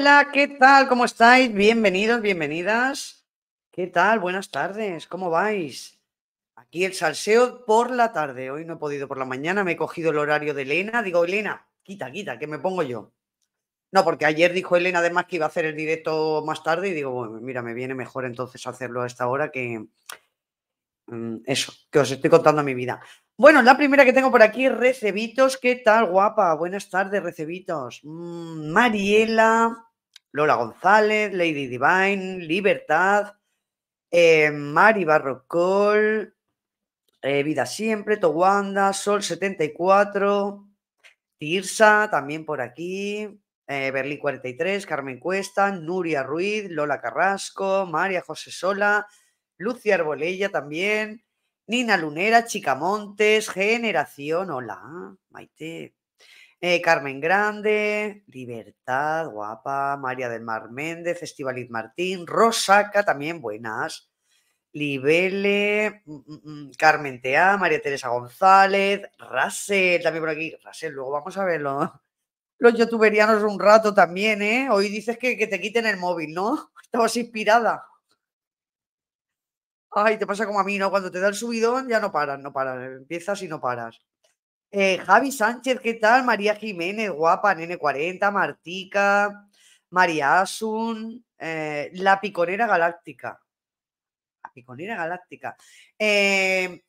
Hola, ¿qué tal? ¿Cómo estáis? Bienvenidos, bienvenidas. ¿Qué tal? Buenas tardes, ¿cómo vais? Aquí el salseo por la tarde. Hoy no he podido por la mañana, me he cogido el horario de Elena. Digo, Elena, quita, quita, que me pongo yo. No, porque ayer dijo Elena además que iba a hacer el directo más tarde y digo, bueno, mira, me viene mejor entonces hacerlo a esta hora que mm, eso, que os estoy contando mi vida. Bueno, la primera que tengo por aquí, Recebitos. ¿Qué tal, guapa? Buenas tardes, Recebitos. Mm, Mariela Lola González, Lady Divine, Libertad, eh, Mari Barrocol, eh, Vida Siempre, Towanda, Sol 74, Tirsa también por aquí, eh, Berlín 43, Carmen Cuesta, Nuria Ruiz, Lola Carrasco, María José Sola, Lucia Arbolella también, Nina Lunera, Chica Montes, Generación, hola, Maite. Eh, Carmen Grande, Libertad, guapa, María del Mar Méndez, Estibaliz Martín, Rosaca, también buenas, Libele, mm, mm, mm, Carmen Tea, María Teresa González, Rasel, también por aquí, Rasel, luego vamos a verlo. Los youtuberianos un rato también, ¿eh? Hoy dices que, que te quiten el móvil, ¿no? Estabas inspirada. Ay, te pasa como a mí, ¿no? Cuando te da el subidón ya no paras, no paras, empiezas y no paras. Eh, Javi Sánchez, ¿qué tal? María Jiménez, guapa, nene 40, Martica, María Asun, eh, la piconera galáctica. La piconera galáctica. Em,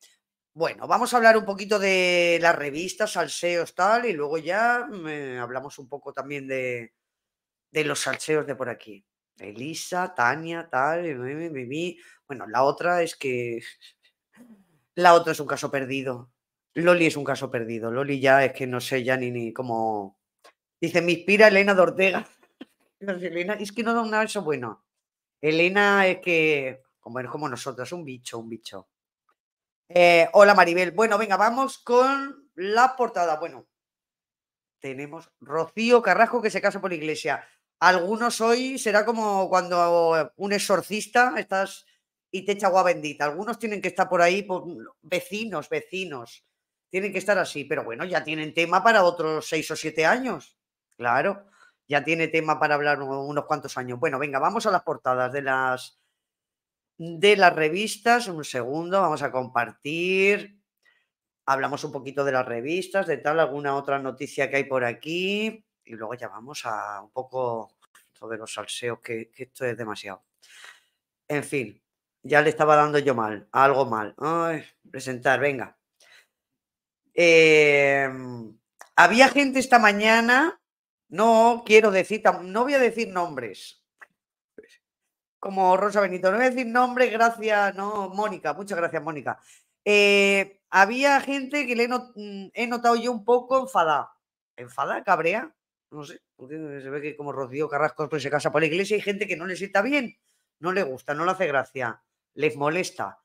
bueno, vamos a hablar un poquito de las revistas, salseos, tal, y luego ya hablamos un poco también de, de los salseos de por aquí. Elisa, Tania, tal, Bueno, la otra es que. La otra es un caso perdido. Loli es un caso perdido. Loli ya es que no sé ya ni, ni cómo. Dice, me inspira Elena de Ortega. Elena, es que no da nada eso bueno. Elena es que, como es como nosotros, un bicho, un bicho. Eh, hola Maribel. Bueno, venga, vamos con la portada. Bueno, tenemos Rocío Carrasco que se casa por iglesia. Algunos hoy será como cuando un exorcista estás y te echa agua bendita. Algunos tienen que estar por ahí, por pues, vecinos, vecinos tienen que estar así, pero bueno, ya tienen tema para otros seis o siete años, claro, ya tiene tema para hablar unos cuantos años. Bueno, venga, vamos a las portadas de las de las revistas, un segundo, vamos a compartir. Hablamos un poquito de las revistas, de tal, alguna otra noticia que hay por aquí. Y luego ya vamos a un poco de los salseos, que, esto es demasiado. En fin, ya le estaba dando yo mal, algo mal. presentar, venga. Em, había gente esta mañana, no quiero decir, no voy a decir nombres. Como Rosa Benito, no voy a decir nombres, gracias, no, Mónica, muchas gracias, Mónica. Eh, había gente que le mm, he, notado yo un poco enfadada. enfada, ¿Cabrea? No sé, porque se ve que como Rocío Carrasco se casa por la iglesia, hay gente que no le sienta bien, no le gusta, no le hace gracia, les molesta.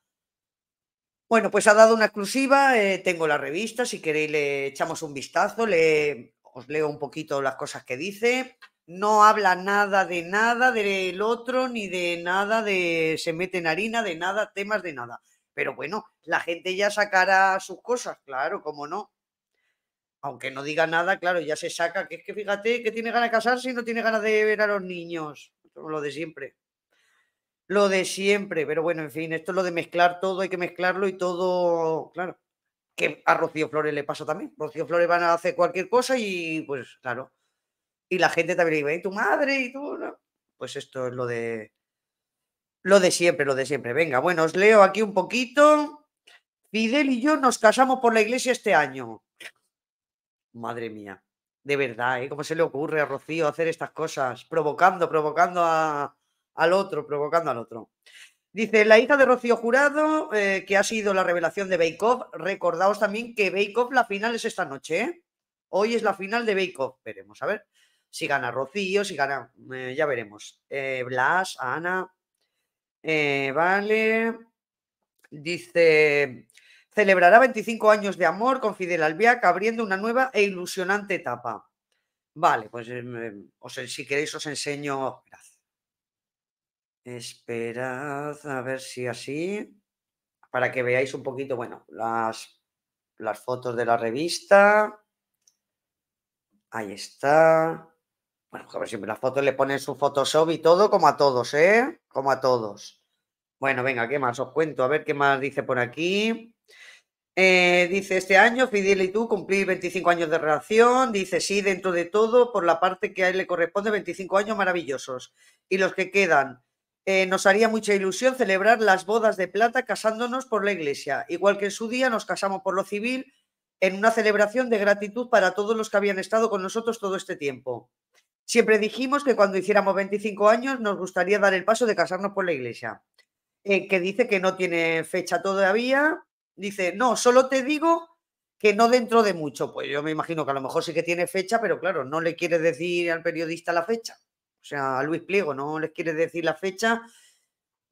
Bueno, pues ha dado una exclusiva, eh, tengo la revista, si queréis le echamos un vistazo, le, os leo un poquito las cosas que dice. No habla nada de nada del otro, ni de nada de se mete en harina, de nada, temas de nada. Pero bueno, la gente ya sacará sus cosas, claro, como no. Aunque no diga nada, claro, ya se saca, que es que fíjate que tiene ganas de casarse y no tiene ganas de ver a los niños, lo de siempre lo de siempre, pero bueno, en fin, esto es lo de mezclar todo, hay que mezclarlo y todo, claro, que a Rocío Flores le pasa también. Rocío Flores van a hacer cualquier cosa y pues claro. Y la gente también dice, ¿y tu madre? ¿Y tú? Pues esto es lo de lo de siempre, lo de siempre. Venga, bueno, os leo aquí un poquito. Fidel y yo nos casamos por la iglesia este año. Madre mía, de verdad, ¿eh? ¿Cómo se le ocurre a Rocío hacer estas cosas? Provocando, provocando a, al otro, provocando al otro. Dice, la hija de Rocío Jurado, eh, que ha sido la revelación de Beikov, Recordaos también que Beikov, la final es esta noche. ¿eh? Hoy es la final de Beikov. Veremos, a ver si gana Rocío, si gana, eh, ya veremos. Eh, Blas, Ana. vale. Dice, celebrará 25 años de amor con Fidel Albiac, abriendo una nueva e ilusionante etapa. Vale, pues em, em, os, si queréis os enseño. Gracias. Esperad a ver si así, para que veáis un poquito, bueno, las, las fotos de la revista. Ahí está. Bueno, a ver si las fotos le ponen su Photoshop y todo, como a todos, ¿eh? Como a todos. Bueno, venga, ¿qué más? Os cuento, a ver qué más dice por aquí. Eh, dice, este año Fidel y tú cumplís 25 años de relación. Dice, sí, dentro de todo, por la parte que a él le corresponde, 25 años maravillosos. Y los que quedan, eh, nos haría mucha ilusión celebrar las bodas de plata casándonos por la iglesia, igual que en su día nos casamos por lo civil, en una celebración de gratitud para todos los que habían estado con nosotros todo este tiempo. Siempre dijimos que cuando hiciéramos 25 años nos gustaría dar el paso de casarnos por la iglesia. Eh, que dice que no tiene fecha todavía. Dice, no, solo te digo que no dentro de mucho. Pues yo me imagino que a lo mejor sí que tiene fecha, pero claro, no le quiere decir al periodista la fecha. O sea, Luis Pliego no les quiere decir la fecha,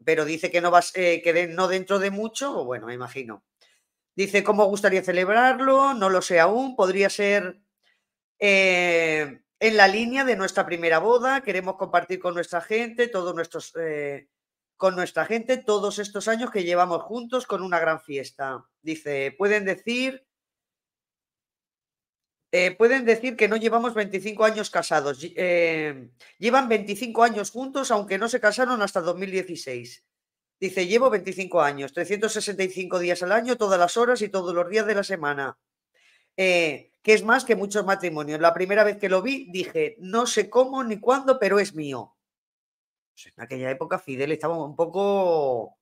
pero dice que no va ser eh, que no dentro de mucho, bueno, me imagino. Dice cómo gustaría celebrarlo, no lo sé aún, podría ser eh, en la línea de nuestra primera boda, queremos compartir con nuestra gente, todos nuestros eh, con nuestra gente todos estos años que llevamos juntos con una gran fiesta. Dice, pueden decir eh, pueden decir que no llevamos 25 años casados. Eh, llevan 25 años juntos, aunque no se casaron hasta 2016. Dice, llevo 25 años, 365 días al año, todas las horas y todos los días de la semana. Eh, que es más que muchos matrimonios. La primera vez que lo vi, dije, no sé cómo ni cuándo, pero es mío. Pues en aquella época Fidel estaba un poco...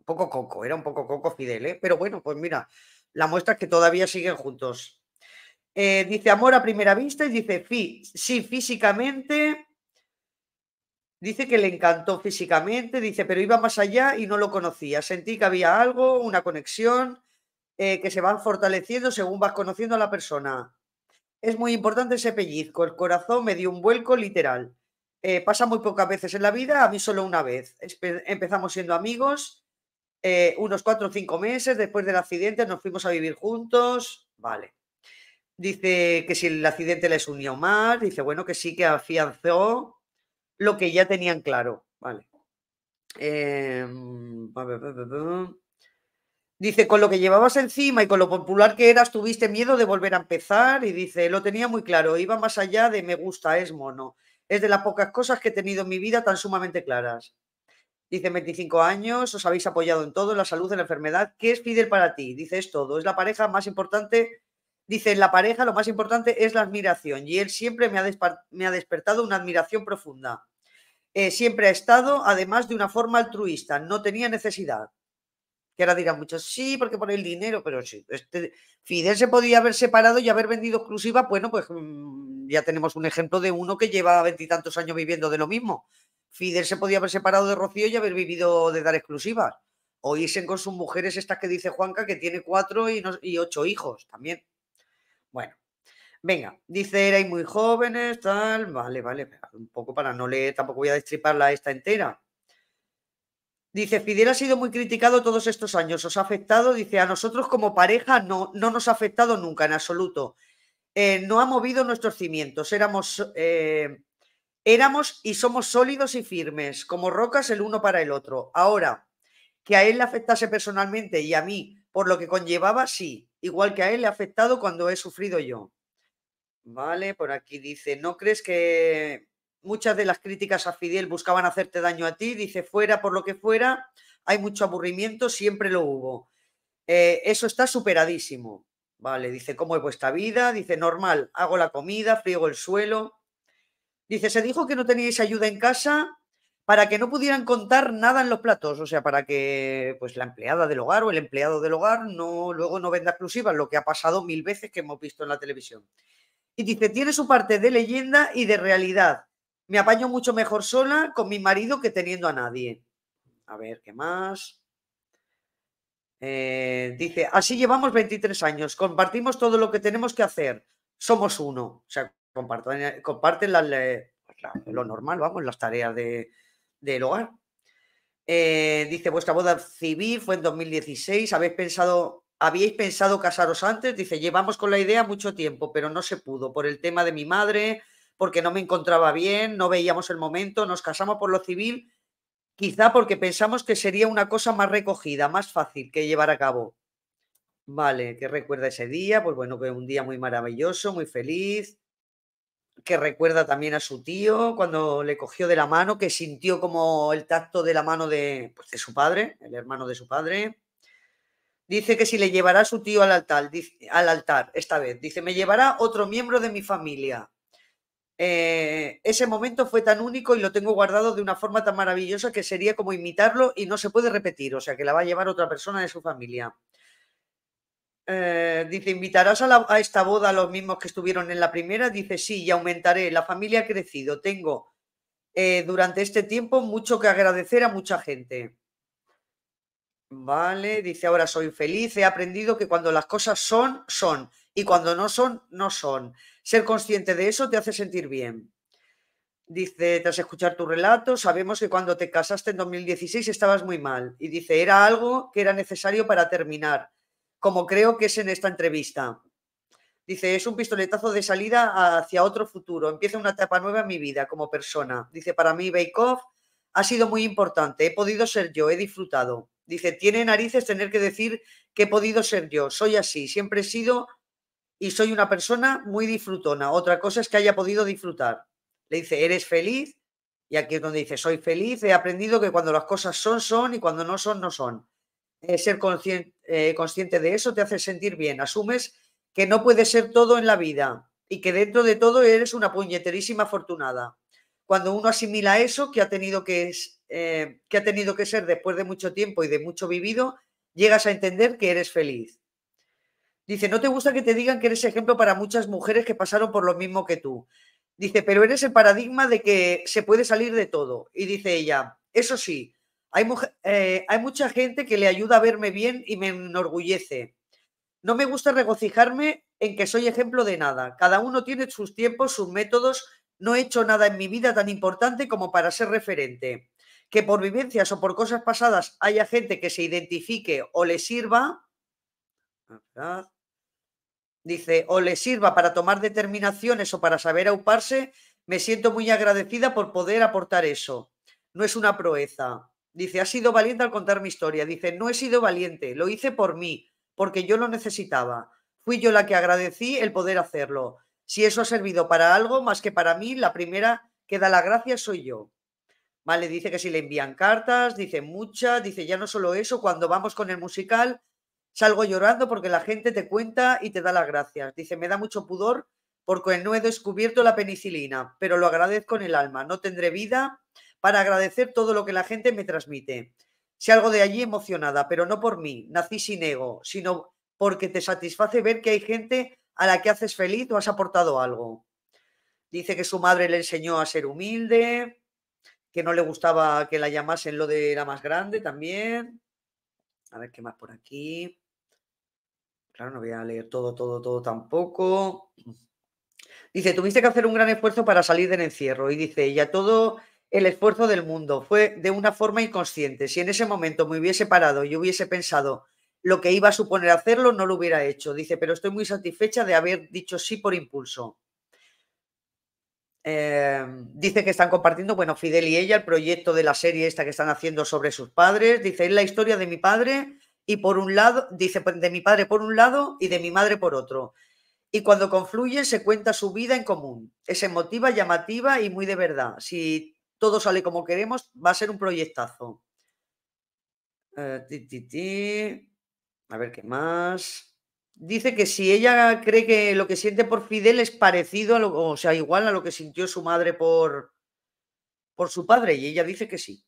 Un poco coco, era un poco coco Fidel, ¿eh? pero bueno, pues mira, la muestra es que todavía siguen juntos. Eh, dice amor a primera vista y dice sí, sí, físicamente. Dice que le encantó físicamente, dice, pero iba más allá y no lo conocía. Sentí que había algo, una conexión eh, que se va fortaleciendo según vas conociendo a la persona. Es muy importante ese pellizco, el corazón me dio un vuelco literal. Eh, pasa muy pocas veces en la vida, a mí solo una vez. Empezamos siendo amigos, unos cuatro o cinco meses después del accidente nos fuimos a vivir juntos, vale. Dice que si el accidente les unió más, dice, bueno, que sí que afianzó lo que ya tenían claro. Vale. Em, dice, con lo que llevabas encima y con lo popular que eras, tuviste miedo de volver a empezar. Y dice, lo tenía muy claro, iba más allá de me gusta, es mono. Es de las pocas cosas que he tenido en mi vida tan sumamente claras. Dice, 25 años, os habéis apoyado en todo, en la salud, en la enfermedad. ¿Qué es Fidel para ti? Dice, es todo. Es la pareja más importante Dice, en la pareja lo más importante es la admiración y él siempre me ha, me ha despertado una admiración profunda. Eh, siempre ha estado, además, de una forma altruista, no tenía necesidad. Que ahora dirán muchos, sí, porque por el dinero, pero sí, este Fidel se podía haber separado y haber vendido exclusiva, bueno, pues mm, ya tenemos un ejemplo de uno que lleva veintitantos años viviendo de lo mismo. Fidel se podía haber separado de Rocío y haber vivido de dar exclusivas. O irse con sus mujeres, estas que dice Juanca, que tiene cuatro y, y ocho hijos también. Bueno, venga, dice, erais muy jóvenes, tal, vale, vale, un poco para no leer, tampoco voy a destriparla esta entera. Dice, Fidel ha sido muy criticado todos estos años, ¿os ha afectado? Dice, a nosotros como pareja no, no nos ha afectado nunca en absoluto. Eh, no ha movido nuestros cimientos, éramos, eh, éramos y somos sólidos y firmes, como rocas el uno para el otro. Ahora, que a él le afectase personalmente y a mí por lo que conllevaba, sí, igual que a él le ha afectado cuando he sufrido yo. Vale, por aquí dice, ¿no crees que muchas de las críticas a Fidel buscaban hacerte daño a ti? Dice, fuera por lo que fuera, hay mucho aburrimiento, siempre lo hubo. Eh, eso está superadísimo. Vale, dice, ¿cómo es vuestra vida? Dice, normal, hago la comida, friego el suelo. Dice, se dijo que no teníais ayuda en casa para que no pudieran contar nada en los platos, o sea, para que pues la empleada del hogar o el empleado del hogar no luego no venda exclusivas, lo que ha pasado mil veces que hemos visto en la televisión. Y dice, tiene su parte de leyenda y de realidad. Me apaño mucho mejor sola con mi marido que teniendo a nadie. A ver, ¿qué más? Eh, dice, así llevamos 23 años, compartimos todo lo que tenemos que hacer, somos uno. O sea, comparten, comparten pues, lo normal, vamos, las tareas de, del hogar. Eh, dice, vuestra boda civil fue en 2016, habéis pensado, habíais pensado casaros antes, dice, llevamos con la idea mucho tiempo, pero no se pudo por el tema de mi madre, porque no me encontraba bien, no veíamos el momento, nos casamos por lo civil, quizá porque pensamos que sería una cosa más recogida, más fácil que llevar a cabo. Vale, que recuerda ese día? Pues bueno, que un día muy maravilloso, muy feliz que recuerda también a su tío cuando le cogió de la mano, que sintió como el tacto de la mano de, pues, su padre, el hermano de su padre. Dice que si le llevará a su tío al altar, al altar esta vez, dice, me llevará otro miembro de mi familia. Eh, ese momento fue tan único y lo tengo guardado de una forma tan maravillosa que sería como imitarlo y no se puede repetir, o sea que la va a llevar otra persona de su familia. Eh, dice, ¿invitarás a, esta boda a los mismos que estuvieron en la primera? Dice, sí, y aumentaré. La familia ha crecido. Tengo eh, durante este tiempo mucho que agradecer a mucha gente. Vale, dice, ahora soy feliz. He aprendido que cuando las cosas son, son. Y cuando no son, no son. Ser consciente de eso te hace sentir bien. Dice, tras escuchar tu relato, sabemos que cuando te casaste en 2016 estabas muy mal. Y dice, era algo que era necesario para terminar como creo que es en esta entrevista. Dice, es un pistoletazo de salida hacia otro futuro. Empieza una etapa nueva en mi vida como persona. Dice, para mí Beikov, ha sido muy importante. He podido ser yo, he disfrutado. Dice, tiene narices tener que decir que he podido ser yo. Soy así, siempre he sido y soy una persona muy disfrutona. Otra cosa es que haya podido disfrutar. Le dice, ¿eres feliz? Y aquí es donde dice, soy feliz, he aprendido que cuando las cosas son, son y cuando no son, no son. Eh, ser eh, consciente, de eso te hace sentir bien. Asumes que no puede ser todo en la vida y que dentro de todo eres una puñeterísima afortunada. Cuando uno asimila eso que ha tenido que, eh, que ha tenido que ser después de mucho tiempo y de mucho vivido, llegas a entender que eres feliz. Dice, no te gusta que te digan que eres ejemplo para muchas mujeres que pasaron por lo mismo que tú. Dice, pero eres el paradigma de que se puede salir de todo. Y dice ella, eso sí, eh, hay, mucha gente que le ayuda a verme bien y me enorgullece. No me gusta regocijarme en que soy ejemplo de nada. Cada uno tiene sus tiempos, sus métodos. No he hecho nada en mi vida tan importante como para ser referente. Que por vivencias o por cosas pasadas haya gente que se identifique o le sirva, dice, o le sirva para tomar determinaciones o para saber auparse, me siento muy agradecida por poder aportar eso. No es una proeza. Dice, ha sido valiente al contar mi historia. Dice, no he sido valiente, lo hice por mí, porque yo lo necesitaba. Fui yo la que agradecí el poder hacerlo. Si eso ha servido para algo más que para mí, la primera que da la gracia soy yo. Vale, dice que si le envían cartas, dice muchas, dice ya no solo eso, cuando vamos con el musical salgo llorando porque la gente te cuenta y te da las gracias. Dice, me da mucho pudor porque no he descubierto la penicilina, pero lo agradezco en el alma. No tendré vida para agradecer todo lo que la gente me transmite. algo de allí emocionada, pero no por mí, nací sin ego, sino porque te satisface ver que hay gente a la que haces feliz o has aportado algo. Dice que su madre le enseñó a ser humilde, que no le gustaba que la llamasen lo de la más grande también. A ver qué más por aquí. Claro, no voy a leer todo, todo, todo tampoco. Dice, tuviste que hacer un gran esfuerzo para salir del encierro. Y dice, ya todo el esfuerzo del mundo, fue de una forma inconsciente. Si en ese momento me hubiese parado y hubiese pensado lo que iba a suponer hacerlo, no lo hubiera hecho. Dice, pero estoy muy satisfecha de haber dicho sí por impulso. Em, dice que están compartiendo, bueno, Fidel y ella, el proyecto de la serie esta que están haciendo sobre sus padres. Dice, es la historia de mi padre y por un lado, dice, pues, de mi padre por un lado y de mi madre por otro. Y cuando confluyen se cuenta su vida en común. Es emotiva, llamativa y muy de verdad. Si todo sale como queremos, va a ser un proyectazo. Eh, a ver qué más. Dice que si ella cree que lo que siente por Fidel es parecido a lo, o sea, igual a lo que sintió su madre por, por su padre, y ella dice que sí.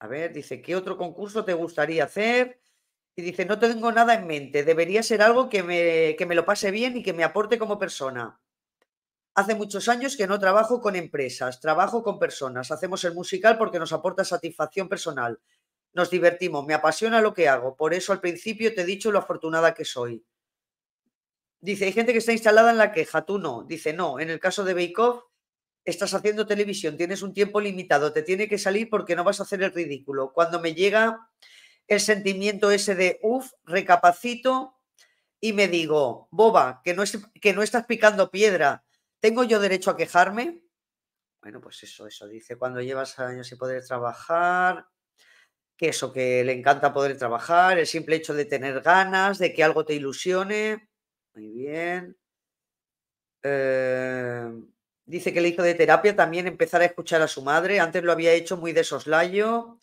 A ver, dice, ¿qué otro concurso te gustaría hacer? Y dice, no tengo nada en mente, debería ser algo que me, que me lo pase bien y que me aporte como persona. Hace muchos años que no trabajo con empresas, trabajo con personas. Hacemos el musical porque nos aporta satisfacción personal. Nos divertimos, me apasiona lo que hago. Por eso al principio te he dicho lo afortunada que soy. Dice, hay gente que está instalada en la queja, tú no. Dice, no, en el caso de Beikov, estás haciendo televisión, tienes un tiempo limitado, te tiene que salir porque no vas a hacer el ridículo. Cuando me llega el sentimiento ese de, uff, recapacito y me digo, boba, que no, es, que no estás picando piedra, ¿Tengo yo derecho a quejarme? Bueno, pues eso, eso dice, cuando llevas años sin poder trabajar, que eso, que le encanta poder trabajar, el simple hecho de tener ganas, de que algo te ilusione. Muy bien. Em, dice que el hijo de terapia también empezar a escuchar a su madre. Antes lo había hecho muy de soslayo.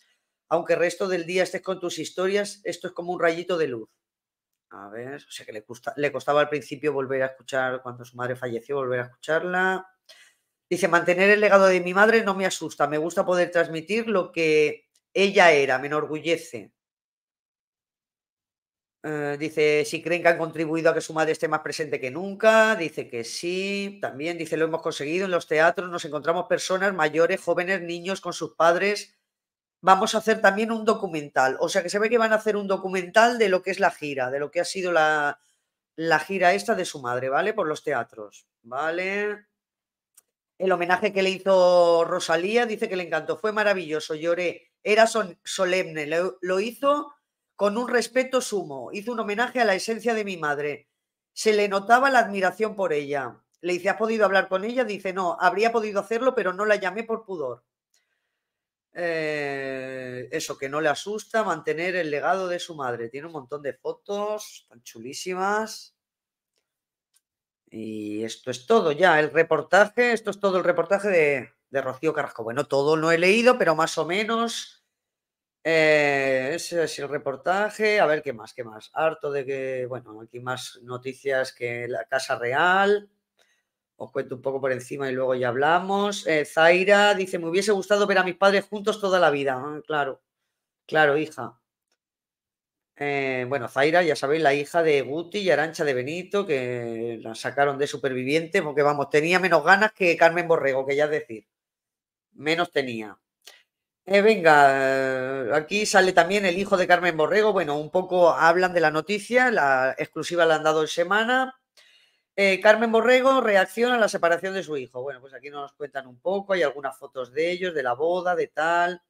Aunque el resto del día estés con tus historias, esto es como un rayito de luz. A ver, o sea que le, le costaba al principio volver a escuchar, cuando su madre falleció, volver a escucharla. Dice, mantener el legado de mi madre no me asusta, me gusta poder transmitir lo que ella era, me enorgullece. Eh, dice, si creen que han contribuido a que su madre esté más presente que nunca, dice que sí, también dice, lo hemos conseguido en los teatros, nos encontramos personas mayores, jóvenes, niños con sus padres, vamos a hacer también un documental. O sea que se ve que van a hacer un documental de lo que es la gira, de lo que ha sido la, gira esta de su madre, ¿vale? Por los teatros, ¿vale? El homenaje que le hizo Rosalía, dice que le encantó, fue maravilloso, lloré, era solemne, lo, lo hizo con un respeto sumo, hizo un homenaje a la esencia de mi madre, se le notaba la admiración por ella. Le dice, ¿has podido hablar con ella? Dice, no, habría podido hacerlo, pero no la llamé por pudor. Eh, eso, que no le asusta, mantener el legado de su madre. Tiene un montón de fotos están chulísimas. Y esto es todo ya, el reportaje, esto es todo el reportaje de, Rocío Carrasco. Bueno, todo no he leído, pero más o menos eh, ese es el reportaje. A ver, ¿qué más? ¿Qué más? Harto de que, bueno, aquí más noticias que la Casa Real. Os cuento un poco por encima y luego ya hablamos. Eh, Zaira dice, me hubiese gustado ver a mis padres juntos toda la vida. Ah, claro, claro, hija. Eh, bueno, Zaira, ya sabéis, la hija de Guti y Arancha de Benito, que la sacaron de superviviente, porque vamos, tenía menos ganas que Carmen Borrego, que ya es decir, menos tenía. Eh, venga, aquí sale también el hijo de Carmen Borrego. Bueno, un poco hablan de la noticia, la exclusiva la han dado en semana. Eh, Carmen Borrego reacciona a la separación de su hijo. Bueno, pues aquí nos cuentan un poco, hay algunas fotos de ellos, de la boda, de tal.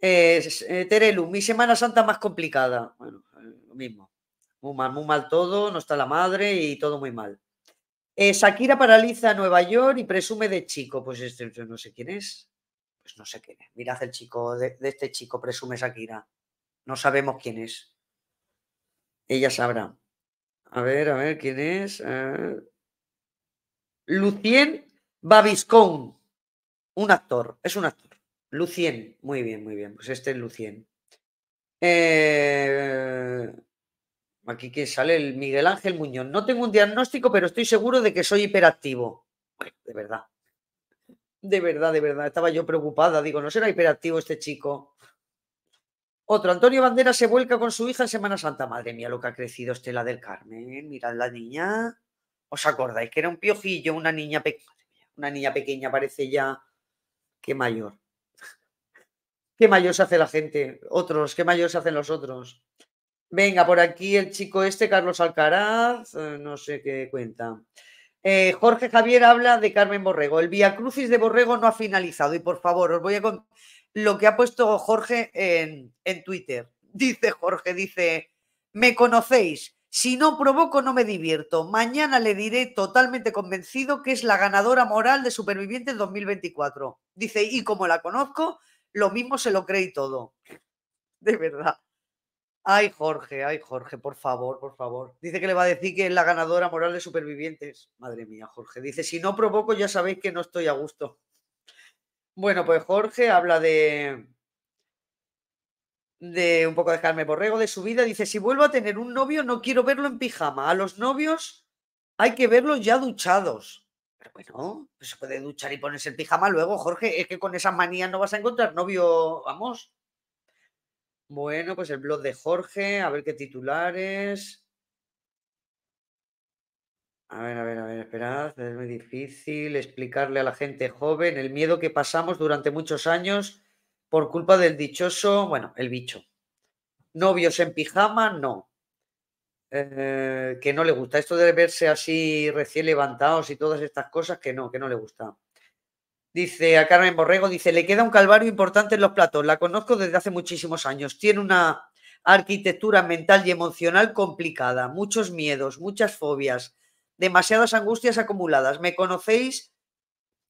Eh, eh, Terelu, mi Semana Santa más complicada. Bueno, lo mismo. Muy mal, muy mal todo, no está la madre y todo muy mal. Shakira paraliza Nueva York y presume de chico. Pues este, yo no sé quién es. Pues no sé quién es. Mirad el chico, de, de este chico presume Shakira. No sabemos quién es. Ella sabrá. A ver, a ver, ¿quién es? Lucien Babiscón, un actor, es un actor. Lucien, muy bien, muy bien, pues este es Lucien. Eh, aquí que sale el Miguel Ángel Muñoz. No tengo un diagnóstico, pero estoy seguro de que soy hiperactivo. Bueno, de verdad. De verdad, de verdad. Estaba yo preocupada. Digo, ¿no será hiperactivo este chico? Otro, Antonio Bandera se vuelca con su hija en Semana Santa. Madre mía, lo que ha crecido Estela del Carmen. Mirad la niña. ¿Os acordáis que era un piojillo, una niña pequeña? Una niña pequeña parece ya. Qué mayor. Qué mayor se hace la gente. Otros, qué mayor se hacen los otros. Venga, por aquí el chico este, Carlos Alcaraz, eh, no sé qué cuenta. Eh, Jorge Javier habla de Carmen Borrego. El Via Crucis de Borrego no ha finalizado y por favor, os voy a... contar lo que ha puesto Jorge en, Twitter. Dice Jorge, dice, me conocéis, si no provoco, no me divierto. Mañana le diré totalmente convencido que es la ganadora moral de Supervivientes 2024. Dice, y como la conozco, lo mismo se lo cree todo. De verdad. Ay, Jorge, ay, Jorge, por favor, por favor. Dice que le va a decir que es la ganadora moral de Supervivientes. Madre mía, Jorge. Dice, si no provoco, ya sabéis que no estoy a gusto. Bueno, pues Jorge habla de, de un poco de Carmen Borrego, de su vida. Dice, si vuelvo a tener un novio, no quiero verlo en pijama. A los novios hay que verlos ya duchados. Pero bueno, pues se puede duchar y ponerse el pijama luego, Jorge. Es que con esas manías no vas a encontrar novio, vamos. Bueno, pues el blog de Jorge, a ver qué titulares. A ver, a ver, a ver, esperad, es muy difícil explicarle a la gente joven el miedo que pasamos durante muchos años por culpa del dichoso, bueno, el bicho. Novios en pijama, no. Eh, que no le gusta. Esto de verse así recién levantados y todas estas cosas, que no, que no le gusta. Dice a Carmen Borrego, dice, le queda un calvario importante en los platos. La conozco desde hace muchísimos años. Tiene una arquitectura mental y emocional complicada, muchos miedos, muchas fobias demasiadas angustias acumuladas. Me conocéis,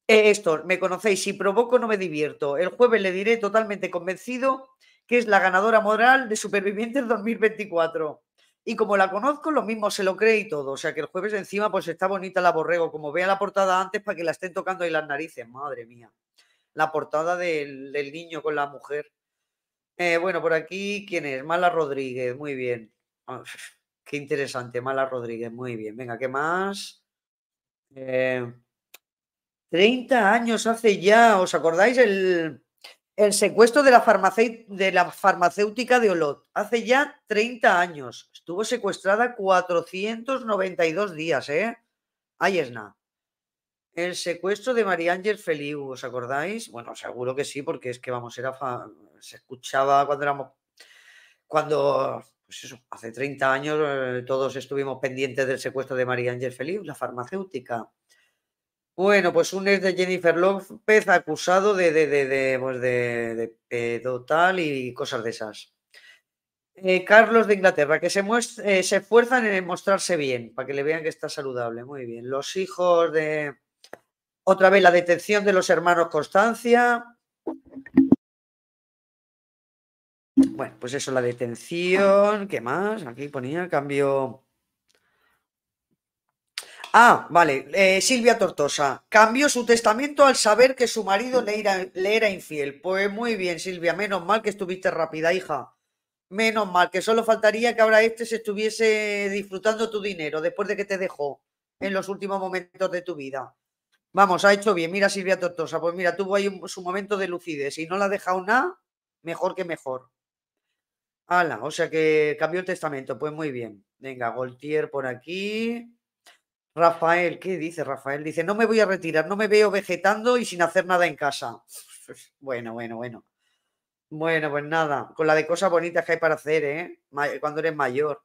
eh, esto, me conocéis, si provoco no me divierto. El jueves le diré totalmente convencido que es la ganadora moral de Supervivientes 2024. Y como la conozco, lo mismo se lo cree y todo. O sea que el jueves encima pues está bonita la borrego, como vea la portada antes para que la estén tocando ahí las narices, madre mía. La portada del, niño con la mujer. Eh, bueno, por aquí, ¿quién es? Mala Rodríguez, muy bien. Ah, Qué interesante, Mala Rodríguez. Muy bien. Venga, ¿qué más? 30 eh, años hace ya, ¿os acordáis? El, secuestro de la, de la, farmacéutica de Olot. Hace ya 30 años. Estuvo secuestrada 492 días, ¿eh? Ahí es nada. El secuestro de María Ángel Feliu, ¿os acordáis? Bueno, seguro que sí, porque es que, vamos, era se escuchaba cuando éramos... Cuando pues eso, hace 30 años eh, todos estuvimos pendientes del secuestro de María Ángel Felipe, la farmacéutica. Bueno, pues un es de Jennifer López acusado de, de, de, de pues pedo tal y cosas de esas. Eh, Carlos de Inglaterra, que se, muestra, eh, se esfuerzan en mostrarse bien, para que le vean que está saludable. Muy bien. Los hijos de... Otra vez la detención de los hermanos Constancia. Bueno, pues eso, la detención, ¿qué más? Aquí ponía cambio. Ah, vale, eh, Silvia Tortosa, cambió su testamento al saber que su marido le era, infiel. Pues muy bien, Silvia, menos mal que estuviste rápida, hija. Menos mal, que solo faltaría que ahora este se estuviese disfrutando tu dinero después de que te dejó en los últimos momentos de tu vida. Vamos, ha hecho bien. Mira, Silvia Tortosa, pues mira, tuvo ahí su momento de lucidez y no la ha dejado nada, mejor que mejor. Ala, o sea que cambió el testamento. Pues muy bien. Venga, Goltier por aquí. Rafael, ¿qué dice Rafael? Dice, no me voy a retirar, no me veo vegetando y sin hacer nada en casa. Bueno, bueno, bueno. Bueno, pues nada, con la de cosas bonitas que hay para hacer, ¿eh? Cuando eres mayor.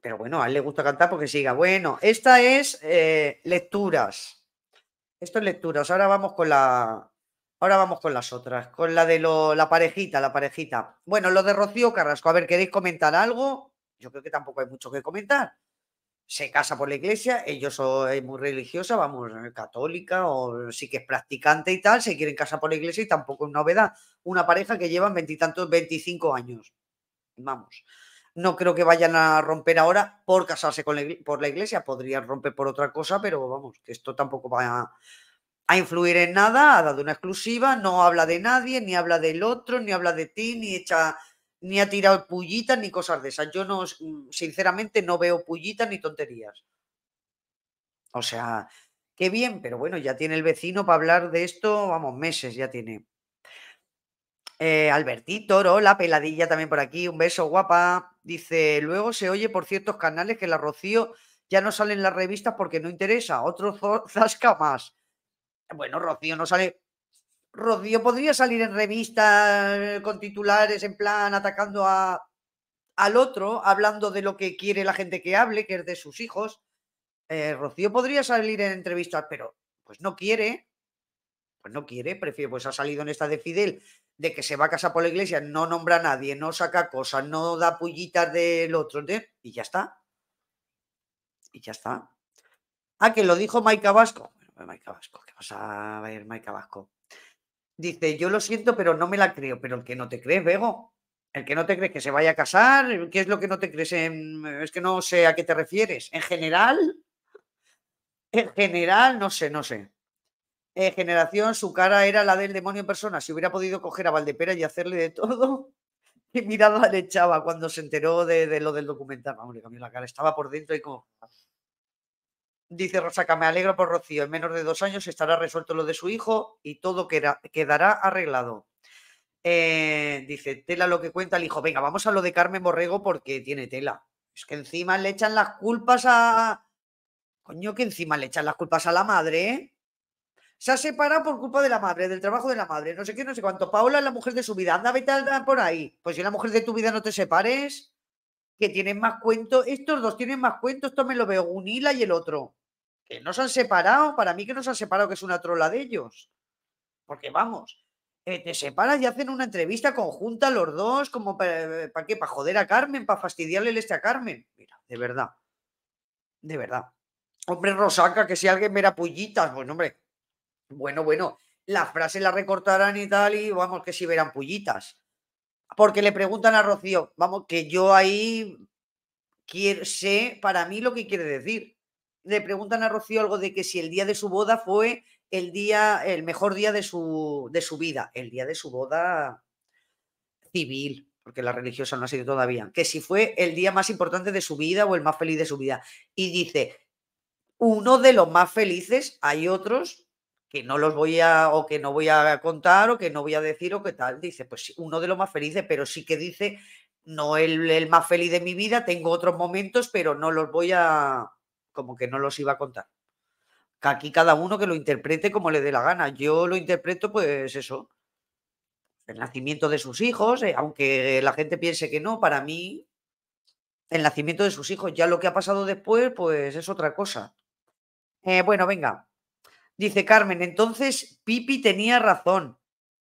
Pero bueno, a él le gusta cantar porque siga. Bueno, esta es eh, lecturas. Esto es lecturas. Ahora vamos con la, Ahora vamos con las otras, con la de la parejita, la parejita. Bueno, lo de Rocío Carrasco, a ver, ¿queréis comentar algo? Yo creo que tampoco hay mucho que comentar. Se casa por la iglesia, ellos son muy religiosa, vamos, católica o sí que es practicante y tal, se quieren casar por la iglesia y tampoco es novedad. Una pareja que llevan veintitantos, veinticinco años. Vamos, no creo que vayan a romper ahora por casarse con por la iglesia, podrían romper por otra cosa, pero vamos, que esto tampoco va a a influir en nada, ha dado una exclusiva, no habla de nadie, ni habla del otro, ni habla de ti, ni echa, ni ha tirado pullitas, ni cosas de esas. Yo no, mm, sinceramente, no veo pullitas ni tonterías. O sea, qué bien, pero bueno, ya tiene el vecino para hablar de esto, vamos, meses ya tiene. Eh, Albertito, la peladilla también por aquí, un beso guapa. Dice, luego se oye por ciertos canales que la Rocío ya no sale en las revistas porque no interesa, otro zasca más. Bueno, Rocío no sale. Rocío podría salir en revistas eh, con titulares en plan atacando a, al otro, hablando de lo que quiere la gente que hable, que es de sus hijos. Eh, Rocío podría salir en entrevistas, pero pues no quiere. Pues no quiere, prefiere, pues ha salido en esta de Fidel, de que se va a casa por la iglesia, no nombra a nadie, no saca cosas, no da pullitas del otro, de y ya está. Y ya está. Ah, que lo dijo Maika Vasco. Bueno, Maica Vasco, Vamos a ver, Mike Vasco. Dice, yo lo siento, pero no me la creo. Pero el que no te crees, Vego. El que no te crees que se vaya a casar, ¿qué es lo que no te crees? Em, es que no sé a qué te refieres. En general, en general, no sé, no sé. En generación, su cara era la del demonio en persona. Si hubiera podido coger a Valdepera y hacerle de todo, qué mirada le echaba cuando se enteró de, lo del documental. Vamos, la cara. Estaba por dentro y como. Dice Rosaca, me alegro por Rocío. En menos de dos años estará resuelto lo de su hijo y todo quedará arreglado. Eh, dice, tela lo que cuenta el hijo. Venga, vamos a lo de Carmen Borrego porque tiene tela. Es que encima le echan las culpas a... Coño, que encima le echan las culpas a la madre. ¿eh? Se ha separado por culpa de la madre, del trabajo de la madre. No sé qué, no sé cuánto. Paola es la mujer de su vida. Anda, vete por ahí. Pues si la mujer de tu vida no te separes, que tienen más cuentos. Estos dos tienen más cuentos. Esto me lo veo, un hila y el otro. Nos no han separado, para mí que nos han separado, que es una trola de ellos. Porque vamos, eh, te separas y hacen una entrevista conjunta los dos, como para, qué, para joder a Carmen, para fastidiarle el este a Carmen. Mira, de verdad, de verdad. Hombre, Rosaca, que si alguien verá pullitas, bueno, pues, hombre, bueno, bueno, las frases la recortarán y tal, y vamos, que si verán pullitas. Porque le preguntan a Rocío, vamos, que yo ahí quiero, sé para mí lo que quiere decir le preguntan a Rocío algo de que si el día de su boda fue el día, el mejor día de su, de su vida, el día de su boda civil, porque la religiosa no ha sido todavía, que si fue el día más importante de su vida o el más feliz de su vida. Y dice, uno de los más felices, hay otros que no los voy a, o que no voy a contar, o que no voy a decir, o qué tal. Dice, pues uno de los más felices, pero sí que dice, no el más feliz de mi vida, tengo otros momentos, pero no los voy a, como que no los iba a contar. aquí cada uno que lo interprete como le dé la gana. Yo lo interpreto, pues eso, el nacimiento de sus hijos, eh, aunque la gente piense que no, para mí, el nacimiento de sus hijos, ya lo que ha pasado después, pues es otra cosa. Eh, bueno, venga. Dice Carmen, entonces Pipi tenía razón.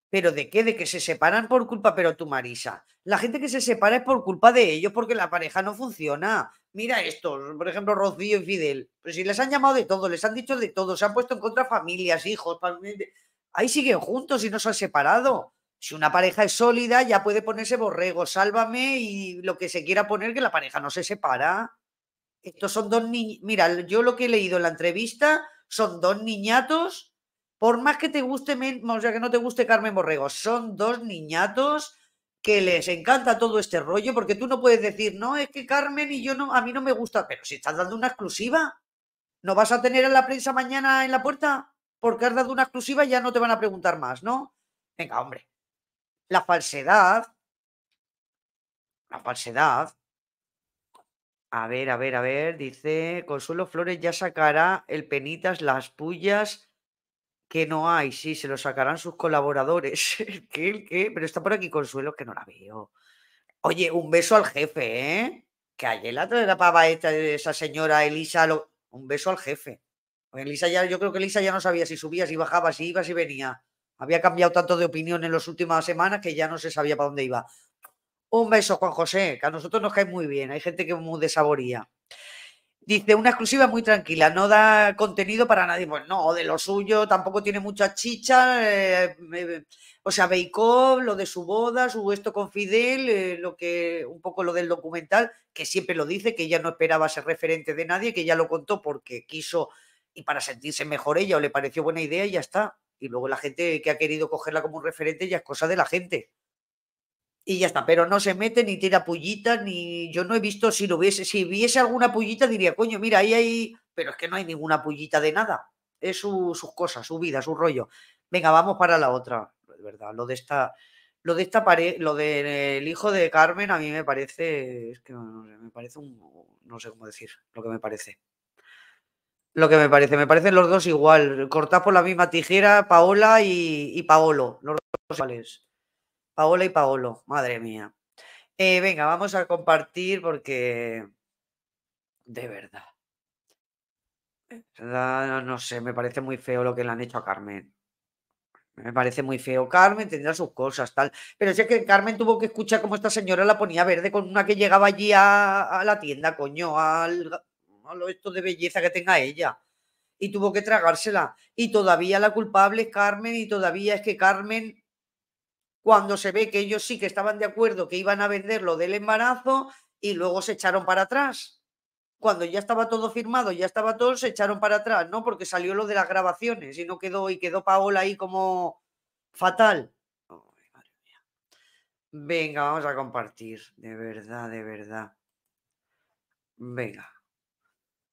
¿Pero de qué? De que se separan por culpa, pero tú, Marisa. La gente que se separa es por culpa de ellos, porque la pareja no funciona. Mira esto, por ejemplo, Rocío y Fidel. Pero pues si les han llamado de todo, les han dicho de todo, se han puesto en contra familias, hijos. Ahí siguen juntos y no se han separado. Si una pareja es sólida, ya puede ponerse borrego, sálvame y lo que se quiera poner, que la pareja no se separa. Estos son dos niños. Mira, yo lo que he leído en la entrevista son dos niñatos por más que te guste, o sea, que no te guste Carmen Borrego, son dos niñatos que les encanta todo este rollo, porque tú no puedes decir, no, es que Carmen y yo no, a mí no me gusta, pero si estás dando una exclusiva, ¿no vas a tener a la prensa mañana en la puerta? Porque has dado una exclusiva y ya no te van a preguntar más, ¿no? Venga, hombre, la falsedad, la falsedad. A ver, a ver, a ver, dice Consuelo Flores ya sacará el penitas, las pullas que no hay, sí, se lo sacarán sus colaboradores. ¿Qué, qué? Pero está por aquí Consuelo, que no la veo. Oye, un beso al jefe, ¿eh? Que ayer la, la esa señora Elisa, un beso al jefe. Pues Elisa ya, yo creo que Elisa ya no sabía si subía, si bajaba, si iba, si venía. Había cambiado tanto de opinión en las últimas semanas que ya no se sabía para dónde iba. Un beso, Juan José, que a nosotros nos cae muy bien. Hay gente que es muy desaboría. Dice, una exclusiva muy tranquila, no da contenido para nadie. Pues no, de lo suyo tampoco tiene mucha chicha. Eh, eh, o sea, Beikov, lo de su boda, su esto con Fidel, eh, lo que, un poco lo del documental, que siempre lo dice, que ella no esperaba ser referente de nadie, que ella lo contó porque quiso y para sentirse mejor ella o le pareció buena idea y ya está. Y luego la gente que ha querido cogerla como un referente ya es cosa de la gente y ya está, pero no se mete ni tira pullita ni yo no he visto si lo hubiese, si viese alguna pullita diría, coño, mira, ahí hay, pero es que no hay ninguna pullita de nada, es sus cosas, su vida, su rollo. Venga, vamos para la otra, Es verdad, lo de esta, lo de esta pared lo del hijo de Carmen a mí me parece, es que me parece un, no sé cómo decir lo que me parece. Lo que me parece, me parecen los dos igual, Cortás por la misma tijera, Paola y, y Paolo, los dos iguales Paola y Paolo, madre mía. Eh, venga, vamos a compartir porque de verdad. Eh, no, sé, me parece muy feo lo que le han hecho a Carmen. Me parece muy feo. Carmen tendrá sus cosas, tal. Pero es que Carmen tuvo que escuchar cómo esta señora la ponía verde con una que llegaba allí a, la tienda, coño, al, a lo esto de belleza que tenga ella. Y tuvo que tragársela. Y todavía la culpable es Carmen y todavía es que Carmen cuando se ve que ellos sí que estaban de acuerdo que iban a vender lo del embarazo y luego se echaron para atrás. Cuando ya estaba todo firmado, ya estaba todo, se echaron para atrás, ¿no? Porque salió lo de las grabaciones y no quedó, y quedó Paola ahí como fatal. Venga, vamos a compartir, de verdad, de verdad. Venga.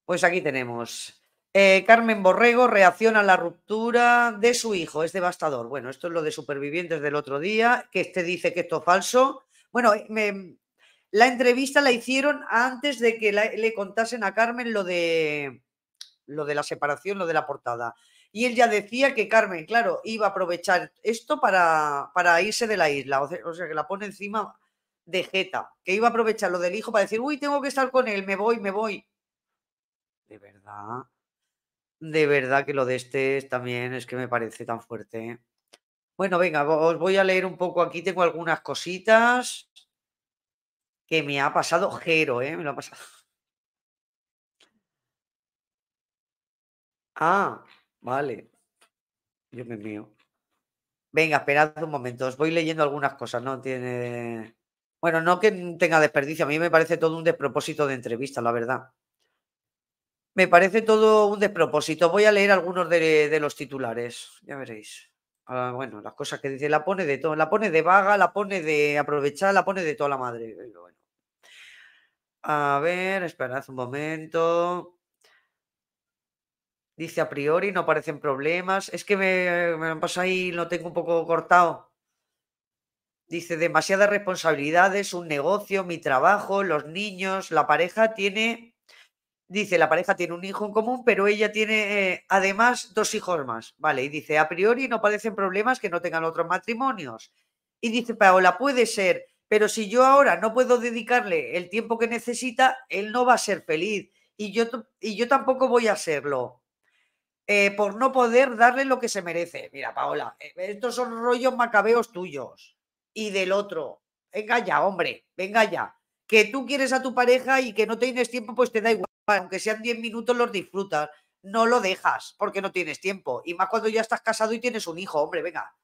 Pues aquí tenemos eh, Carmen Borrego reacciona a la ruptura de su hijo, es devastador. Bueno, esto es lo de supervivientes del otro día, que este dice que esto es falso. Bueno, eh, la entrevista la hicieron antes de que le contasen a Carmen lo de, lo de la separación, lo de la portada. Y él ya decía que Carmen, claro, iba a aprovechar esto para, para irse de la isla, o sea, que la pone encima de jeta, que iba a aprovechar lo del hijo para decir, uy, tengo que estar con él, me voy, me voy. De verdad. De verdad que lo de este también es que me parece tan fuerte. Bueno, venga, os voy a leer un poco. Aquí tengo algunas cositas que me ha pasado Jero, ¿eh? Me lo ha pasado. Ah, vale. Dios mío. Venga, esperad un momento. Os voy leyendo algunas cosas, ¿no? Tiene. Bueno, no que tenga desperdicio. A mí me parece todo un despropósito de entrevista, la verdad. Me parece todo un despropósito. Voy a leer algunos de, los titulares, ya veréis. Ah, bueno, las cosas que dice, la pone de todo, la pone de vaga, la pone de aprovechar, la pone de toda la madre. Eh, a ver, esperad un momento. Dice a priori, no parecen problemas. Es que me, me pasado ahí, lo tengo un poco cortado. Dice, demasiadas responsabilidades, un negocio, mi trabajo, los niños, la pareja tiene Dice, la pareja tiene un hijo en común, pero ella tiene eh, además dos hijos más. Vale, y dice, a priori no padecen problemas que no tengan otros matrimonios. Y dice, Paola, puede ser, pero si yo ahora no puedo dedicarle el tiempo que necesita, él no va a ser feliz y yo, y yo tampoco voy a serlo. Eh, por no poder darle lo que se merece. Mira, Paola, eh, estos son rollos macabeos tuyos y del otro. Venga ya, hombre, venga ya. Que tú quieres a tu pareja y que no tienes tiempo, pues te da igual aunque sean 10 minutos, los disfrutas. No lo dejas porque no tienes tiempo. Y más cuando ya estás casado y tienes un hijo, hombre, venga.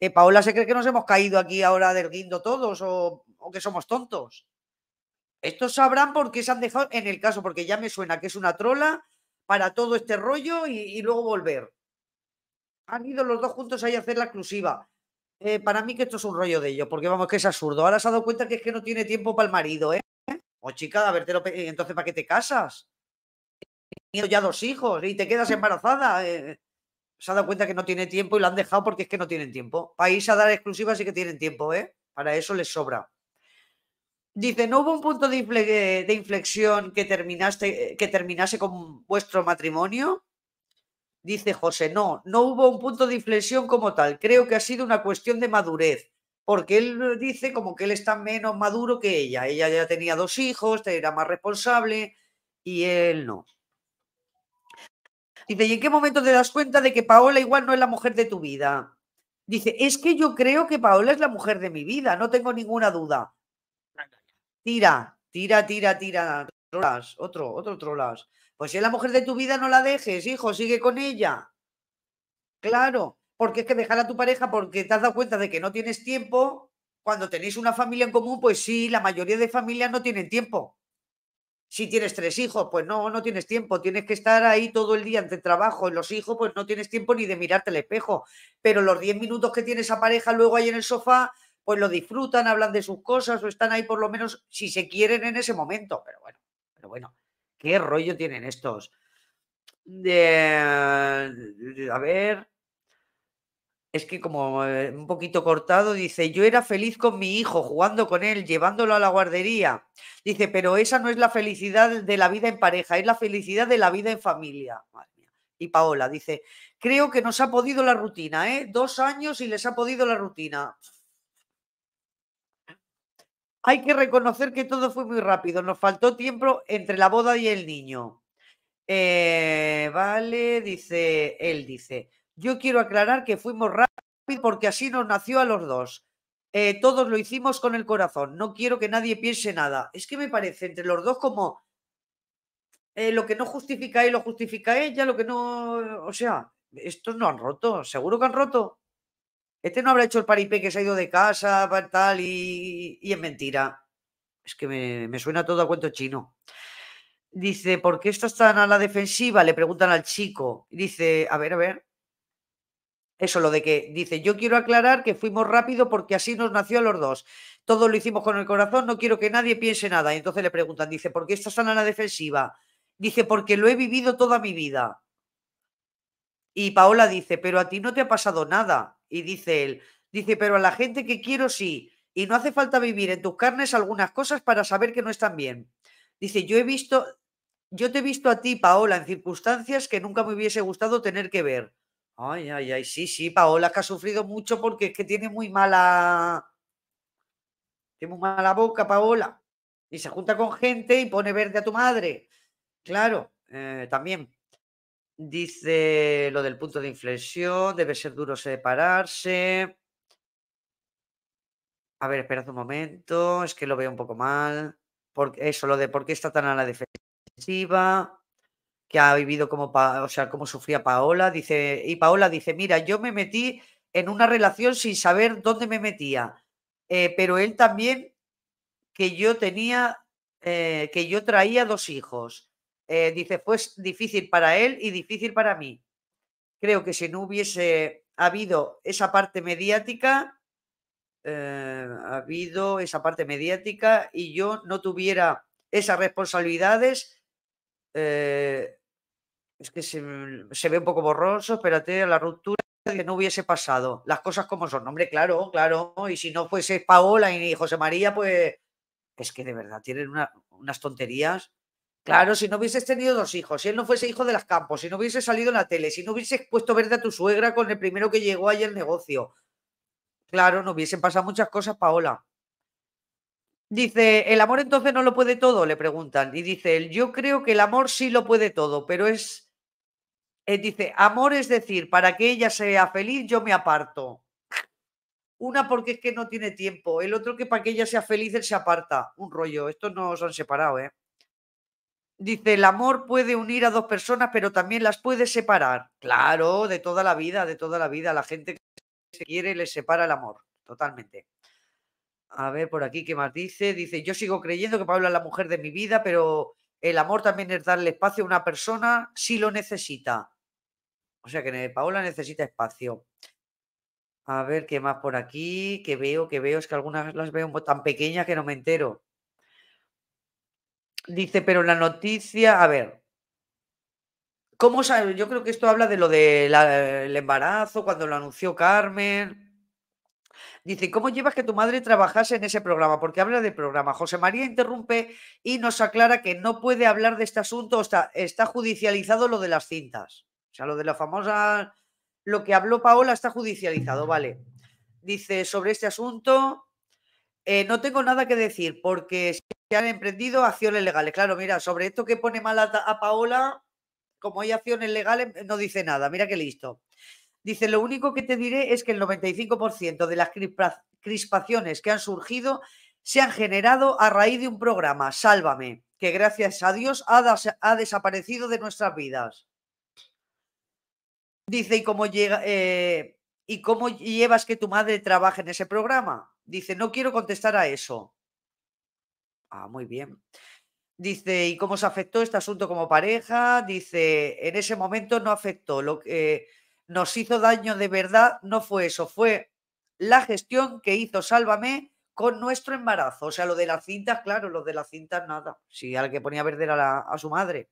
Eh, Paola se cree que nos hemos caído aquí ahora del guindo todos o, que somos tontos. Estos sabrán por qué se han dejado en el caso, porque ya me suena que es una trola para todo este rollo y, luego volver. Han ido los dos juntos ahí a hacer la exclusiva. Eh, para mí que esto es un rollo de ellos, porque vamos, que es absurdo. Ahora se ha dado cuenta que es que no tiene tiempo para el marido, ¿eh? O oh, chica, a verte, eh, entonces, ¿para qué te casas? Tenido ya dos hijos y te quedas embarazada. Eh, eh, se ha dado cuenta que no tiene tiempo y lo han dejado porque es que no tienen tiempo. País a dar exclusivas sí que tienen tiempo, ¿eh? Para eso les sobra. Dice, ¿no hubo un punto de, inflexión que, que terminase con vuestro matrimonio? Dice José, no, no hubo un punto de inflexión como tal. Creo que ha sido una cuestión de madurez porque él eh, dice como que él está menos maduro que ella. Ella ya tenía dos hijos, era más responsable y él no. Dice, ¿y en qué momento te das cuenta de que Paola igual no es la mujer de tu vida? Dice, es que yo creo que Paola es la mujer de mi vida, no tengo ninguna duda. Tira, tira, tira, tira. Trolas, otro, otro trolas. Pues si es la mujer de tu vida, no la dejes, hijo, sigue con ella. Claro porque es que dejar a tu pareja porque te has dado cuenta de que no tienes tiempo. Cuando tenéis una familia en común, pues sí, la mayoría de familias no tienen tiempo. Si tienes tres hijos, pues no, no tienes tiempo. Tienes que estar ahí todo el día ante trabajo. Y los hijos, pues no tienes tiempo ni de mirarte al espejo. Pero los diez minutos que tiene esa pareja luego ahí en el sofá, pues lo disfrutan, hablan de sus cosas o están ahí por lo menos si se quieren en ese momento. Pero bueno, pero bueno, qué rollo tienen estos. De, a ver, es que como eh, un poquito cortado, dice, yo era feliz con mi hijo, jugando con él, llevándolo a la guardería. Dice, pero esa no es la felicidad de la vida en pareja, es la felicidad de la vida en familia. Y Paola dice, creo que nos ha podido la rutina, ¿eh? Dos años y les ha podido la rutina. Hay que reconocer que todo fue muy rápido, nos faltó tiempo entre la boda y el niño. Eh, vale, dice, él dice, yo quiero aclarar que fuimos rápido porque así nos nació a los dos. Eh, todos lo hicimos con el corazón. No quiero que nadie piense nada. Es que me parece entre los dos como eh, lo que no justifica él lo justifica ella, lo que no. O sea, estos no han roto. Seguro que han roto. Este no habrá hecho el paripé que se ha ido de casa, tal, y, es mentira. Es que me, suena todo a cuento chino. Dice, ¿por qué están a la defensiva? Le preguntan al chico. Dice, a ver, a ver, eso, lo de que dice, yo quiero aclarar que fuimos rápido porque así nos nació a los dos. Todos lo hicimos con el corazón, no quiero que nadie piense nada. Y entonces le preguntan, dice, ¿por qué estás tan la defensiva? Dice, porque lo he vivido toda mi vida. Y Paola dice, pero a ti no te ha pasado nada. Y dice él, dice, pero a la gente que quiero sí. Y no hace falta vivir en tus carnes algunas cosas para saber que no están bien. Dice, yo he visto, yo te he visto a ti, Paola, en circunstancias que nunca me hubiese gustado tener que ver. Ay, ay, ay, sí, sí, Paola que ha sufrido mucho porque es que tiene muy mala. Tiene muy mala boca, Paola. Y se junta con gente y pone verde a tu madre. Claro, eh, también. Dice lo del punto de inflexión, debe ser duro separarse. A ver, esperad un momento, es que lo veo un poco mal. eso, lo de por qué está tan a la defensiva que ha vivido como, o sea, como sufría Paola, dice, y Paola dice, mira, yo me metí en una relación sin saber dónde me metía, eh, pero él también, que yo tenía, eh, que yo traía dos hijos. Eh, dice, pues difícil para él y difícil para mí. Creo que si no hubiese habido esa parte mediática, ha habido esa parte mediática y yo no tuviera esas responsabilidades, es que mm, se, ve un poco borroso, espérate, la ruptura que no hubiese pasado. Las cosas como son. Hombre, claro, claro. Y si no fuese Paola y José María, pues es que de verdad tienen unas tonterías. Claro, si no hubieses tenido dos hijos, si él no fuese hijo de las campos, si no hubiese salido en la tele, si no hubieses puesto verde a tu suegra con el primero que llegó ahí al negocio. Claro, no hubiesen pasado muchas cosas, Paola. Dice, ¿el amor entonces no lo puede todo? Le preguntan. Y dice él, yo creo que el amor sí lo puede todo, pero es eh, dice, amor es decir, para que ella sea feliz, yo me aparto. Una porque es que no tiene tiempo, el otro que para que ella sea feliz, él se aparta. Un rollo, estos no se han separado, ¿eh? Dice, el amor puede unir a dos personas, pero también las puede separar. Claro, de toda la vida, de toda la vida. La gente que se quiere le separa el amor, totalmente. A ver, por aquí, ¿qué más dice? Dice, yo sigo creyendo que Pablo es la mujer de mi vida, pero el amor también es darle espacio a una persona si lo necesita. O sea que Paola necesita espacio. A ver qué más por aquí, que veo, que veo, es que algunas las veo tan pequeñas que no me entero. Dice, pero la noticia, a ver, ¿cómo sabe? Yo creo que esto habla de lo del embarazo, cuando lo anunció Carmen. Dice, ¿cómo llevas que tu madre trabajase en ese programa? Porque habla del programa. José María interrumpe y nos aclara que no puede hablar de este asunto, está, está judicializado lo de las cintas. O sea, lo de la famosa, lo que habló Paola está judicializado, vale. Dice, sobre este asunto, eh, no tengo nada que decir porque se han emprendido acciones legales. Claro, mira, sobre esto que pone mal a, Paola, como hay acciones legales, no dice nada. Mira qué listo. Dice, lo único que te diré es que el 95% de las crispaciones que han surgido se han generado a raíz de un programa, Sálvame, que gracias a Dios ha desaparecido de nuestras vidas. Dice, ¿y cómo, llega, eh, ¿y cómo llevas que tu madre trabaje en ese programa? Dice, no quiero contestar a eso. Ah, muy bien. Dice, ¿y cómo se afectó este asunto como pareja? Dice, en ese momento no afectó. Lo que nos hizo daño de verdad no fue eso, fue la gestión que hizo Sálvame con nuestro embarazo. O sea, lo de las cintas, claro, lo de las cintas, nada. Si sí, al que ponía a perder a, a su madre.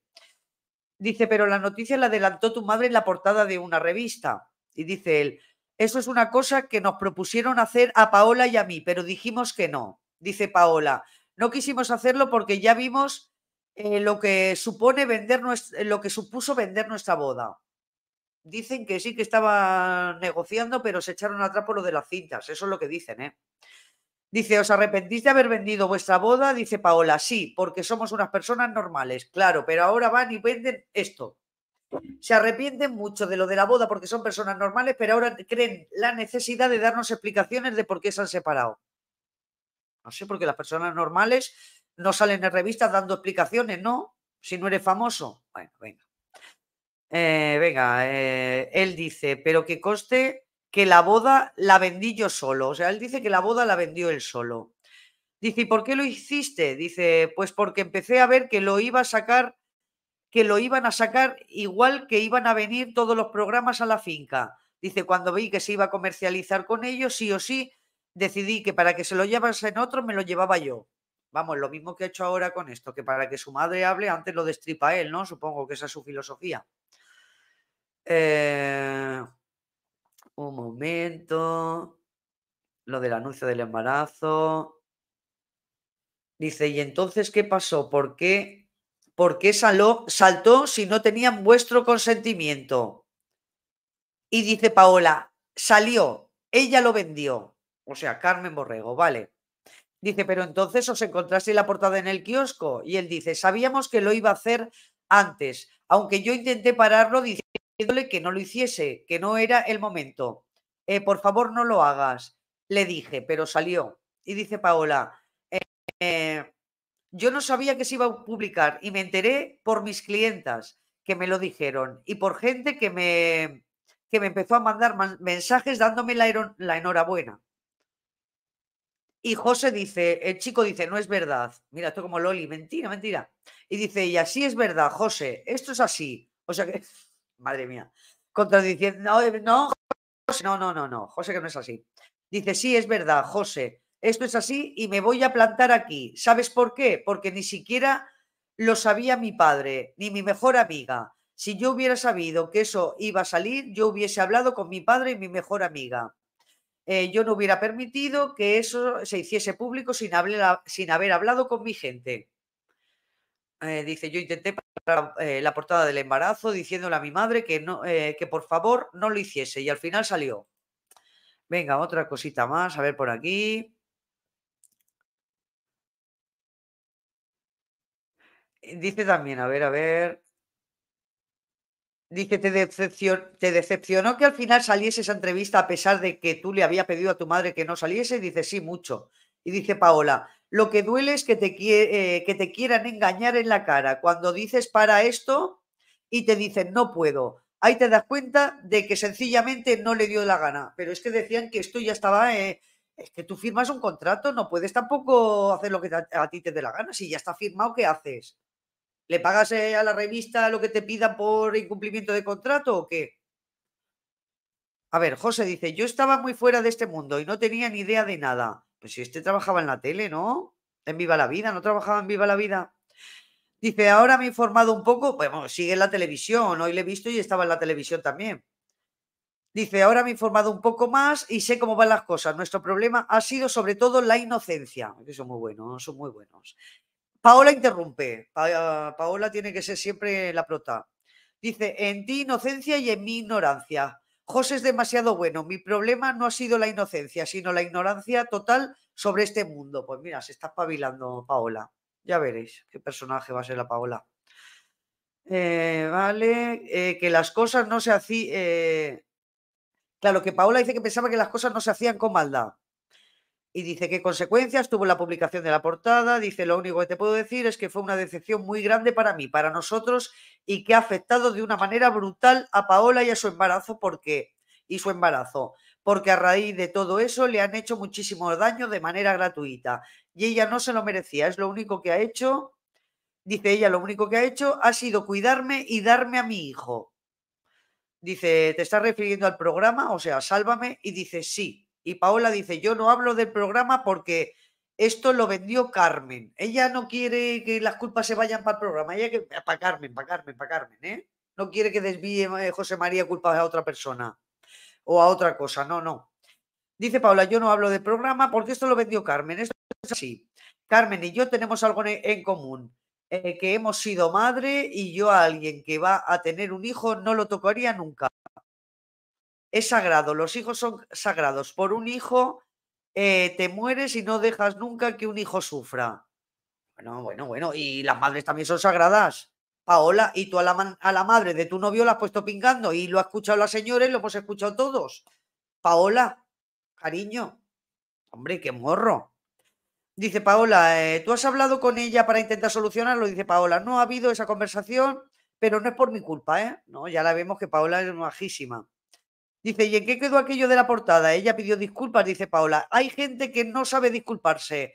Dice, pero la noticia la adelantó tu madre en la portada de una revista. Y dice él, eso es una cosa que nos propusieron hacer a Paola y a mí, pero dijimos que no. Dice Paola, no quisimos hacerlo porque ya vimos eh, lo que supone vender es lo que supuso vender nuestra boda. Dicen que sí que estaba negociando, pero se echaron atrás por lo de las cintas. Eso es lo que dicen, ¿eh? Dice, ¿os arrepentís de haber vendido vuestra boda? Dice Paola, sí, porque somos unas personas normales, claro, pero ahora van y venden esto. Se arrepienten mucho de lo de la boda porque son personas normales, pero ahora creen la necesidad de darnos explicaciones de por qué se han separado. No sé, porque las personas normales no salen en revistas dando explicaciones, ¿no? Si no eres famoso. Bueno, venga. Eh, venga, eh, él dice, pero que coste que la boda la vendí yo solo. O sea, él dice que la boda la vendió él solo. Dice, ¿y por qué lo hiciste? Dice, pues porque empecé a ver que lo iba a sacar, que lo iban a sacar igual que iban a venir todos los programas a la finca. Dice, cuando vi que se iba a comercializar con ellos, sí o sí, decidí que para que se lo llevasen otro me lo llevaba yo. Vamos, lo mismo que he hecho ahora con esto, que para que su madre hable, antes lo destripa él, ¿no? Supongo que esa es su filosofía. Eh, un momento. Lo del anuncio del embarazo. Dice, ¿y entonces qué pasó? ¿Por qué, por qué saló, saltó si no tenían vuestro consentimiento? Y dice Paola, salió, ella lo vendió. O sea, Carmen Borrego, vale. Dice, pero entonces os encontrasteis la portada en el kiosco. Y él dice, sabíamos que lo iba a hacer antes, aunque yo intenté pararlo diciendo que no lo hiciese, que no era el momento. Eh, por favor, no lo hagas. Le dije, pero salió. Y dice Paola, eh, yo no sabía que se iba a publicar y me enteré por mis clientas que me lo dijeron y por gente que me, que me empezó a mandar mensajes dándome la, la enhorabuena. Y José dice, el chico dice, no es verdad. Mira, esto como Loli, mentira, mentira. Y dice, y así es verdad, José, esto es así. O sea que madre mía, contradiciendo, no, eh, no, no, no, no, José que no es así. Dice, sí, es verdad, José, esto es así y me voy a plantar aquí. ¿Sabes por qué? Porque ni siquiera lo sabía mi padre, ni mi mejor amiga. Si yo hubiera sabido que eso iba a salir, yo hubiese hablado con mi padre y mi mejor amiga. Eh, yo no hubiera permitido que eso se hiciese público sin, hablar, sin haber hablado con mi gente. Eh, dice, yo intenté para eh, la portada del embarazo diciéndole a mi madre que, no, eh, que por favor no lo hiciese y al final salió. Venga, otra cosita más, a ver por aquí. Dice también, a ver, a ver. Dice, te, ¿te decepcionó que al final saliese esa entrevista a pesar de que tú le había pedido a tu madre que no saliese? Dice, sí, mucho. Y dice Paola, lo que duele es eh, que te, quieran engañar en la cara cuando dices para esto y te dicen no puedo. Ahí te das cuenta de que sencillamente no le dio la gana. Pero es que decían que esto ya estaba... Eh, es que tú firmas un contrato, no puedes tampoco hacer lo que a ti te dé la gana. Si ya está firmado, ¿qué haces? ¿Le pagas eh, a la revista lo que te pida por incumplimiento de contrato o qué? A ver, José dice, yo estaba muy fuera de este mundo y no tenía ni idea de nada. Pues si este trabajaba en la tele, ¿no? En Viva la Vida, ¿no trabajaba en Viva la Vida? Dice, ahora me he informado un poco, pues bueno, sigue en la televisión, hoy le he visto y estaba en la televisión también. Dice, ahora me he informado un poco más y sé cómo van las cosas. Nuestro problema ha sido sobre todo la inocencia, que son muy buenos, son muy buenos. Paola interrumpe, Paola tiene que ser siempre la prota. Dice, en ti inocencia y en mi ignorancia. José es demasiado bueno. Mi problema no ha sido la inocencia, sino la ignorancia total sobre este mundo. Pues mira, se está espabilando Paola. Ya veréis qué personaje va a ser la Paola. Eh, vale, eh, que las cosas no se hacían. Eh, claro, que Paola dice que pensaba que las cosas no se hacían con maldad. Y dice, ¿qué consecuencias tuvo la publicación de la portada? Dice, lo único que te puedo decir es que fue una decepción muy grande para mí, para nosotros, y que ha afectado de una manera brutal a Paola y a su embarazo, porque, y su embarazo, porque a raíz de todo eso le han hecho muchísimo daño de manera gratuita. Y ella no se lo merecía, es lo único que ha hecho, dice ella, lo único que ha hecho ha sido cuidarme y darme a mi hijo. Dice, ¿te estás refiriendo al programa? O sea, sálvame. Y dice, sí, y Paola dice, yo no hablo del programa porque esto lo vendió Carmen. Ella no quiere que las culpas se vayan para el programa, ella que para Carmen, para Carmen, para Carmen, ¿eh? No quiere que desvíe eh, José María culpas a otra persona o a otra cosa, no, no. Dice Paola, yo no hablo del programa porque esto lo vendió Carmen, esto es así. Carmen y yo tenemos algo en común. Eh, que hemos sido madre y yo a alguien que va a tener un hijo no lo tocaría nunca es sagrado, los hijos son sagrados. Por un hijo eh, te mueres y no dejas nunca que un hijo sufra. Bueno, bueno, bueno, y las madres también son sagradas. Paola, y tú a la, madre de tu novio la has puesto pingando y lo ha escuchado la señora y lo hemos escuchado todos. Paola, cariño, hombre, qué morro. Dice Paola, eh, ¿tú has hablado con ella para intentar solucionarlo? Dice Paola, no ha habido esa conversación, pero no es por mi culpa, ¿eh? No, ya la vemos que Paola es majísima. Dice, ¿y en qué quedó aquello de la portada? Ella pidió disculpas, dice Paola. Hay gente que no sabe disculparse.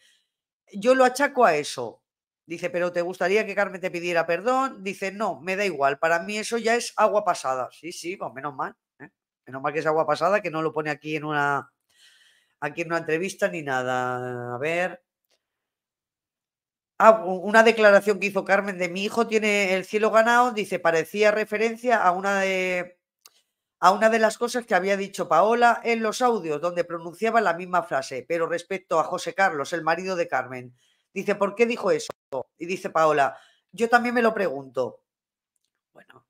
Yo lo achaco a eso. Dice, pero ¿te gustaría que Carmen te pidiera perdón? Dice, no, me da igual. Para mí eso ya es agua pasada. Sí, sí, pues menos mal. ¿eh? Menos mal que es agua pasada, que no lo pone aquí en una, aquí en una entrevista ni nada. A ver. Ah, una declaración que hizo Carmen de mi hijo tiene el cielo ganado. Dice, parecía referencia a una de a una de las cosas que había dicho Paola en los audios, donde pronunciaba la misma frase, pero respecto a José Carlos, el marido de Carmen. Dice, ¿por qué dijo eso? Y dice Paola, yo también me lo pregunto. Bueno,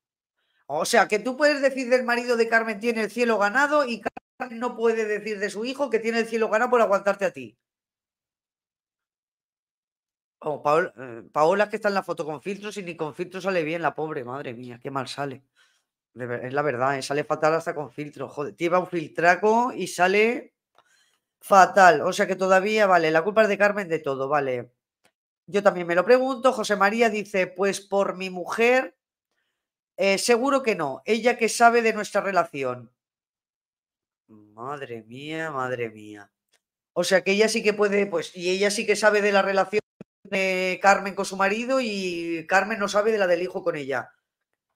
o sea, que tú puedes decir del marido de Carmen tiene el cielo ganado y Carmen no puede decir de su hijo que tiene el cielo ganado por aguantarte a ti. Oh, Paola, eh, Paola que está en la foto con filtros y ni con filtros sale bien la pobre, madre mía, qué mal sale. Es la verdad, ¿eh? sale fatal hasta con filtro. Joder, lleva un filtraco y sale fatal. O sea que todavía, vale, la culpa es de Carmen de todo, vale. Yo también me lo pregunto. José María dice, pues por mi mujer, eh, seguro que no. Ella que sabe de nuestra relación. Madre mía, madre mía. O sea que ella sí que puede, pues, y ella sí que sabe de la relación de Carmen con su marido y Carmen no sabe de la del hijo con ella.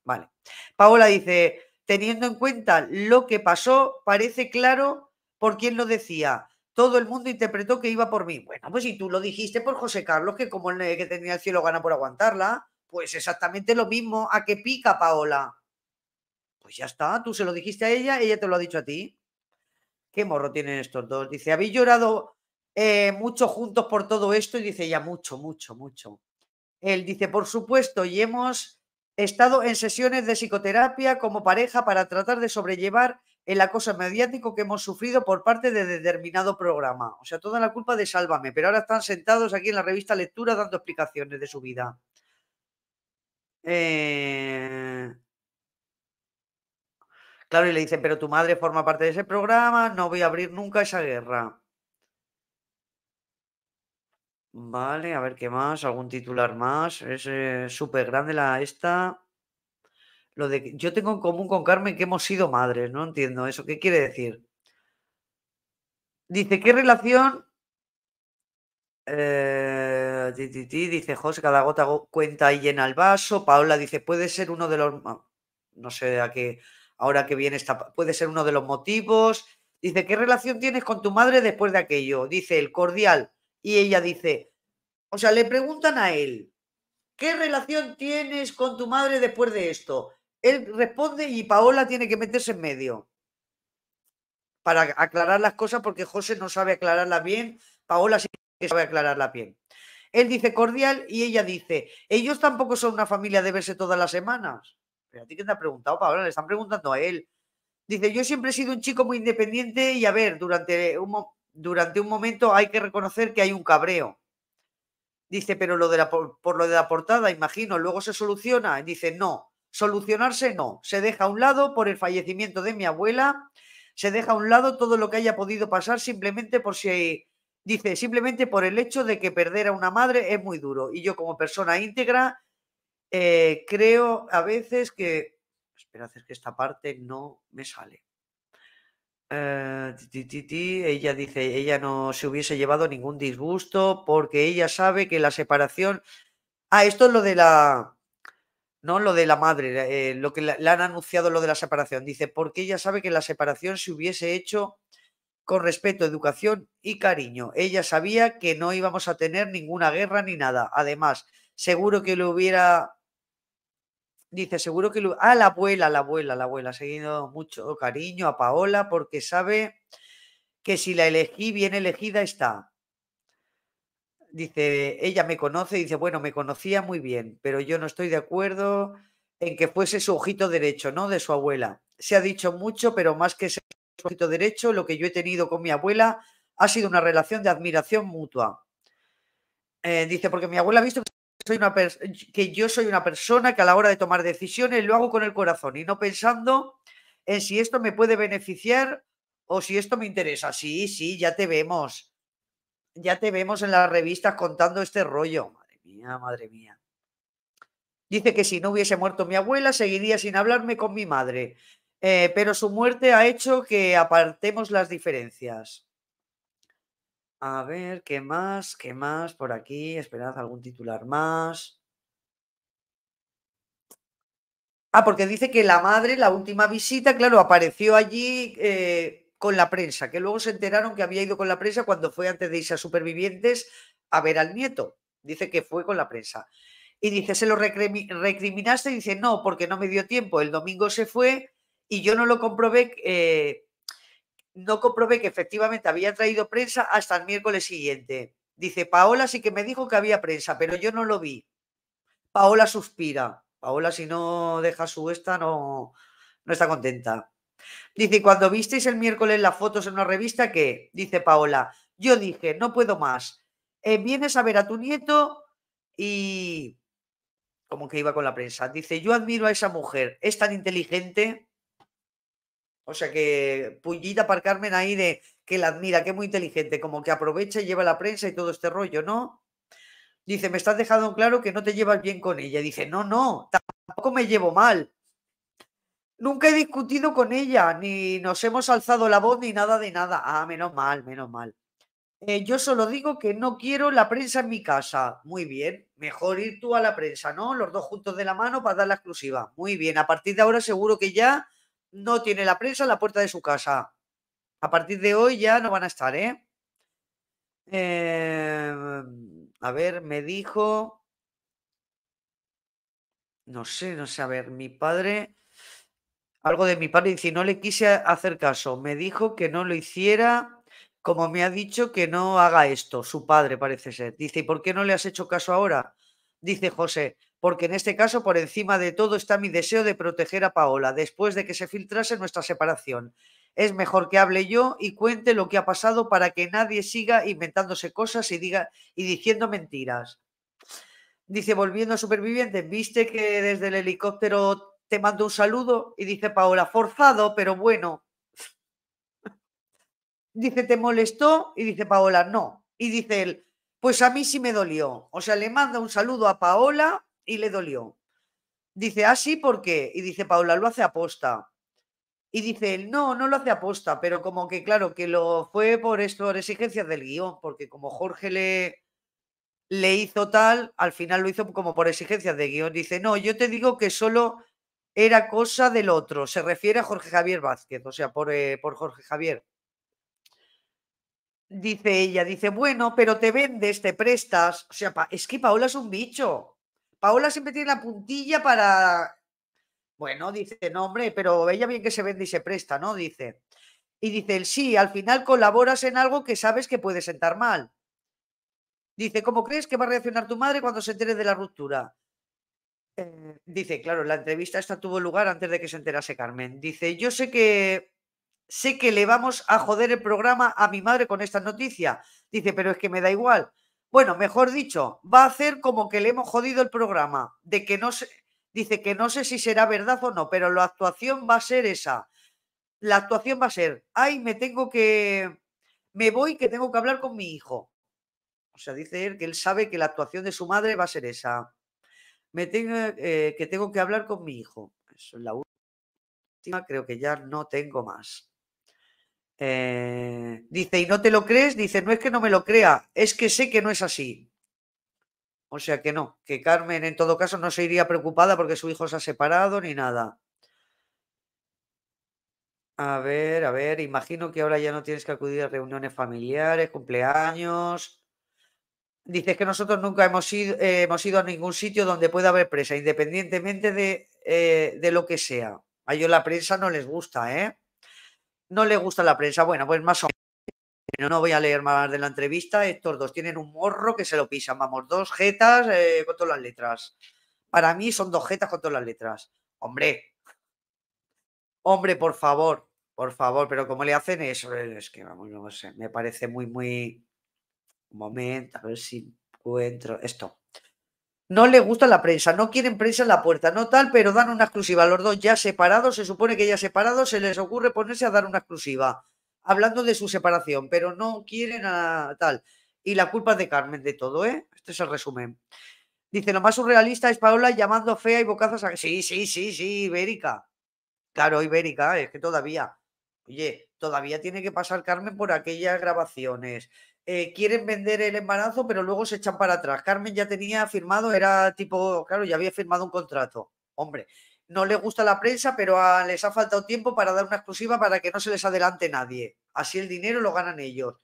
Vale. Paola dice, teniendo en cuenta lo que pasó, parece claro por quién lo decía. Todo el mundo interpretó que iba por mí. Bueno, pues si tú lo dijiste por José Carlos, que como el que tenía el cielo gana por aguantarla, pues exactamente lo mismo. ¿A qué pica, Paola? Pues ya está, tú se lo dijiste a ella, ella te lo ha dicho a ti. Qué morro tienen estos dos. Dice, ¿habéis llorado eh, mucho juntos por todo esto? Y dice, ya mucho, mucho, mucho. Él dice, por supuesto, y hemos He estado en sesiones de psicoterapia como pareja para tratar de sobrellevar el acoso mediático que hemos sufrido por parte de determinado programa. O sea, toda la culpa de Sálvame, pero ahora están sentados aquí en la revista Lectura dando explicaciones de su vida. Eh, claro, y le dicen, pero tu madre forma parte de ese programa, no voy a abrir nunca esa guerra. Vale, a ver qué más, algún titular más. Es eh, súper grande la esta. Lo de yo tengo en común con Carmen que hemos sido madres, no entiendo eso. ¿Qué quiere decir? Dice, ¿qué relación? Eh, dice José, cada gota cuenta y llena el vaso. Paola dice, puede ser uno de los. No sé a qué. Ahora que viene esta. Puede ser uno de los motivos. Dice, ¿qué relación tienes con tu madre después de aquello? Dice, el cordial y ella dice, o sea, le preguntan a él, ¿qué relación tienes con tu madre después de esto? Él responde y Paola tiene que meterse en medio para aclarar las cosas porque José no sabe aclararlas bien, Paola sí que sabe aclararlas bien. Él dice cordial y ella dice, ellos tampoco son una familia de verse todas las semanas. Pero a ti que te ha preguntado, Paola, le están preguntando a él. Dice, yo siempre he sido un chico muy independiente y a ver, durante un, durante un momento hay que reconocer que hay un cabreo. Dice, pero lo de la, por lo de la portada, imagino, luego se soluciona. Dice, no, solucionarse no. Se deja a un lado por el fallecimiento de mi abuela, se deja a un lado todo lo que haya podido pasar simplemente por si... Dice, simplemente por el hecho de que perder a una madre es muy duro. Y yo como persona íntegra eh, creo a veces que... Espera, que esta parte no me sale. Eh, ella dice, ella no se hubiese llevado ningún disgusto porque ella sabe que la separación... Ah, esto es lo de la... No, lo de la madre, eh, lo que le han anunciado lo de la separación. Dice, porque ella sabe que la separación se hubiese hecho con respeto, educación y cariño. Ella sabía que no íbamos a tener ninguna guerra ni nada. Además, seguro que lo hubiera Dice, seguro que... Ah, la abuela, la abuela, la abuela. Ha Seguido mucho cariño a Paola porque sabe que si la elegí, bien elegida está. Dice, ella me conoce, dice, bueno, me conocía muy bien, pero yo no estoy de acuerdo en que fuese su ojito derecho, ¿no? De su abuela. Se ha dicho mucho, pero más que su ojito derecho, lo que yo he tenido con mi abuela ha sido una relación de admiración mutua. Eh, dice, porque mi abuela ha visto que yo soy una persona que a la hora de tomar decisiones lo hago con el corazón y no pensando en si esto me puede beneficiar o si esto me interesa. Sí, sí, ya te vemos. Ya te vemos en las revistas contando este rollo. Madre mía, madre mía. Dice que si no hubiese muerto mi abuela, seguiría sin hablarme con mi madre. Eh, pero su muerte ha hecho que apartemos las diferencias. A ver, ¿qué más? ¿Qué más por aquí? Esperad algún titular más. Ah, porque dice que la madre, la última visita, claro, apareció allí eh, con la prensa, que luego se enteraron que había ido con la prensa cuando fue antes de irse a Supervivientes a ver al nieto. Dice que fue con la prensa. Y dice, ¿se lo recriminaste? dice, no, porque no me dio tiempo. El domingo se fue y yo no lo comprobé. Eh, no comprobé que efectivamente había traído prensa hasta el miércoles siguiente. Dice, Paola sí que me dijo que había prensa, pero yo no lo vi. Paola suspira. Paola, si no deja su esta, no, no está contenta. Dice, cuando visteis el miércoles las fotos en una revista, ¿qué? Dice Paola, yo dije, no puedo más. Eh, vienes a ver a tu nieto y... Como que iba con la prensa. Dice, yo admiro a esa mujer, es tan inteligente. O sea que puñita para Carmen ahí de que la admira, que es muy inteligente, como que aprovecha y lleva la prensa y todo este rollo, ¿no? Dice, me estás dejando claro que no te llevas bien con ella. Dice, no, no, tampoco me llevo mal. Nunca he discutido con ella, ni nos hemos alzado la voz, ni nada de nada. Ah, menos mal, menos mal. Eh, yo solo digo que no quiero la prensa en mi casa. Muy bien, mejor ir tú a la prensa, ¿no? Los dos juntos de la mano para dar la exclusiva. Muy bien, a partir de ahora seguro que ya no tiene la prensa en la puerta de su casa. A partir de hoy ya no van a estar, ¿eh? Em, a ver, me dijo. No sé, no sé, a ver, mi padre. Algo de mi padre dice, no le quise hacer caso. Me dijo que no lo hiciera, como me ha dicho que no haga esto. Su padre parece ser. Dice, ¿y por qué no le has hecho caso ahora? Dice José, porque en este caso por encima de todo está mi deseo de proteger a Paola después de que se filtrase nuestra separación. Es mejor que hable yo y cuente lo que ha pasado para que nadie siga inventándose cosas y, diga, y diciendo mentiras. Dice, volviendo a superviviente, ¿viste que desde el helicóptero te mando un saludo? Y dice Paola, forzado, pero bueno. dice, ¿te molestó? Y dice Paola, no. Y dice él, pues a mí sí me dolió. O sea, le manda un saludo a Paola y le dolió. Dice, ah, sí, ¿por qué? Y dice, Paula, lo hace aposta. Y dice, no, no lo hace aposta, pero como que, claro, que lo fue por esto, exigencias del guión, porque como Jorge le, le hizo tal, al final lo hizo como por exigencias de guión. Dice, no, yo te digo que solo era cosa del otro, se refiere a Jorge Javier Vázquez, o sea, por, eh, por Jorge Javier. Dice ella, dice, bueno, pero te vendes, te prestas. O sea, es que Paola es un bicho. Paola siempre tiene la puntilla para. Bueno, dice, no, hombre, pero ella bien que se vende y se presta, ¿no? Dice. Y dice sí, al final colaboras en algo que sabes que puede sentar mal. Dice, ¿cómo crees que va a reaccionar tu madre cuando se entere de la ruptura? Eh, dice, claro, la entrevista esta tuvo lugar antes de que se enterase Carmen. Dice, yo sé que sé que le vamos a joder el programa a mi madre con esta noticia. Dice, pero es que me da igual. Bueno, mejor dicho, va a hacer como que le hemos jodido el programa, de que no se, dice que no sé si será verdad o no, pero la actuación va a ser esa. La actuación va a ser, ay, me tengo que, me voy que tengo que hablar con mi hijo. O sea, dice él que él sabe que la actuación de su madre va a ser esa. Me tengo eh, que tengo que hablar con mi hijo. Eso es la última, creo que ya no tengo más. Eh, dice, ¿y no te lo crees? Dice, no es que no me lo crea, es que sé que no es así. O sea que no, que Carmen en todo caso no se iría preocupada porque su hijo se ha separado ni nada. A ver, a ver, imagino que ahora ya no tienes que acudir a reuniones familiares, cumpleaños. Dices que nosotros nunca hemos ido, eh, hemos ido a ningún sitio donde pueda haber presa, independientemente de, eh, de lo que sea. A ellos la prensa no les gusta, ¿eh? no le gusta la prensa. Bueno, pues más o menos. no voy a leer más de la entrevista. Estos dos tienen un morro que se lo pisan. Vamos, dos jetas eh, con todas las letras. Para mí son dos jetas con todas las letras. Hombre, hombre, por favor, por favor, pero ¿cómo le hacen eso? Eh, es que, vamos, no sé, me parece muy, muy... Un momento, a ver si encuentro esto no le gusta la prensa, no quieren prensa en la puerta, no tal, pero dan una exclusiva. Los dos ya separados, se supone que ya separados, se les ocurre ponerse a dar una exclusiva, hablando de su separación, pero no quieren a tal. Y la culpa es de Carmen de todo, ¿eh? Este es el resumen. Dice, lo más surrealista es Paola llamando fea y bocazas a... Sí, sí, sí, sí, ibérica. Claro, ibérica, es que todavía. Oye, todavía tiene que pasar Carmen por aquellas grabaciones. Eh, quieren vender el embarazo, pero luego se echan para atrás. Carmen ya tenía firmado, era tipo, claro, ya había firmado un contrato. Hombre, no le gusta la prensa, pero les ha faltado tiempo para dar una exclusiva para que no se les adelante nadie. Así el dinero lo ganan ellos.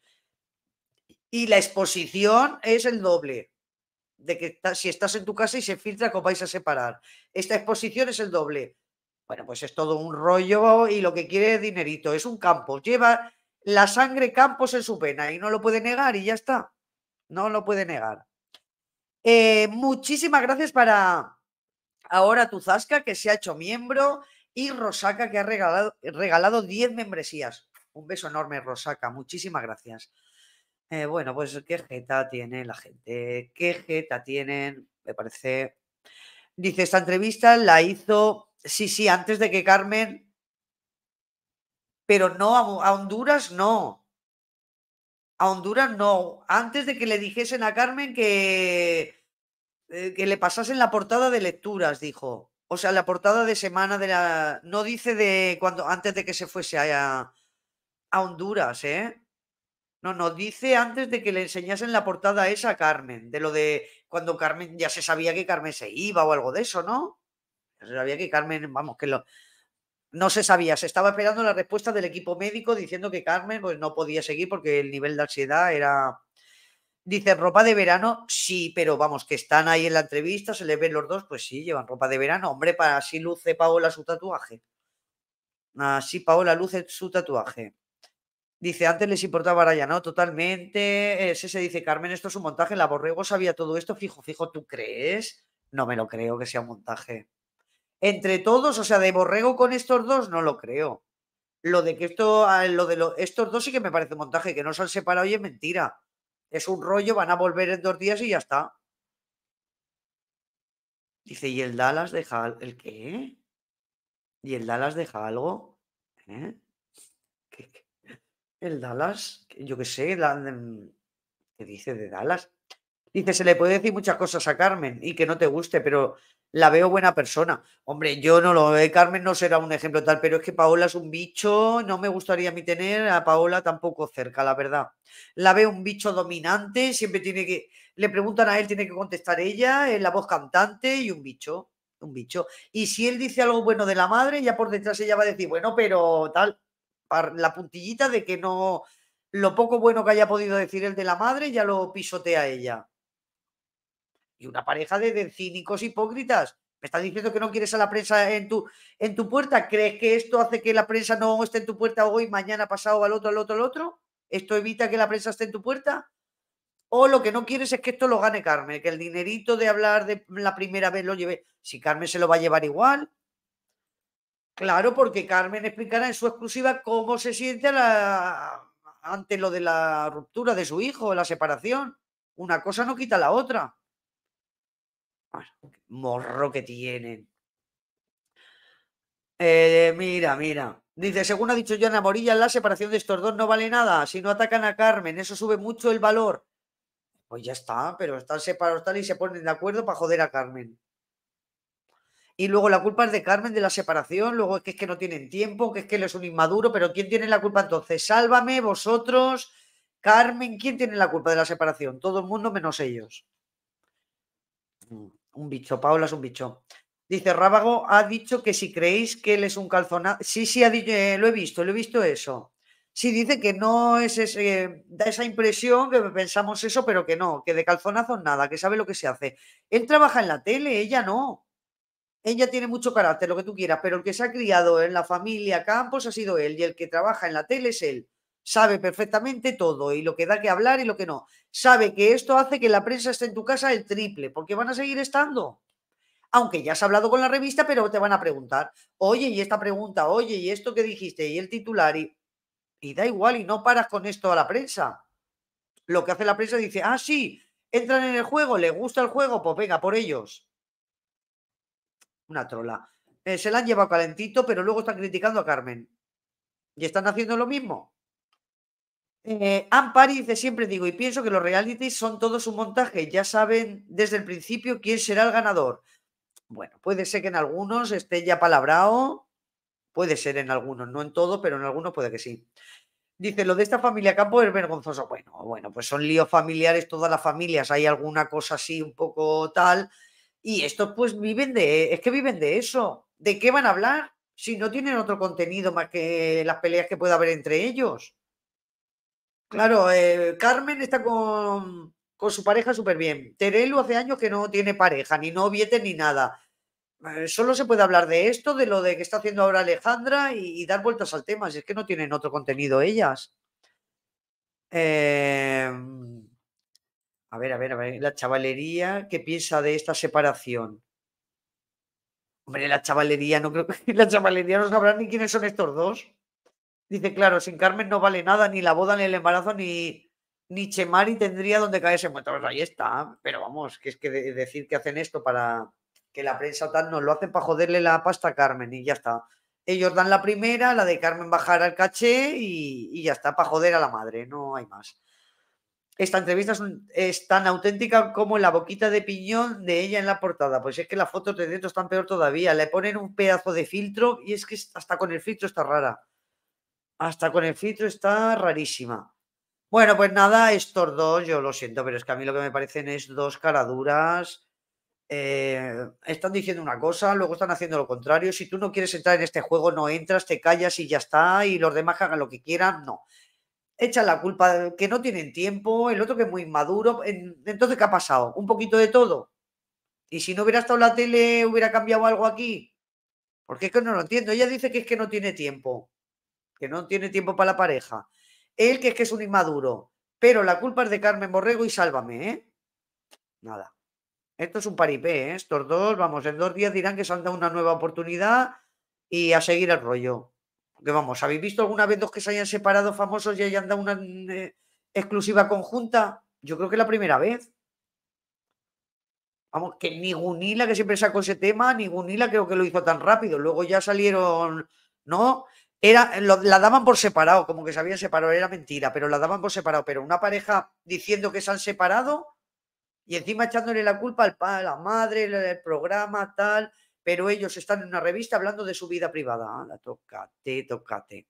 Y la exposición es el doble. De que si estás en tu casa y se filtra que os vais a separar. Esta exposición es el doble. Bueno, pues es todo un rollo y lo que quiere es dinerito. Es un campo. Lleva, la sangre Campos en su pena y no lo puede negar y ya está. No lo puede negar. Eh, muchísimas gracias para ahora Tuzasca, que se ha hecho miembro, y Rosaca, que ha regalado, regalado 10 membresías. Un beso enorme, Rosaca. Muchísimas gracias. Eh, bueno, pues qué jeta tiene la gente, qué jeta tienen, me parece. Dice, esta entrevista la hizo, sí, sí, antes de que Carmen pero no, a Honduras no. A Honduras no. Antes de que le dijesen a Carmen que, eh, que le pasasen la portada de lecturas, dijo. O sea, la portada de semana de la. No dice de cuando antes de que se fuese a, a Honduras, ¿eh? No, no dice antes de que le enseñasen la portada esa a Carmen, de lo de cuando Carmen ya se sabía que Carmen se iba o algo de eso, ¿no? Se sabía que Carmen, vamos, que lo, no se sabía, se estaba esperando la respuesta del equipo médico diciendo que Carmen pues, no podía seguir porque el nivel de ansiedad era... Dice, ropa de verano, sí, pero vamos, que están ahí en la entrevista, se les ven los dos, pues sí, llevan ropa de verano. Hombre, para así luce Paola su tatuaje. Así Paola luce su tatuaje. Dice, antes les importaba Araya, ¿no? Totalmente. Ese se dice, Carmen, esto es un montaje. La Borrego sabía todo esto. Fijo, fijo, ¿tú crees? No me lo creo que sea un montaje entre todos, o sea, de Borrego con estos dos, no lo creo. Lo de que esto, ah, lo de estos dos sí que me parece un montaje, que no se han separado y es mentira. Es un rollo, van a volver en dos días y ya está. Dice, ¿y el Dallas deja el qué? ¿Y el Dallas deja algo? ¿Eh? el Dallas? Yo qué sé, mm, ¿qué dice de Dallas? Dice, se le puede decir muchas cosas a Carmen y que no te guste, pero la veo buena persona. Hombre, yo no lo veo, Carmen no será un ejemplo tal, pero es que Paola es un bicho, no me gustaría a mí tener a Paola tampoco cerca, la verdad. La veo un bicho dominante, siempre tiene que, le preguntan a él, tiene que contestar ella, es la voz cantante y un bicho, un bicho. Y si él dice algo bueno de la madre, ya por detrás ella va a decir, bueno, pero tal, la puntillita de que no, lo poco bueno que haya podido decir el de la madre ya lo pisotea ella y una pareja de, cínicos hipócritas. ¿Me estás diciendo que no quieres a la prensa en tu, en tu puerta? ¿Crees que esto hace que la prensa no esté en tu puerta hoy, mañana, pasado, al otro, al otro, al otro? ¿Esto evita que la prensa esté en tu puerta? O lo que no quieres es que esto lo gane Carmen, que el dinerito de hablar de la primera vez lo lleve. Si Carmen se lo va a llevar igual. Claro, porque Carmen explicará en su exclusiva cómo se siente ante lo de la ruptura de su hijo, la separación. Una cosa no quita la otra morro que tienen. Eh, mira, mira. Dice, según ha dicho Joana Morilla, la separación de estos dos no vale nada. Si no atacan a Carmen, eso sube mucho el valor. Pues ya está, pero están separados tal y se ponen de acuerdo para joder a Carmen. Y luego la culpa es de Carmen de la separación, luego es que es que no tienen tiempo, que es que él es un inmaduro, pero ¿quién tiene la culpa entonces? Sálvame, vosotros, Carmen, ¿quién tiene la culpa de la separación? Todo el mundo menos ellos. Mm un bicho, Paola es un bicho. Dice Rábago, ha dicho que si creéis que él es un calzonazo. Sí, sí, eh, lo he visto, lo he visto eso. Sí, dice que no es ese, da esa impresión que pensamos eso, pero que no, que de calzonazo nada, que sabe lo que se hace. Él trabaja en la tele, ella no. Ella tiene mucho carácter, lo que tú quieras, pero el que se ha criado en la familia Campos ha sido él y el que trabaja en la tele es él sabe perfectamente todo y lo que da que hablar y lo que no. Sabe que esto hace que la prensa esté en tu casa el triple, porque van a seguir estando. Aunque ya has hablado con la revista, pero te van a preguntar, oye, y esta pregunta, oye, y esto que dijiste, y el titular, y, da igual, y no paras con esto a la prensa. Lo que hace la prensa dice, ah, sí, entran en el juego, les gusta el juego, pues venga, por ellos. Una trola. Eh, se la han llevado calentito, pero luego están criticando a Carmen. Y están haciendo lo mismo. Eh, Ampari dice siempre digo y pienso que los realities son todos un montaje, ya saben desde el principio quién será el ganador. Bueno, puede ser que en algunos esté ya palabrado, puede ser en algunos, no en todo, pero en algunos puede que sí. Dice, lo de esta familia Campo es vergonzoso. Bueno, bueno, pues son líos familiares todas las familias, hay alguna cosa así un poco tal. Y estos pues viven de, es que viven de eso. ¿De qué van a hablar si no tienen otro contenido más que las peleas que pueda haber entre ellos? Claro, eh, Carmen está con, su pareja súper bien. Terelu hace años que no tiene pareja, ni noviete ni nada. Eh, solo se puede hablar de esto, de lo de que está haciendo ahora Alejandra y, dar vueltas al tema. Si es que no tienen otro contenido ellas. Em, a ver, a ver, a ver. La chavalería, ¿qué piensa de esta separación? Hombre, la chavalería, no creo que la chavalería no sabrá ni quiénes son estos dos. Dice, claro, sin Carmen no vale nada, ni la boda, ni el embarazo, ni, ni Chemari tendría donde caerse muerto. Pues ahí está, pero vamos, que es que decir que hacen esto para que la prensa tal, no, lo hacen para joderle la pasta a Carmen y ya está. Ellos dan la primera, la de Carmen bajar al caché y, ya está, para joder a la madre, no hay más. Esta entrevista es, es, tan auténtica como la boquita de piñón de ella en la portada. Pues es que las fotos de dentro están peor todavía. Le ponen un pedazo de filtro y es que hasta con el filtro está rara. Hasta con el filtro está rarísima. Bueno, pues nada, estos dos, yo lo siento, pero es que a mí lo que me parecen es dos caraduras. Eh, están diciendo una cosa, luego están haciendo lo contrario. Si tú no quieres entrar en este juego, no entras, te callas y ya está, y los demás hagan lo que quieran, no. Echa la culpa que no tienen tiempo, el otro que es muy inmaduro. Entonces, ¿qué ha pasado? ¿Un poquito de todo? ¿Y si no hubiera estado la tele, hubiera cambiado algo aquí? Porque es que no lo entiendo. Ella dice que es que no tiene tiempo que no tiene tiempo para la pareja. Él, que es que es un inmaduro. Pero la culpa es de Carmen Borrego y sálvame, ¿eh? Nada. Esto es un paripé, ¿eh? Estos dos, vamos, en dos días dirán que se han dado una nueva oportunidad y a seguir el rollo. Que vamos, ¿habéis visto alguna vez dos que se hayan separado famosos y hayan dado una eh, exclusiva conjunta? Yo creo que la primera vez. Vamos, que ni Gunila, que siempre sacó ese tema, ni Gunila creo que lo hizo tan rápido. Luego ya salieron, ¿no? la daban por separado, como que se habían separado, era mentira, pero la daban por separado. Pero una pareja diciendo que se han separado y encima echándole la culpa al padre, la madre, el programa, tal, pero ellos están en una revista hablando de su vida privada. la tócate, tócate.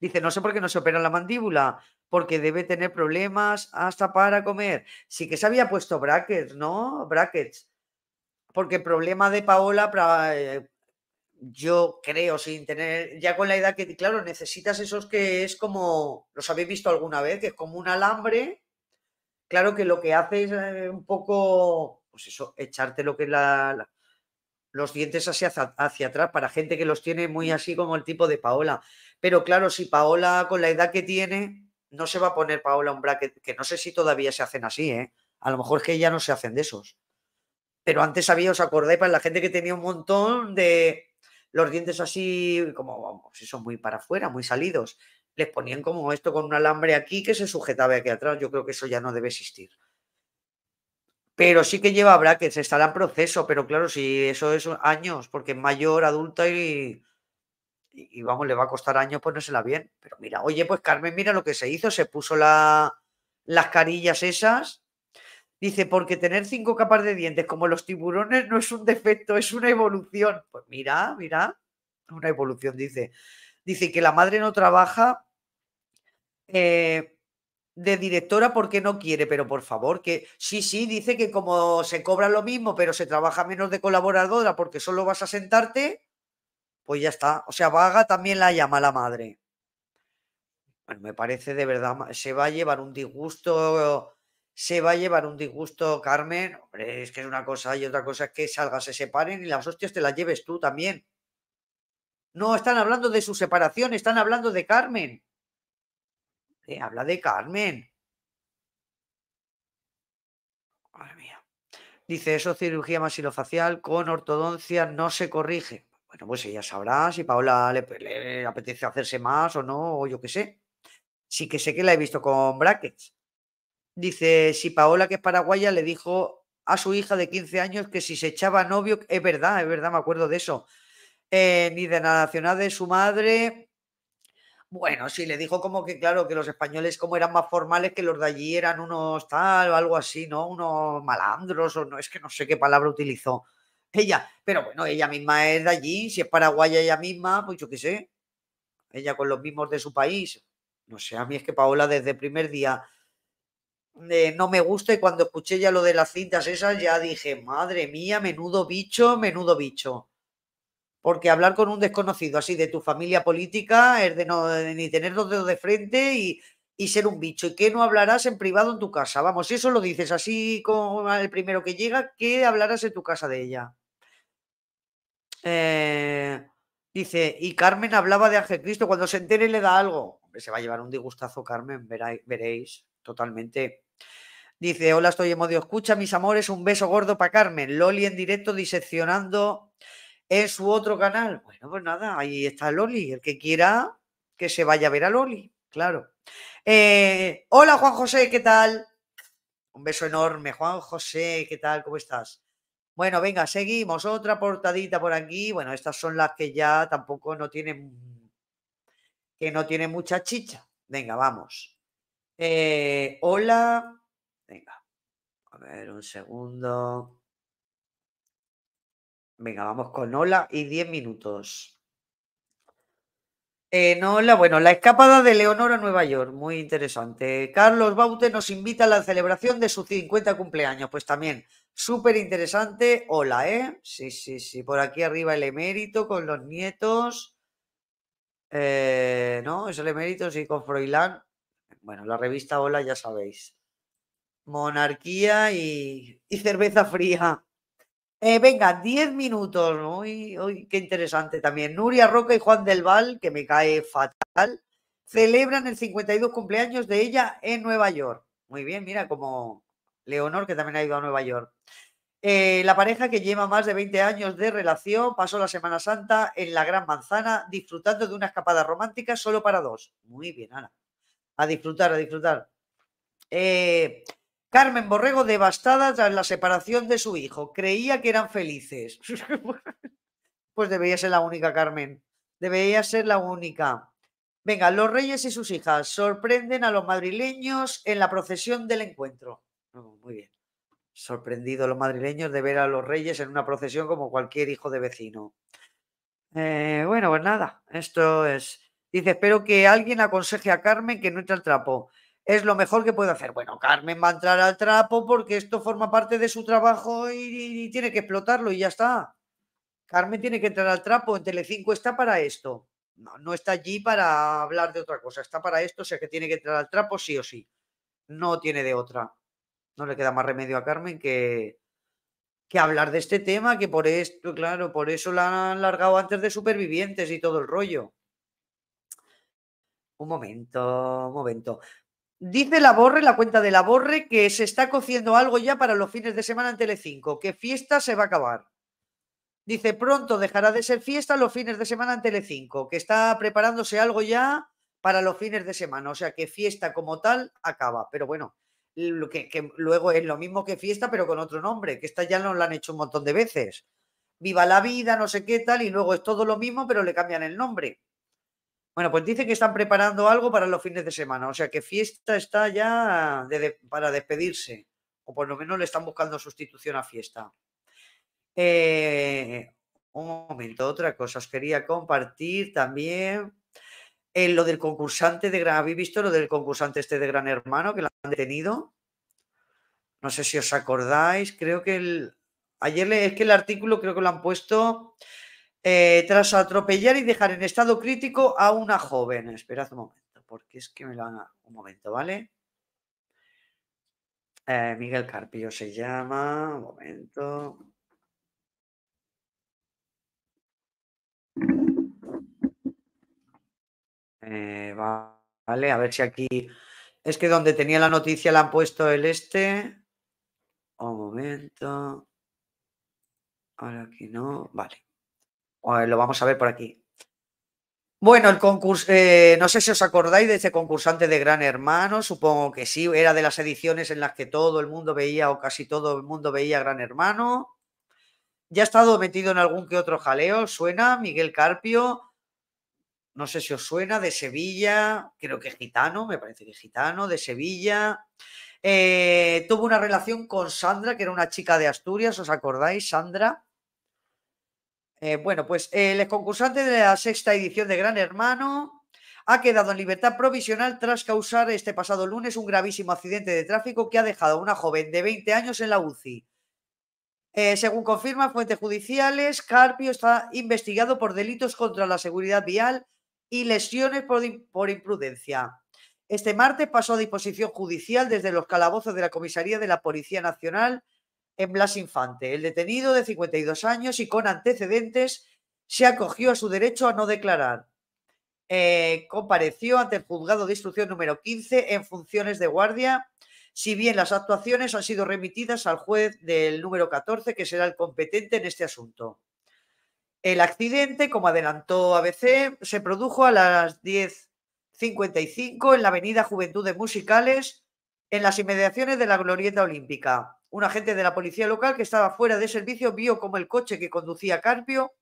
Dice, no sé por qué no se opera la mandíbula, porque debe tener problemas hasta para comer. Sí que se había puesto brackets, ¿no? Brackets. Porque el problema de Paola eh, yo creo, sin tener, ya con la edad que, claro, necesitas esos que es como, los habéis visto alguna vez, que es como un alambre, claro que lo que hace es eh, un poco, pues eso, echarte lo que es la, los dientes hacia, hacia atrás, para gente que los tiene muy así como el tipo de Paola. Pero claro, si Paola, con la edad que tiene, no se va a poner Paola un bracket, que no sé si todavía se hacen así, ¿eh? A lo mejor es que ya no se hacen de esos. Pero antes había, os acordáis, para la gente que tenía un montón de los dientes así, como vamos, son muy para afuera, muy salidos. Les ponían como esto con un alambre aquí que se sujetaba aquí atrás. Yo creo que eso ya no debe existir. Pero sí que lleva brackets, estará en proceso, pero claro, si eso es años, porque es mayor, adulta y, y, vamos, le va a costar años ponérsela bien. Pero mira, oye, pues Carmen, mira lo que se hizo, se puso las carillas esas Dice, porque tener cinco capas de dientes como los tiburones no es un defecto, es una evolución. Pues mira, mira, una evolución, dice. Dice que la madre no trabaja eh, de directora porque no quiere, pero por favor, que sí, sí, dice que como se cobra lo mismo, pero se trabaja menos de colaboradora porque solo vas a sentarte, pues ya está. O sea, vaga también la llama la madre. Bueno, me parece de verdad, se va a llevar un disgusto se va a llevar un disgusto, Carmen. Hombre, es que es una cosa y otra cosa es que salgas, se separen y las hostias te las lleves tú también. No están hablando de su separación, están hablando de Carmen. Eh, habla de Carmen. Madre mía. Dice eso, cirugía masilofacial con ortodoncia no se corrige. Bueno, pues ella sabrá si Paola le apetece hacerse más o no, o yo qué sé. Sí que sé que la he visto con brackets Dice, si Paola, que es paraguaya, le dijo a su hija de 15 años que si se echaba novio, es verdad, es verdad, me acuerdo de eso, eh, ni de la nacional de su madre. Bueno, sí, le dijo como que, claro, que los españoles como eran más formales que los de allí eran unos tal o algo así, ¿no? Unos malandros o no, es que no sé qué palabra utilizó ella. Pero bueno, ella misma es de allí, si es paraguaya ella misma, pues yo qué sé, ella con los mismos de su país. No sé, a mí es que Paola desde el primer día no me gusta y cuando escuché ya lo de las cintas esas ya dije, madre mía, menudo bicho, menudo bicho. Porque hablar con un desconocido así de tu familia política es de, no, ni tener los dedos de frente y, ser un bicho. ¿Y qué no hablarás en privado en tu casa? Vamos, si eso lo dices así como el primero que llega, ¿qué hablarás en tu casa de ella? Eh, dice, y Carmen hablaba de Ángel Cristo, cuando se entere le da algo. se va a llevar un disgustazo Carmen, veréis totalmente. Dice, hola, estoy en modo Escucha, mis amores, un beso gordo para Carmen. Loli en directo diseccionando en su otro canal. Bueno, pues nada, ahí está Loli. El que quiera que se vaya a ver a Loli, claro. Eh, hola, Juan José, ¿qué tal? Un beso enorme, Juan José, ¿qué tal? ¿Cómo estás? Bueno, venga, seguimos. Otra portadita por aquí. Bueno, estas son las que ya tampoco no tienen que no tienen mucha chicha. Venga, vamos. Eh, hola. Venga. A ver, un segundo. Venga, vamos con hola y 10 minutos. Eh, en hola, bueno, la escapada de Leonor a Nueva York, muy interesante. Carlos Baute nos invita a la celebración de su 50 cumpleaños, pues también súper interesante. Hola, ¿eh? Sí, sí, sí. Por aquí arriba el emérito con los nietos. Eh, ¿No? Es el emérito, sí, con Froilán. Bueno, la revista Hola ya sabéis. Monarquía y, cerveza fría. Eh, venga, 10 minutos. Uy, Hoy qué interesante también. Nuria Roca y Juan del Val, que me cae fatal, celebran el 52 cumpleaños de ella en Nueva York. Muy bien, mira, como Leonor, que también ha ido a Nueva York. Eh, la pareja que lleva más de 20 años de relación pasó la Semana Santa en la Gran Manzana disfrutando de una escapada romántica solo para dos. Muy bien, Ana a disfrutar, a disfrutar. Eh, Carmen Borrego devastada tras la separación de su hijo. Creía que eran felices. pues debería ser la única, Carmen. Debería ser la única. Venga, los reyes y sus hijas sorprenden a los madrileños en la procesión del encuentro. Oh, muy bien. sorprendido los madrileños de ver a los reyes en una procesión como cualquier hijo de vecino. Eh, bueno, pues nada, esto es Dice, espero que alguien aconseje a Carmen que no entre al trapo. Es lo mejor que puede hacer. Bueno, Carmen va a entrar al trapo porque esto forma parte de su trabajo y, tiene que explotarlo y ya está. Carmen tiene que entrar al trapo. En Telecinco está para esto. No, está allí para hablar de otra cosa. Está para esto, o sea que tiene que entrar al trapo sí o sí. No tiene de otra. No le queda más remedio a Carmen que, que hablar de este tema, que por esto, claro, por eso la han largado antes de Supervivientes y todo el rollo. Un momento, un momento. Dice la Borre, la cuenta de la Borre, que se está cociendo algo ya para los fines de semana en Telecinco, que fiesta se va a acabar. Dice, pronto dejará de ser fiesta los fines de semana en Telecinco, que está preparándose algo ya para los fines de semana. O sea, que fiesta como tal acaba. Pero bueno, que, que luego es lo mismo que fiesta, pero con otro nombre, que esta ya nos la han hecho un montón de veces. Viva la vida, no sé qué tal, y luego es todo lo mismo, pero le cambian el nombre. Bueno, pues dicen que están preparando algo para los fines de semana, o sea que fiesta está ya para despedirse, o por lo menos le están buscando sustitución a fiesta. Eh, un momento, otra cosa, os quería compartir también eh, lo del concursante de Gran, ¿habéis visto lo del concursante este de Gran Hermano que lo han detenido? No sé si os acordáis, creo que el, ayer es que el artículo creo que lo han puesto eh, tras atropellar y dejar en estado crítico a una joven. Esperad un momento, porque es que me lo han... Un momento, ¿vale? Eh, Miguel Carpillo se llama. Un momento. Eh, vale, a ver si aquí... Es que donde tenía la noticia la han puesto el este. Un momento. Ahora aquí no. Vale. Lo vamos a ver por aquí. Bueno, el concurso, eh, no sé si os acordáis de ese concursante de Gran Hermano, supongo que sí, era de las ediciones en las que todo el mundo veía o casi todo el mundo veía Gran Hermano. Ya ha estado metido en algún que otro jaleo, suena Miguel Carpio, no sé si os suena, de Sevilla, creo que gitano, me parece que gitano, de Sevilla. Eh, tuvo una relación con Sandra, que era una chica de Asturias, ¿os acordáis? Sandra. Eh, bueno, pues el concursante de la sexta edición de Gran Hermano ha quedado en libertad provisional tras causar este pasado lunes un gravísimo accidente de tráfico que ha dejado a una joven de 20 años en la UCI. Eh, según confirman fuentes judiciales, Carpio está investigado por delitos contra la seguridad vial y lesiones por imprudencia. Este martes pasó a disposición judicial desde los calabozos de la Comisaría de la Policía Nacional en Blas Infante. El detenido de 52 años y con antecedentes se acogió a su derecho a no declarar. Eh, compareció ante el juzgado de instrucción número 15 en funciones de guardia, si bien las actuaciones han sido remitidas al juez del número 14, que será el competente en este asunto. El accidente, como adelantó ABC, se produjo a las 10.55 en la Avenida Juventudes Musicales, en las inmediaciones de la Glorieta Olímpica. Un agente de la policía local que estaba fuera de servicio vio como el coche que conducía Carpio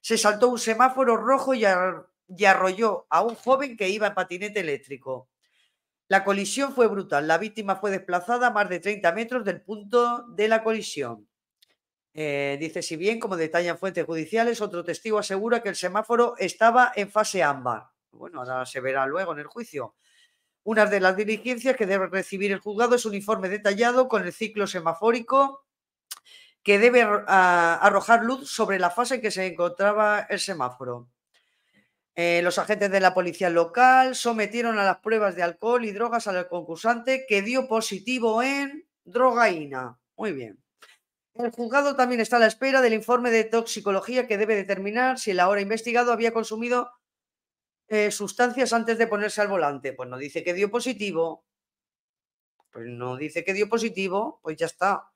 se saltó un semáforo rojo y, arrolló a un joven que iba en patinete eléctrico. La colisión fue brutal. La víctima fue desplazada a más de 30 metros del punto de la colisión. Eh, dice, si bien, como detallan fuentes judiciales, otro testigo asegura que el semáforo estaba en fase ámbar. Bueno, ahora se verá luego en el juicio. Una de las diligencias que debe recibir el juzgado es un informe detallado con el ciclo semafórico que debe arrojar luz sobre la fase en que se encontraba el semáforo. Eh, los agentes de la policía local sometieron a las pruebas de alcohol y drogas al concursante que dio positivo en drogaína. Muy bien. El juzgado también está a la espera del informe de toxicología que debe determinar si el ahora investigado había consumido eh, sustancias antes de ponerse al volante. Pues no dice que dio positivo. Pues no dice que dio positivo, pues ya está.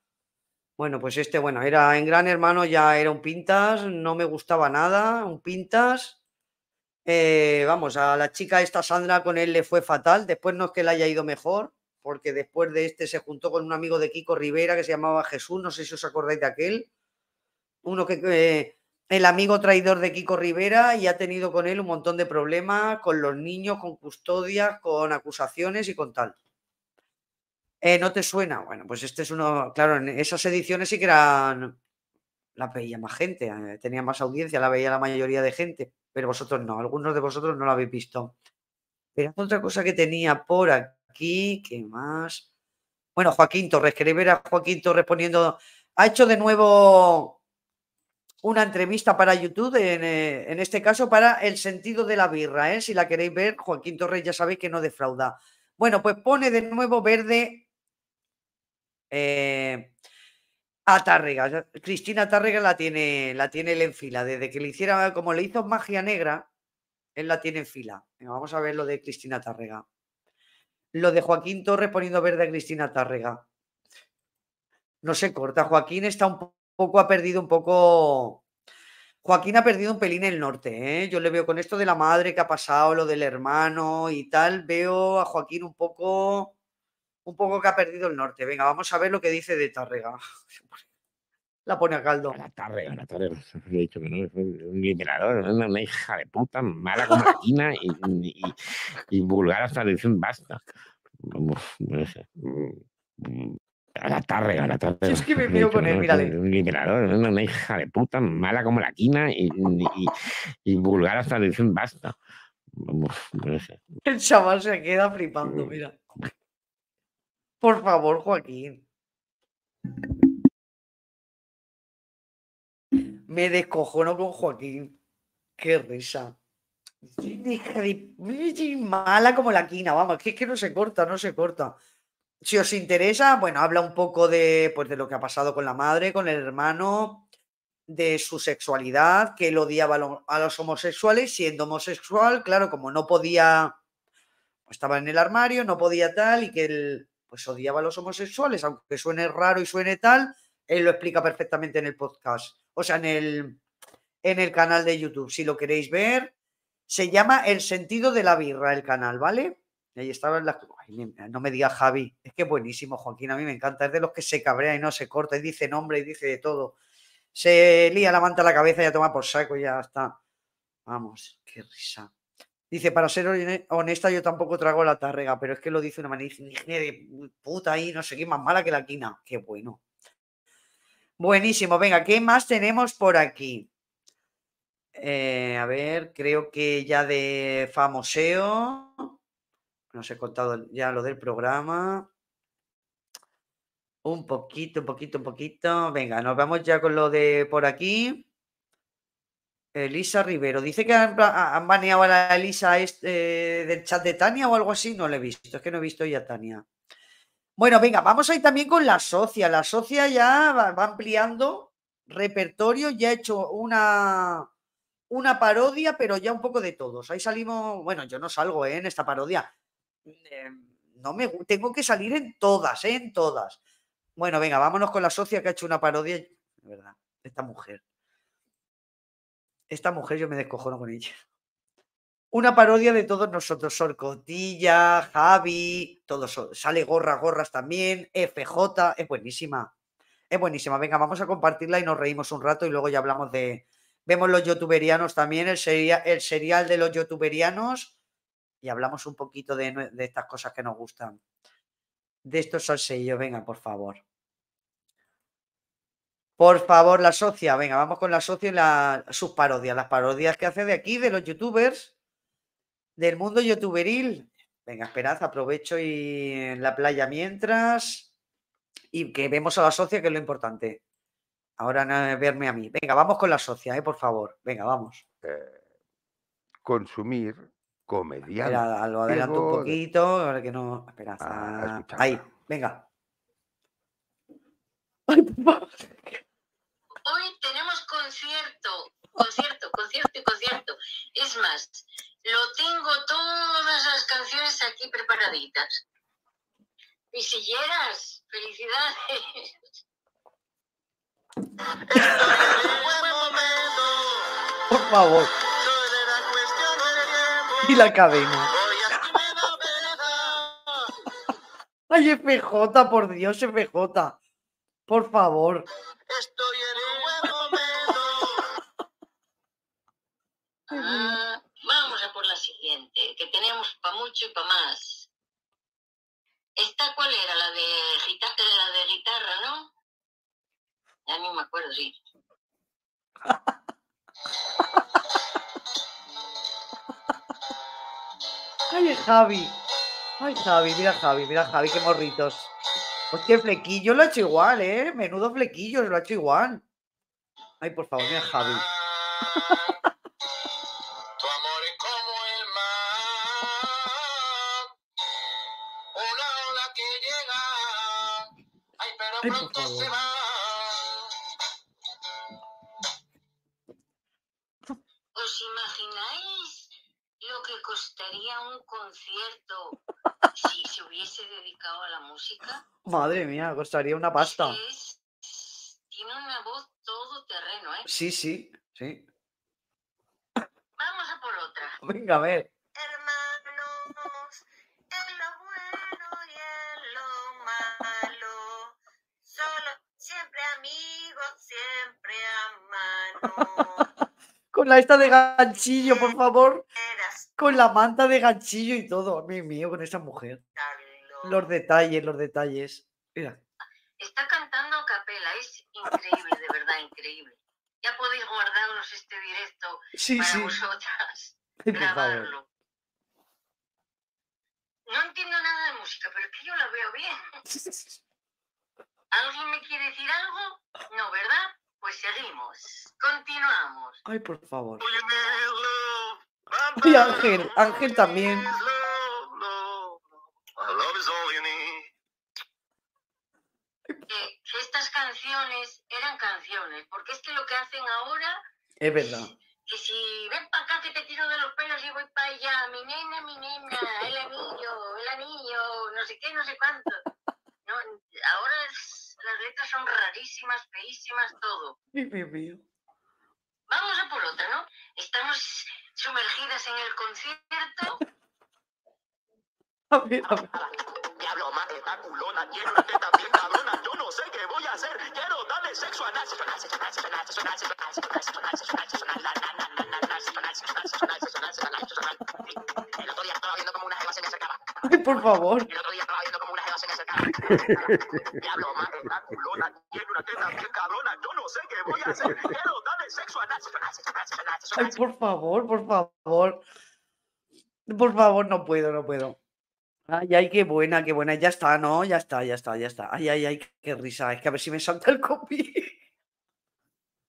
Bueno, pues este, bueno, era en Gran Hermano, ya era un pintas, no me gustaba nada, un pintas. Eh, vamos, a la chica esta Sandra con él le fue fatal, después no es que le haya ido mejor, porque después de este se juntó con un amigo de Kiko Rivera que se llamaba Jesús, no sé si os acordáis de aquel, uno que, eh, el amigo traidor de Kiko Rivera y ha tenido con él un montón de problemas con los niños, con custodias, con acusaciones y con tal. Eh, ¿No te suena? Bueno, pues este es uno, claro, en esas ediciones sí que eran, la veía más gente, eh, tenía más audiencia, la veía la mayoría de gente, pero vosotros no, algunos de vosotros no lo habéis visto. Pero otra cosa que tenía por aquí, ¿qué más? Bueno, Joaquín Torres, que ver a Joaquín Torres poniendo, ha hecho de nuevo una entrevista para YouTube, eh, en, este caso para El sentido de la birra. ¿eh? Si la queréis ver, Joaquín Torres ya sabéis que no defrauda. Bueno, pues pone de nuevo verde eh, a Tárrega. Cristina Tárrega la tiene, la tiene él en fila. Desde que le hiciera, como le hizo magia negra, él la tiene en fila. Vamos a ver lo de Cristina Tárrega. Lo de Joaquín Torres poniendo verde a Cristina Tárrega. No se corta. Joaquín está un poco ha perdido un poco. Joaquín ha perdido un pelín el norte, ¿eh? Yo le veo con esto de la madre que ha pasado, lo del hermano y tal, veo a Joaquín un poco. Un poco que ha perdido el norte. Venga, vamos a ver lo que dice de Tarrega La pone a caldo. un liberador, una, hija de puta, mala como la y, vulgar hasta la edición basta a la tarde, es que me veo con él, Un liberador, una hija de puta, mala como la quina y, vulgar hasta dicen basta. El chaval se queda flipando, mira. Por favor, Joaquín. Me descojono con Joaquín. Qué risa. Mala como la quina, vamos, que es que no se corta, no se corta si os interesa, bueno, habla un poco de, pues, de lo que ha pasado con la madre, con el hermano, de su sexualidad, que él odiaba a los homosexuales, siendo homosexual, claro, como no podía, pues, estaba en el armario, no podía tal, y que él pues odiaba a los homosexuales, aunque suene raro y suene tal, él lo explica perfectamente en el podcast, o sea, en el, en el canal de YouTube, si lo queréis ver, se llama El sentido de la birra, el canal, ¿vale? ahí estaba la... no me diga Javi, es que buenísimo Joaquín, a mí me encanta, es de los que se cabrea y no se corta y dice nombre y dice de todo. Se lía la manta la cabeza y a toma por saco y ya está. Vamos, qué risa. Dice, para ser honesta, yo tampoco trago la tarrega, pero es que lo dice una manera de puta ahí, no sé qué, más mala que la quina. Qué bueno. Buenísimo, venga, ¿qué más tenemos por aquí? Eh, a ver, creo que ya de famoseo. Nos he contado ya lo del programa. Un poquito, un poquito, un poquito. Venga, nos vamos ya con lo de por aquí. Elisa Rivero. Dice que han, baneado a la Elisa este, del chat de Tania o algo así. No lo he visto. Es que no he visto ya Tania. Bueno, venga, vamos ahí también con la socia. La socia ya va, ampliando repertorio. Ya ha hecho una, una parodia, pero ya un poco de todos. Ahí salimos. Bueno, yo no salgo ¿eh? en esta parodia. Em, no me tengo que salir en todas, ¿eh? en todas. Bueno, venga, vámonos con la socia que ha hecho una parodia. verdad, esta mujer. Esta mujer yo me descojono con ella. Una parodia de todos nosotros, Sorcotilla, Javi, todos, sale gorras, gorras también, FJ, es buenísima, es buenísima. Venga, vamos a compartirla y nos reímos un rato y luego ya hablamos de, vemos los youtuberianos también, el, el serial de los youtuberianos, y hablamos un poquito de, estas cosas que nos gustan. De estos salseillos, venga, por favor. Por favor, la socia, venga, vamos con la socia y sus parodias, las parodias que hace de aquí, de los youtubers, del mundo youtuberil. Venga, esperad, aprovecho y en la playa mientras y que vemos a la socia, que es lo importante. Ahora no, verme a mí. Venga, vamos con la socia, eh, por favor. Venga, vamos. Eh, consumir comediante. Espera, lo adelanto un poquito, ahora que no. Espera, ah, ahí, venga. Hoy tenemos concierto, concierto, concierto y concierto. Es más, lo tengo todas las canciones aquí preparaditas. llegas, felicidades. Por favor y la cadena. Ay, FJ, por Dios, FJ. Por favor. Estoy en ah, Vamos a por la siguiente, que tenemos para mucho y para más. ¿Esta cuál era? La de, eh, la de guitarra, ¿no? Ya ni me acuerdo, sí. ¡Ay, Javi! ¡Ay, Javi! Mira Javi, mira Javi, qué morritos. Hostia, pues flequillo lo ha hecho igual, ¿eh? Menudo flequillo, lo ha hecho igual. Ay, por favor, mira Javi. Madre mía, costaría una pasta. tiene una voz todo terreno, ¿eh? Sí, sí, sí. Vamos a por otra. Venga, a ver. Hermanos, en lo bueno y en lo malo, solo, siempre amigos, siempre a mano. Con la esta de ganchillo, por favor. Con la manta de ganchillo y todo. Mi mío, con esa mujer. Los detalles, los detalles. Mira. Está cantando a capela, es increíble, de verdad, increíble. Ya podéis guardarnos este directo para vosotras. grabarlo. No entiendo nada de música, pero es que yo la veo bien. ¿Alguien me quiere decir algo? No, ¿verdad? Pues seguimos. Continuamos. Ay, por favor. Y Ángel, Ángel también. Que, estas canciones eran canciones, porque es que lo que hacen ahora. Es verdad. Que, si ven para acá que te tiro de los pelos y voy para allá, mi nena, mi nena, el anillo, el anillo, no sé qué, no sé cuánto. No, ahora las letras son rarísimas, feísimas, todo. Vamos a por otra, ¿no? Estamos sumergidas en el concierto Diablo, tiene por favor. Ay, por favor, por favor. Por favor, no puedo, no puedo. Ay, ay, qué buena, qué buena. Ya está, ¿no? Ya está, ya está, ya está. Ay, ay, ay, qué risa. Es que a ver si me salta el copy.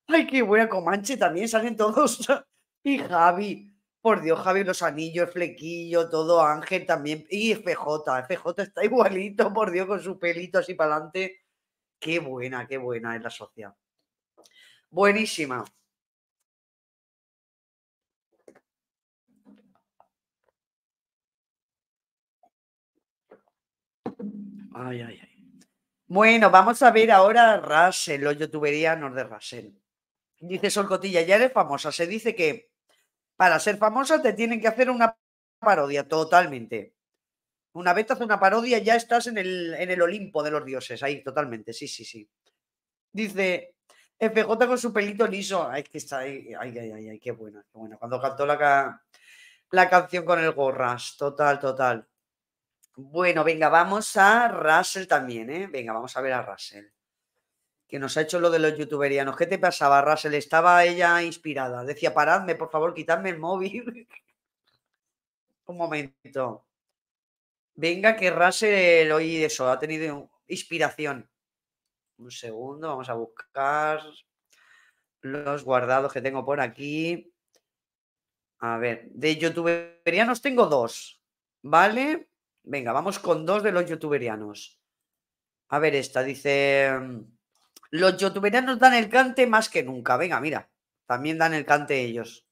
Ay, qué buena Comanche también. Salen todos. Y Javi. Por Dios, Javi, los anillos, flequillo, todo. Ángel también. Y FJ. FJ está igualito, por Dios, con su pelito así para adelante. Qué buena, qué buena es la socia. Buenísima. Bueno, vamos a ver ahora Russell, los youtuberianos de Russell. Dice Sol Cotilla, ya eres famosa. Se dice que para ser famosa te tienen que hacer una parodia, totalmente. Una vez te hace una parodia, ya estás en el, en el Olimpo de los dioses, ahí, totalmente, sí, sí, sí. Dice, FJ con su pelito liso. Ay, que está ahí. Ay, ay, ay, qué bueno qué Cuando cantó la, la canción con el gorras. Total, total. Bueno, venga, vamos a Russell también, ¿eh? Venga, vamos a ver a Russell. Que nos ha hecho lo de los youtuberianos. ¿Qué te pasaba, Russell? Estaba ella inspirada. Decía, paradme, por favor, quitadme el móvil. Un momento. Venga, que Russell hoy eso, ha tenido inspiración. Un segundo, vamos a buscar los guardados que tengo por aquí. A ver, de youtuberianos tengo dos, ¿vale? Venga, vamos con dos de los youtuberianos. A ver, esta dice. Mm, los youtuberianos dan el cante más que nunca. Venga, mira. También dan el cante ellos.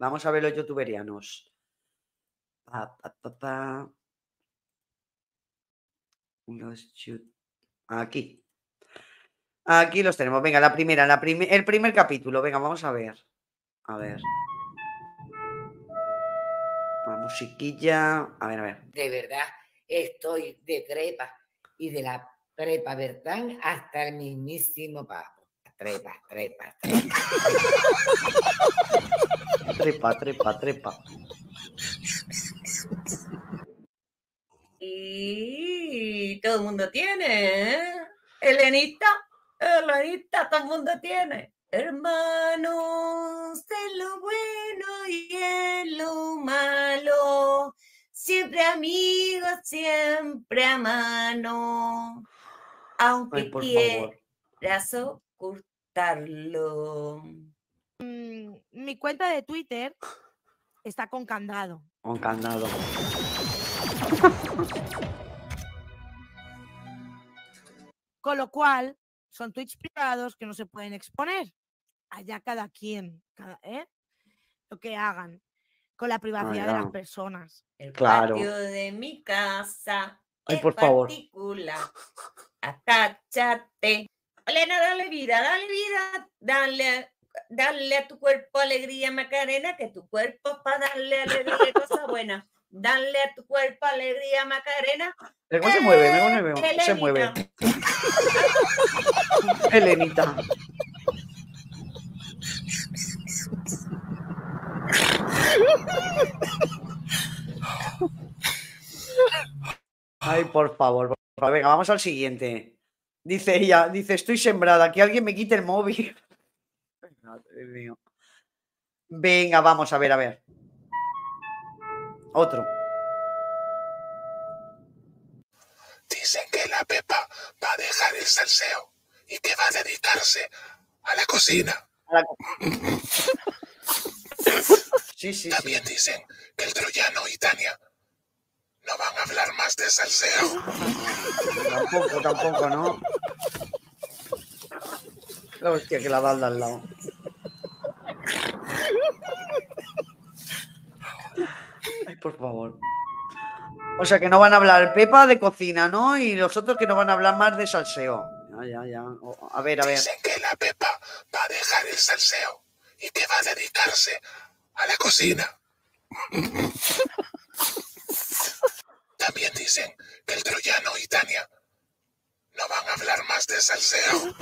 Vamos a ver los youtuberianos. Aquí. Aquí los tenemos. Venga, la primera, la el primer capítulo. Venga, vamos a ver. A ver musiquilla. A ver, a ver. De verdad, estoy de trepa y de la prepa ¿verdad? hasta el mismísimo papo. Trepa, trepa, trepa. trepa, trepa, trepa. Y todo el mundo tiene, ¿eh? Helenita, Helenita, todo el mundo tiene. Hermanos, en lo bueno y en lo malo, siempre amigos, siempre a mano, aunque quieras ocultarlo. Mm, mi cuenta de Twitter está con candado. Con candado. Con lo cual, son tweets privados que no se pueden exponer allá cada quien, ¿eh? lo que hagan con la ah, privacidad de las personas. El claro. patio de mi casa. Ay, por favor. Atáchate. Elena, dale vida, dale vida, dale, a tu cuerpo alegría, Macarena, que tu cuerpo es para darle alegría cosas buenas. Dale a tu cuerpo alegría, Macarena. ¿Cómo se mueve? se mueve. Elenita. Ay, por favor, Venga, vamos al siguiente. Dice ella, dice, estoy sembrada, que alguien me quite el móvil. Venga, vamos a ver, a ver. Otro. Dicen que la Pepa va a dejar el salseo y que va a dedicarse a la cocina. También dicen que el troyano y Tania no van a hablar más de salseo. tampoco, tampoco, ¿no? La hostia que la balda al lado. Ay, por favor. O sea que no van a hablar Pepa de cocina, ¿no? Y los otros que no van a hablar más de salseo. Ya, ya, ya. A ver, a ver. Dicen que la Pepa va a dejar el salseo y que va a dedicarse a la cocina. También dicen que el troyano y Tania no van a hablar más de salseo.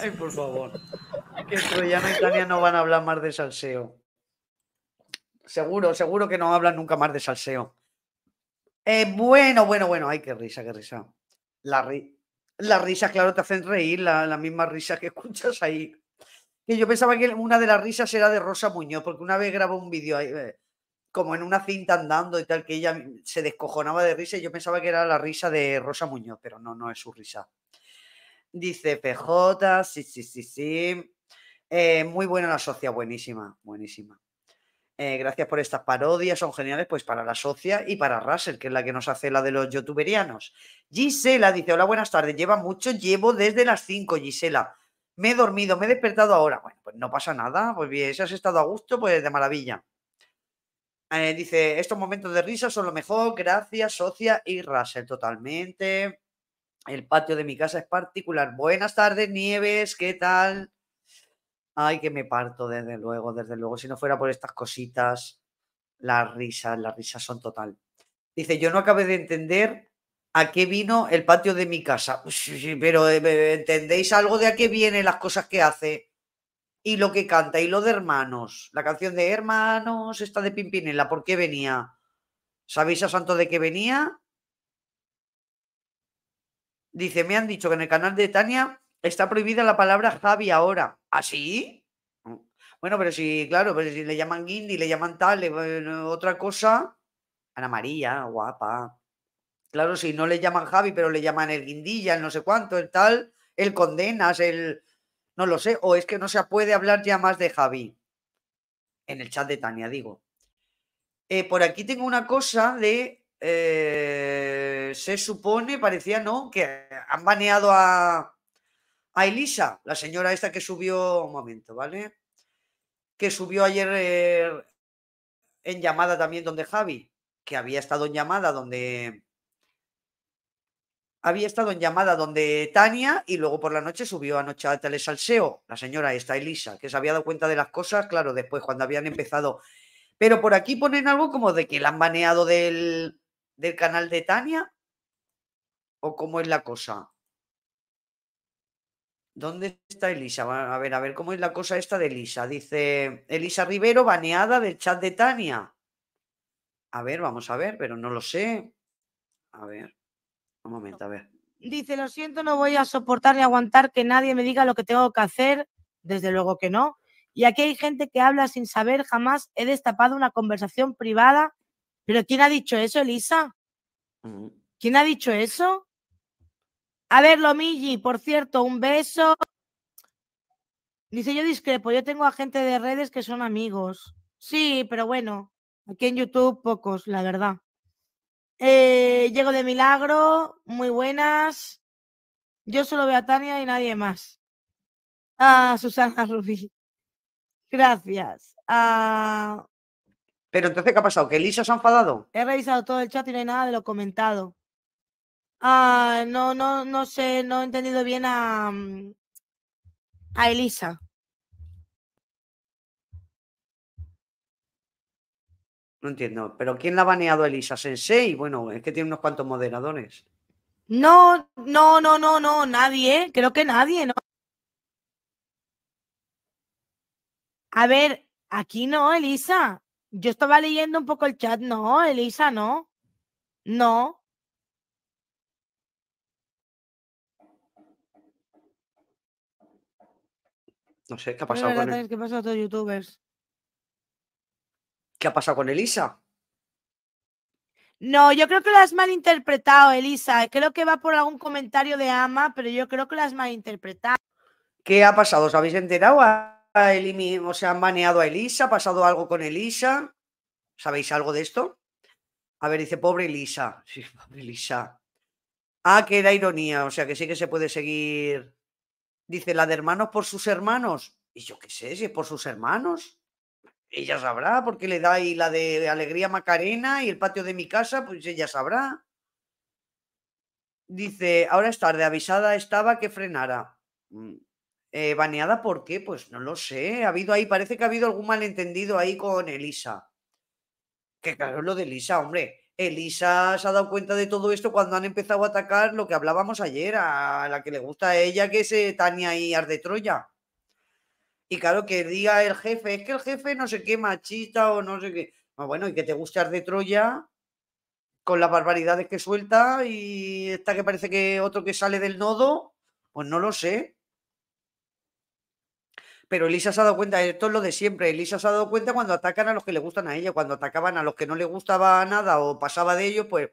Ay, por favor. Que el troyano y Tania no van a hablar más de salseo. Seguro, seguro que no hablan nunca más de salseo. Eh, bueno, bueno, bueno. Ay, qué risa, qué risa. La, ri las risas, claro, te hacen reír, las la mismas risas que escuchas ahí. Que yo pensaba que una de las risas era de Rosa Muñoz, porque una vez grabó un vídeo ahí eh, como en una cinta andando y tal, que ella se descojonaba de risa y yo pensaba que era la risa de Rosa Muñoz, pero no, no es su risa. Dice PJ, sí, sí, sí, sí. Eh, muy buena la socia, buenísima, buenísima. Eh, gracias por estas parodias, son geniales pues para la socia y para Russell, que es la que nos hace la de los youtuberianos. Gisela dice, hola, buenas tardes, lleva mucho, llevo desde las 5, Gisela. Me he dormido, me he despertado ahora. Bueno, pues no pasa nada, pues bien, si has estado a gusto, pues de maravilla. Eh, dice, estos momentos de risa son lo mejor, gracias, socia y Russell, totalmente. El patio de mi casa es particular. Buenas tardes, Nieves, ¿qué tal? Ay, que me parto, desde luego, desde luego. Si no fuera por estas cositas, las risas, las risas son total. Dice, yo no acabé de entender a qué vino el patio de mi casa. Pero eh, ¿entendéis algo de a qué vienen las cosas que hace? Y lo que canta, y lo de hermanos. La canción de hermanos, esta de Pimpinela, ¿por qué venía? ¿Sabéis a santo de qué venía? Dice, me han dicho que en el canal de Tania está prohibida la palabra Javi ahora. ¿Así? ¿Ah, mm. bueno, pero si, claro, pero pues si le llaman guindy, le llaman tal, eh, otra cosa. Ana María, guapa. Claro, si no le llaman Javi, pero le llaman el guindilla, el no sé cuánto, el tal, el condenas, el. No lo sé, o es que no se puede hablar ya más de Javi. En el chat de Tania, digo. Eh, por aquí tengo una cosa de. Eh, se supone, parecía, ¿no? Que han baneado a, Elisa, la señora esta que subió, un momento, ¿vale? Que subió ayer eh, en llamada también donde Javi, que había estado en llamada donde... Había estado en llamada donde Tania y luego por la noche subió anoche a Telesalseo, la señora esta, Elisa, que se había dado cuenta de las cosas, claro, después cuando habían empezado. Pero por aquí ponen algo como de que la han baneado del, del canal de Tania, o cómo es la cosa. ¿Dónde está Elisa? A ver, a ver, ¿cómo es la cosa esta de Elisa? Dice Elisa Rivero, baneada del chat de Tania. A ver, vamos a ver, pero no lo sé. A ver, un momento, a ver. Dice, lo siento, no voy a soportar ni aguantar que nadie me diga lo que tengo que hacer. Desde luego que no. Y aquí hay gente que habla sin saber, jamás he destapado una conversación privada. ¿Pero quién ha dicho eso, Elisa? Mm. ¿Quién ha dicho eso? A ver, Lomigi, por cierto, un beso. Dice, yo discrepo, yo tengo a gente de redes que son amigos. Sí, pero bueno, aquí en YouTube pocos, la verdad. Eh, llego de milagro, muy buenas. Yo solo veo a Tania y nadie más. Ah, Susana Rubí. Gracias. Ah. Pero entonces, ¿qué ha pasado? ¿Que Elisa se ha enfadado? he revisado todo el chat y no hay nada de lo comentado. Ah, no, no, no sé, no he entendido bien a, mm, Elisa. No entiendo. ¿Pero quién la ha baneado Elisa? ¿Sensei? Bueno, es que tiene unos cuantos moderadores. No, no, no, no, no, nadie, eh, creo que nadie, ¿no? A ver, aquí no, Elisa. Yo estaba leyendo un poco el chat. No, Elisa, no. No. No sé, ¿qué ha pasado con él? ¿Qué ha pasado todos los youtubers? ¿Qué ha pasado con Elisa? No, yo creo que lo has malinterpretado, Elisa. Creo que va por algún comentario de Ama, pero yo creo que lo has malinterpretado. ¿Qué ha pasado? ¿Os habéis enterado? a o sea, han baneado a Elisa? ¿Ha pasado algo con Elisa? ¿Sabéis algo de esto? A ver, dice, pobre Elisa. Sí, pobre Elisa. Ah, que era ironía, o sea que sí que se puede seguir Dice, la de hermanos por sus hermanos. Y yo qué sé, si es por sus hermanos. Ella sabrá, porque le da ahí la de Alegría Macarena y el patio de mi casa, pues ella sabrá. Dice, ahora es tarde, avisada estaba que frenara. Mm, eh, ¿Baneada por qué? Pues no lo sé. Ha habido ahí, parece que ha habido algún malentendido ahí con Elisa. Que claro, lo de Elisa, hombre. Elisa se ha dado cuenta de todo esto cuando han empezado a atacar lo que hablábamos ayer, a la que le gusta a ella, que es eh, Tania y Arde Troya. Y claro, que diga el jefe, es que el jefe no sé qué machista o no sé qué. Ah, bueno, y que te guste Arde Troya con las barbaridades que suelta y esta que parece que otro que sale del nodo, pues no lo sé pero Elisa se ha dado cuenta, esto es lo de siempre, Elisa se ha dado cuenta cuando atacan a los que le gustan a ella, cuando atacaban a los que no le gustaba nada o pasaba de ellos, pues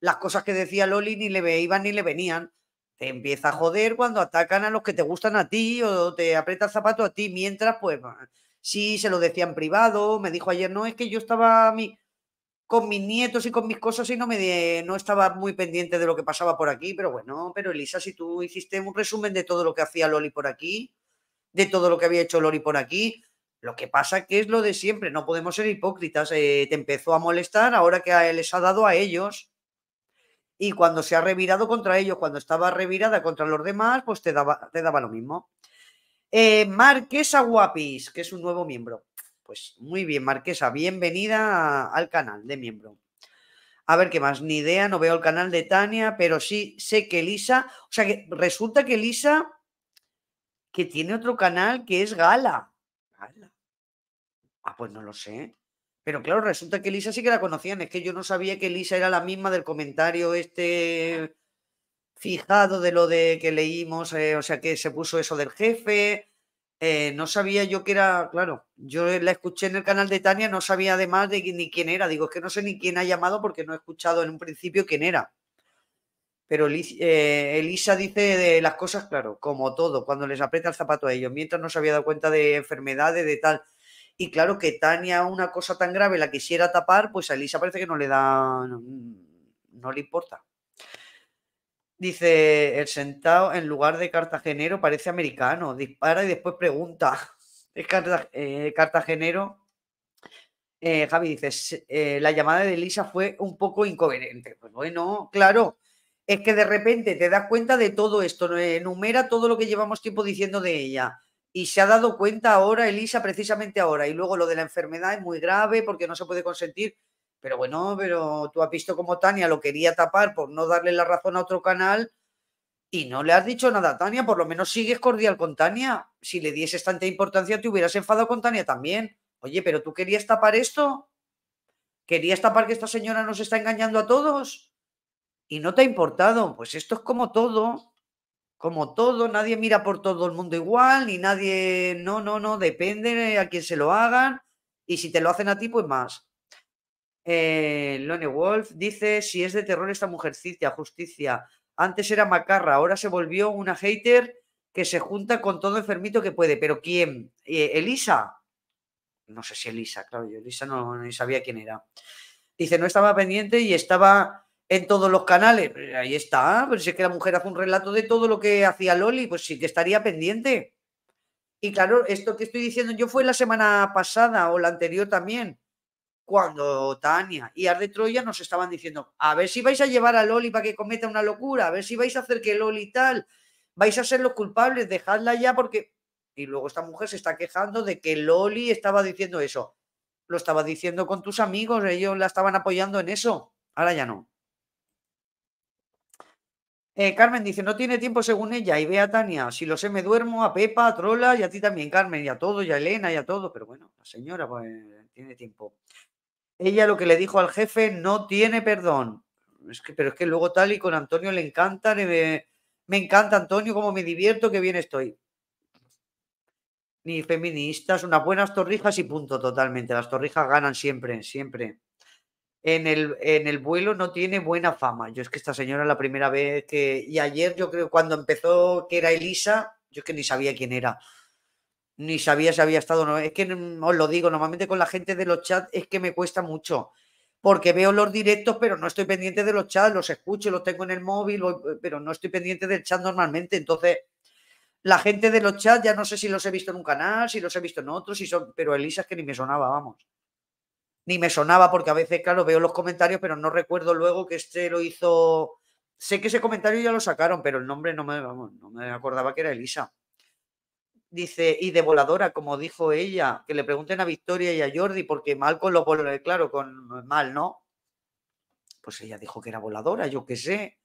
las cosas que decía Loli ni le iban ni le venían. Te empieza a joder cuando atacan a los que te gustan a ti o te aprieta el zapato a ti, mientras pues sí se lo decían en privado, me dijo ayer, no, es que yo estaba a mí con mis nietos y con mis cosas y no me no estaba muy pendiente de lo que pasaba por aquí, pero bueno, pero Elisa, si tú hiciste un resumen de todo lo que hacía Loli por aquí, de todo lo que había hecho Lori por aquí. Lo que pasa que es lo de siempre, no podemos ser hipócritas. Eh, te empezó a molestar ahora que les ha dado a ellos. Y cuando se ha revirado contra ellos, cuando estaba revirada contra los demás, pues te daba, te daba lo mismo. Eh, Marquesa Guapis, que es un nuevo miembro. Pues muy bien, Marquesa, bienvenida al canal de miembro. A ver qué más, ni idea, no veo el canal de Tania, pero sí sé que Lisa, o sea que resulta que Lisa que tiene otro canal que es Gala. Gala. Ah, pues no lo sé. Pero claro, resulta que Elisa sí que la conocían. Es que yo no sabía que Elisa era la misma del comentario este fijado de lo de que leímos, eh, o sea, que se puso eso del jefe. Eh, no sabía yo que era, claro, yo la escuché en el canal de Tania, no sabía además de ni quién era. Digo, es que no sé ni quién ha llamado porque no he escuchado en un principio quién era. Pero eh, Elisa dice de las cosas, claro, como todo, cuando les aprieta el zapato a ellos, mientras no se había dado cuenta de enfermedades, de tal. Y claro que Tania, una cosa tan grave, la quisiera tapar, pues a Elisa parece que no le da. no, le importa. Dice, el sentado en lugar de cartagenero parece americano, dispara y después pregunta. Es eh, cartagenero. Eh, Javi dice, la llamada de Elisa fue un poco incoherente. Pues bueno, claro, es que de repente te das cuenta de todo esto, enumera todo lo que llevamos tiempo diciendo de ella. Y se ha dado cuenta ahora, Elisa, precisamente ahora. Y luego lo de la enfermedad es muy grave porque no se puede consentir. Pero bueno, pero tú has visto cómo Tania lo quería tapar por no darle la razón a otro canal y no le has dicho nada a Tania. Por lo menos sigues cordial con Tania. Si le dieses tanta importancia, te hubieras enfadado con Tania también. Oye, pero tú querías tapar esto. ¿Querías tapar que esta señora nos está engañando a todos? y no te ha importado. Pues esto es como todo, como todo, nadie mira por todo el mundo igual, ni nadie, no, no, no, depende a quién se lo hagan, y si te lo hacen a ti, pues más. Eh, Lone Wolf dice, si es de terror esta mujercita, justicia. Antes era macarra, ahora se volvió una hater que se junta con todo enfermito que puede. ¿Pero quién? Eh, ¿Elisa? No sé si Elisa, claro, yo Elisa no, no sabía quién era. Dice, no estaba pendiente y estaba en todos los canales. Pues ahí está, pero pues si es que la mujer hace un relato de todo lo que hacía Loli, pues sí que estaría pendiente. Y claro, esto que estoy diciendo yo fue la semana pasada o la anterior también, cuando Tania y Arde Troya nos estaban diciendo, a ver si vais a llevar a Loli para que cometa una locura, a ver si vais a hacer que Loli tal, vais a ser los culpables, dejadla ya porque... Y luego esta mujer se está quejando de que Loli estaba diciendo eso. Lo estaba diciendo con tus amigos, ellos la estaban apoyando en eso. Ahora ya no. Eh, Carmen dice, no tiene tiempo según ella, y ve a Tania, si lo sé me duermo, a Pepa, a Trola y a ti también, Carmen, y a todos, y a Elena, y a todo, pero bueno, la señora pues, tiene tiempo. Ella lo que le dijo al jefe, no tiene perdón. Es que, pero es que luego tal y con Antonio le encanta, me, me encanta Antonio, como me divierto, que bien estoy. Ni feministas, unas buenas torrijas y punto totalmente. Las torrijas ganan siempre, siempre en el, en el vuelo no tiene buena fama. Yo es que esta señora la primera vez que... Y ayer yo creo cuando empezó que era Elisa, yo es que ni sabía quién era. Ni sabía si había estado... es que mm, os lo digo, normalmente con la gente de los chats es que me cuesta mucho. Porque veo los directos, pero no estoy pendiente de los chats, los escucho, los tengo en el móvil, eh, pero no estoy pendiente del chat normalmente. Entonces, la gente de los chats ya no sé si los he visto en un canal, si los he visto en otros, si son... pero Elisa es que ni me sonaba, vamos ni me sonaba porque a veces, claro, veo los comentarios, pero no recuerdo luego que este lo hizo. Sé que ese comentario ya lo sacaron, pero el nombre no me, no me acordaba que era Elisa. Dice, y de voladora, como dijo ella, que le pregunten a Victoria y a Jordi, porque mal con los voladores, claro, con mal, ¿no? Pues ella dijo que era voladora, yo qué sé.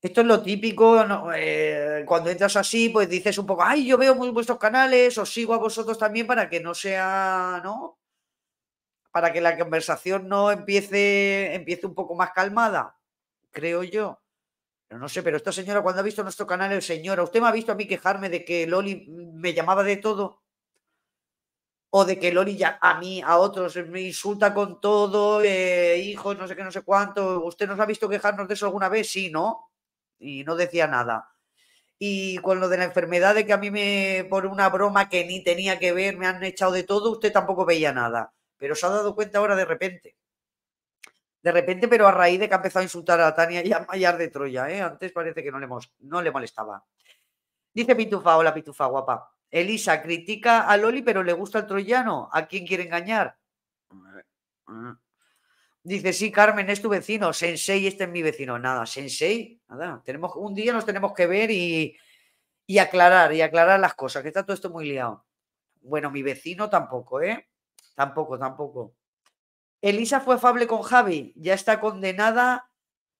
Esto es lo típico, eh, cuando entras así, pues dices un poco, ay, yo veo muy vuestros canales, os sigo a vosotros también para que no sea, ¿no? para que la conversación no empiece, empiece un poco más calmada, creo yo. Pero no sé, pero esta señora cuando ha visto nuestro canal, el señor, ¿usted me ha visto a mí quejarme de que Loli me llamaba de todo? O de que Loli a mí, a otros, me insulta con todo, eh, hijos, no sé qué, no sé cuánto. ¿Usted nos ha visto quejarnos de eso alguna vez? Sí, ¿no? Y no decía nada. Y con lo de la enfermedad, de que a mí me, por una broma que ni tenía que ver, me han echado de todo, usted tampoco veía nada pero se ha dado cuenta ahora de repente. De repente, pero a raíz de que ha empezado a insultar a Tania y a Mayar de Troya, ¿eh? Antes parece que no le, no le molestaba. Dice Pitufa, hola Pitufa, guapa. Elisa critica a Loli, pero le gusta el troyano. ¿A quién quiere engañar? Dice, sí, Carmen, es tu vecino. Sensei, este es mi vecino. Nada, Sensei, nada. Tenemos, un día nos tenemos que ver y, aclarar, y aclarar las cosas, que está todo esto muy liado. Bueno, mi vecino tampoco, ¿eh? Tampoco, tampoco. Elisa fue afable con Javi, ya está condenada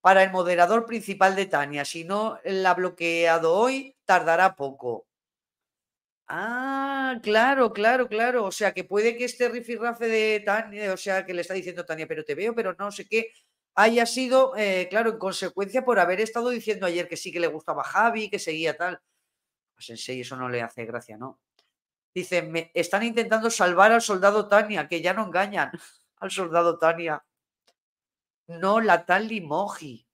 para el moderador principal de Tania. Si no la ha bloqueado hoy, tardará poco. Ah, claro, claro, claro. O sea, que puede que este rifirrafe de Tania, o sea, que le está diciendo Tania, pero te veo, pero no sé qué, haya sido, eh, claro, en consecuencia por haber estado diciendo ayer que sí que le gustaba Javi, que seguía tal. Pues en serio, eso no le hace gracia, ¿no? Dice, me están intentando salvar al soldado Tania, que ya no engañan al soldado Tania. No, la tal Limoji.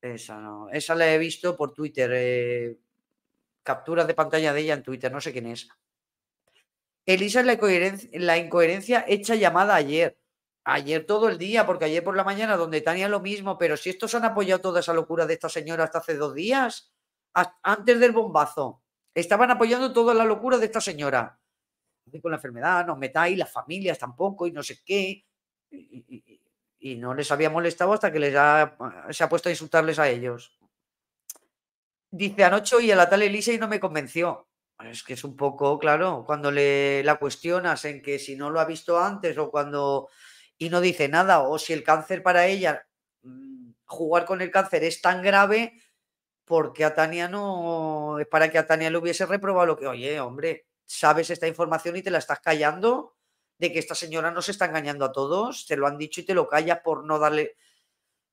Esa no, esa la he visto por Twitter. Eh, captura capturas de pantalla de ella en Twitter, no sé quién es. Elisa es la incoherencia hecha llamada ayer. Ayer todo el día, porque ayer por la mañana, donde Tania lo mismo, pero si estos han apoyado toda esa locura de esta señora hasta hace dos días, antes del bombazo, estaban apoyando toda la locura de esta señora con la enfermedad, no metáis, las familias tampoco, y no sé qué. Y, no les había molestado hasta que les ha, se ha puesto a insultarles a ellos. Dice, anoche y a la tal Elisa y no me convenció. Es que es un poco, claro, cuando le la cuestionas en que si no lo ha visto antes o cuando y no dice nada, o si el cáncer para ella, mm, jugar con el cáncer es tan grave porque a Tania no, es para que a Tania le hubiese reprobado lo que, oye, hombre, sabes esta información y te la estás callando, de que esta señora se está engañando a todos, te lo han dicho y te lo callas por no darle...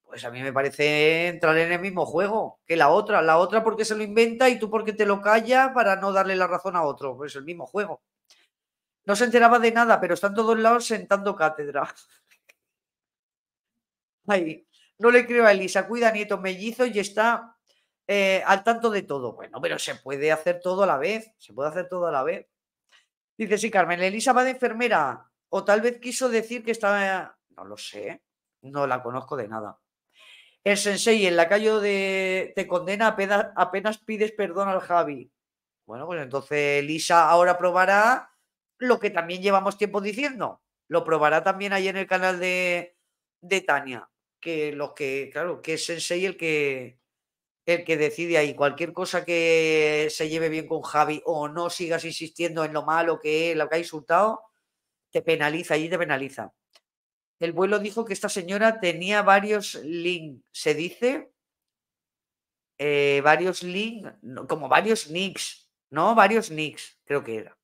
Pues a mí me parece entrar en el mismo juego que la otra, la otra porque se lo inventa y tú porque te lo callas para no darle la razón a otro, pues el mismo juego. No se enteraba de nada, pero están todos lados sentando cátedra. Ahí. No le creo a Elisa, cuida nieto mellizo y está eh, al tanto de todo. Bueno, pero se puede hacer todo a la vez, se puede hacer todo a la vez. Dice, sí, Carmen, Elisa va de enfermera, o tal vez quiso decir que estaba... No lo sé, no la conozco de nada. El sensei en la calle de... te condena, apenas, pides perdón al Javi. Bueno, pues entonces Elisa ahora probará lo que también llevamos tiempo diciendo. Lo probará también ahí en el canal de, de Tania. Que los que, claro, que es Sensei el que, el que decide ahí. Cualquier cosa que se lleve bien con Javi o no sigas insistiendo en lo malo que es, lo que ha insultado, te penaliza, y te penaliza. El vuelo dijo que esta señora tenía varios links, se dice, eh, varios links, como varios nicks, ¿no? Varios nicks, creo que era.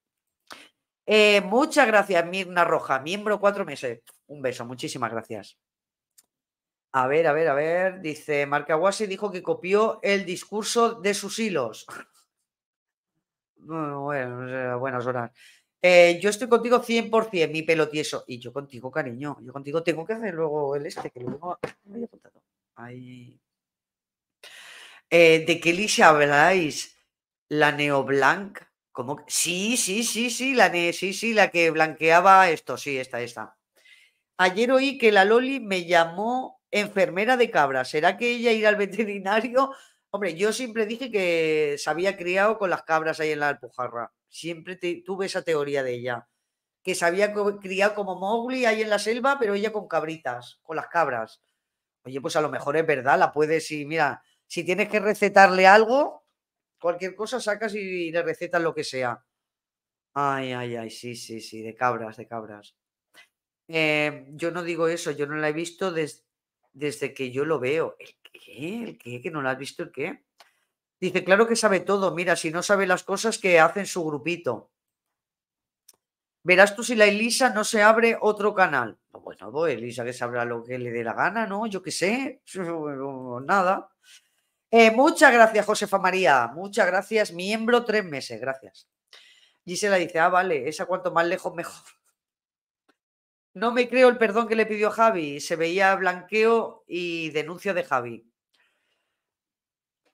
Eh, muchas gracias, Mirna Roja, miembro cuatro meses. Un beso, muchísimas gracias. A ver, a ver, a ver. Dice, Guasi dijo que copió el discurso de sus hilos. bueno, buenas horas. Eh, yo estoy contigo 100%, mi pelo tieso. Y yo contigo, cariño. Yo contigo tengo que hacer luego el este, que eh, ¿De qué lisa habláis? ¿La neoblanc? ¿Cómo? Sí, sí, sí, sí, la ne... sí, sí, la que blanqueaba esto, sí, esta, esta. Ayer oí que la Loli me llamó enfermera de cabras. ¿Será que ella irá al veterinario? Hombre, yo siempre dije que se había criado con las cabras ahí en la Alpujarra. Siempre tuve esa teoría de ella. Que se había criado como Mowgli ahí en la selva, pero ella con cabritas, con las cabras. Oye, pues a lo mejor es verdad, la puedes y mira, si tienes que recetarle algo, cualquier cosa sacas y le recetas lo que sea. Ay, ay, ay, sí, sí, sí, de cabras, de cabras. Eh, yo no digo eso, yo no la he visto desde desde que yo lo veo. ¿El qué? ¿El qué? ¿Que no lo has visto el qué? Dice, claro que sabe todo. Mira, si no sabe las cosas que hacen su grupito. Verás tú si la Elisa no se abre otro canal. Bueno, pues Elisa que sabrá lo que le dé la gana, ¿no? Yo qué sé. Nada. Eh, muchas gracias, Josefa María. Muchas gracias. Miembro tres meses. Gracias. Gisela dice, ah, vale, esa cuanto más lejos mejor. No me creo el perdón que le pidió Javi. Se veía blanqueo y denuncia de Javi.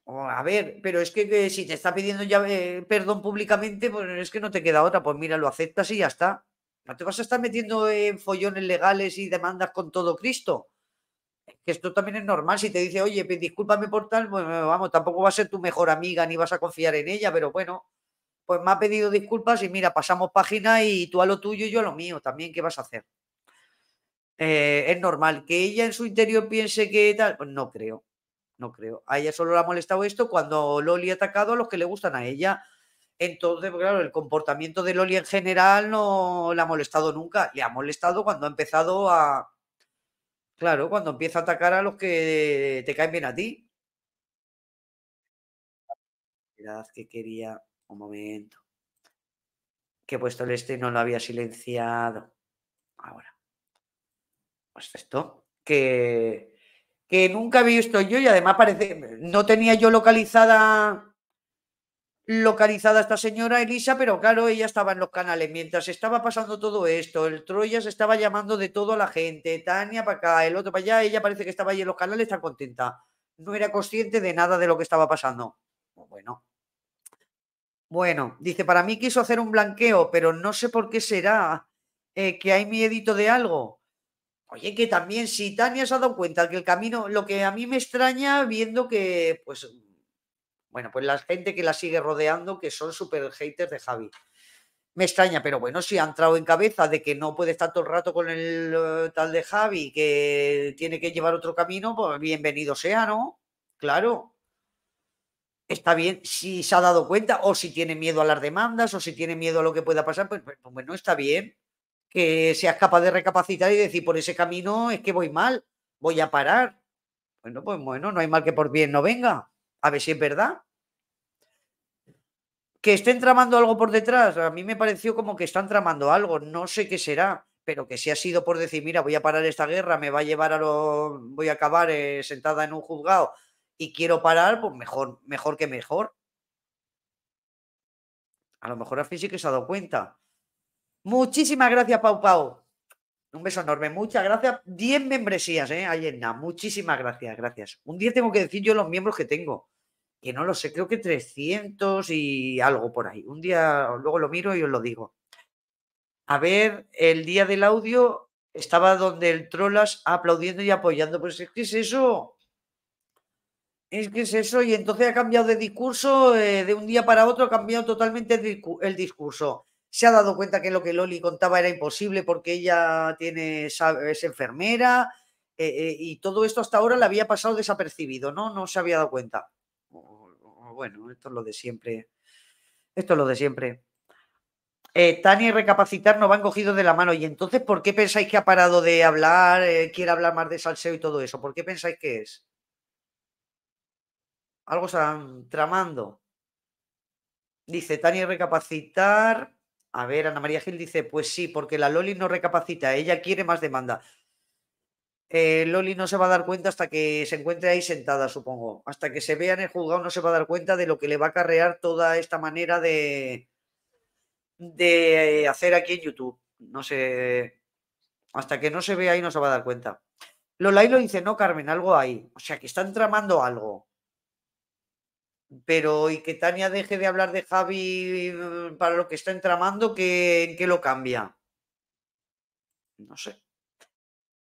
a ver, pero es que, si te está pidiendo ya eh, perdón públicamente, pues es que no te queda otra. Pues mira, lo aceptas y ya está. No te vas a estar metiendo en follones legales y demandas con todo Cristo. Que esto también es normal. Si te dice, oye, discúlpame por tal, pues eh, vamos, tampoco va a ser tu mejor amiga ni vas a confiar en ella, pero bueno, pues me ha pedido disculpas y mira, pasamos página y tú a lo tuyo y yo a lo mío. También, ¿qué vas a hacer? Eh, es normal. Que ella en su interior piense que tal, pues no creo, no creo. A ella solo le ha molestado esto cuando Loli ha atacado a los que le gustan a ella. Entonces, pues claro, el comportamiento de Loli en general no le ha molestado nunca. Le ha molestado cuando ha empezado a. Claro, cuando empieza a atacar a los que te caen bien a ti. Mirad que quería. Un momento. Que he puesto el este no lo había silenciado. Ahora. Pues, esto, que, que nunca había visto yo y además parece, no tenía yo localizada localizada esta señora Elisa, pero claro, ella estaba en los canales. Mientras estaba pasando todo esto, el Troya se estaba llamando de todo a la gente, Tania para acá, el otro para allá, ella parece que estaba ahí en los canales tan contenta. No era consciente de nada de lo que estaba pasando. Pues bueno. Bueno, dice, para mí quiso hacer un blanqueo, pero no sé por qué será eh, que hay mi de algo. Oye, que también si Tania se ha dado cuenta que el camino, lo que a mí me extraña viendo que, pues, bueno, pues la gente que la sigue rodeando, que son super haters de Javi. Me extraña, pero bueno, si ha entrado en cabeza de que no puede estar todo el rato con el eh, tal de Javi, que tiene que llevar otro camino, pues bienvenido sea, ¿no? Claro. Está bien si se ha dado cuenta, o si tiene miedo a las demandas, o si tiene miedo a lo que pueda pasar, pues, pues, pues está bien que seas capaz de recapacitar y decir, por ese camino es que voy mal, voy a parar. Bueno, pues bueno, no hay mal que por bien no venga. A ver si es verdad. Que estén tramando algo por detrás, a mí me pareció como que están tramando algo, no sé qué será, pero que si ha sido por decir, mira, voy a parar esta guerra, me va a llevar a lo... voy a acabar eh, sentada en un juzgado y quiero parar, pues mejor, mejor que mejor. A lo mejor a sí que se ha dado cuenta. Muchísimas gracias, Pau Pau. Un beso enorme, muchas gracias. 10 membresías, ¿eh? Allenda, muchísimas gracias, gracias. Un día tengo que decir yo los miembros que tengo, que no lo sé, creo que 300 y algo por ahí. Un día luego lo miro y os lo digo. A ver, el día del audio estaba donde el Trolas aplaudiendo y apoyando. Pues es que es eso. Es que es eso. Y entonces ha cambiado de discurso, eh, de un día para otro ha cambiado totalmente el discurso se ha dado cuenta que lo que Loli contaba era imposible porque ella tiene, es enfermera eh, eh, y todo esto hasta ahora le había pasado desapercibido, ¿no? No se había dado cuenta. Bueno, esto es lo de siempre. Esto es lo de siempre. Eh, Tania y recapacitar nos van cogidos de la mano. ¿Y entonces por qué pensáis que ha parado de hablar, eh, quiere hablar más de salseo y todo eso? ¿Por qué pensáis que es? Algo están tramando. Dice Tania recapacitar. A ver, Ana María Gil dice, pues sí, porque la Loli no recapacita, ella quiere más demanda. Eh, Loli no se va a dar cuenta hasta que se encuentre ahí sentada, supongo. Hasta que se vea en el juzgado no se va a dar cuenta de lo que le va a acarrear toda esta manera de, de eh, hacer aquí en YouTube. No sé, hasta que no se vea ahí no se va a dar cuenta. lo dice, no, Carmen, algo hay. O sea, que están tramando algo pero y que Tania deje de hablar de Javi mm, para lo que está entramando, que, ¿en qué lo cambia? No sé.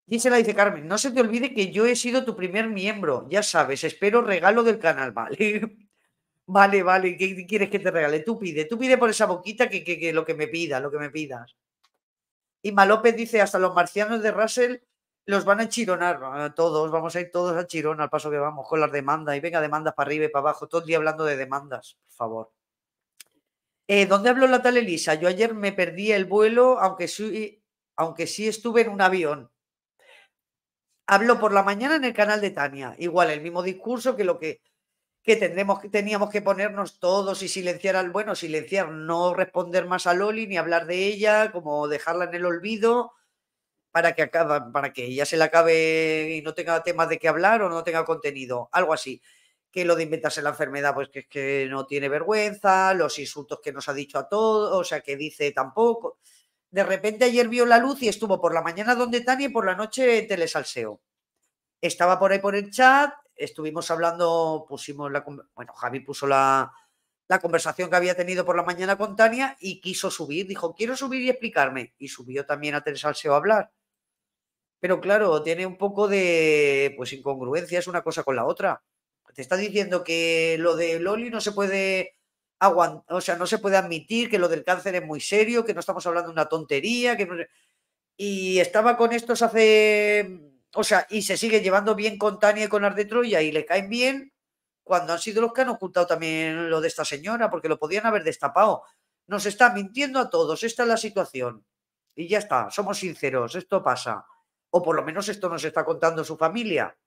Y la dice Carmen, no se te olvide que yo he sido tu primer miembro, ya sabes, espero regalo del canal, ¿vale? vale, vale, ¿qué quieres que te regale? Tú pide, tú pide por esa boquita que, lo que me pidas, lo que me pidas. Y Malópez dice, hasta los marcianos de Russell los van a chironar todos, vamos a ir todos a chirón al paso que vamos con las demandas y venga demandas para arriba y para abajo, todo el día hablando de demandas, por favor. Eh, ¿Dónde habló la tal Elisa? Yo ayer me perdí el vuelo, aunque sí, aunque sí estuve en un avión. Hablo por la mañana en el canal de Tania, igual el mismo discurso que lo que, que tendremos que teníamos que ponernos todos y silenciar al bueno, silenciar, no responder más a Loli ni hablar de ella, como dejarla en el olvido para que, acaba, para que ya se le acabe y no tenga temas de qué hablar o no tenga contenido, algo así. Que lo de inventarse la enfermedad, pues que es que no tiene vergüenza, los insultos que nos ha dicho a todos, o sea, que dice tampoco. De repente ayer vio la luz y estuvo por la mañana donde Tania y por la noche en Telesalseo. Estaba por ahí por el chat, estuvimos hablando, pusimos la. Bueno, Javi puso la, la conversación que había tenido por la mañana con Tania y quiso subir. Dijo, quiero subir y explicarme. Y subió también a Telesalseo a hablar pero claro, tiene un poco de pues incongruencias una cosa con la otra. Te está diciendo que lo de Loli no se puede o sea, no se puede admitir que lo del cáncer es muy serio, que no estamos hablando de una tontería, que y estaba con estos hace mm, o sea, y se sigue llevando bien con Tania y con las de Troya y le caen bien cuando han sido los que han ocultado también lo de esta señora, porque lo podían haber destapado. Nos está mintiendo a todos, esta es la situación. Y ya está, somos sinceros, esto pasa o por lo menos esto nos está contando su familia.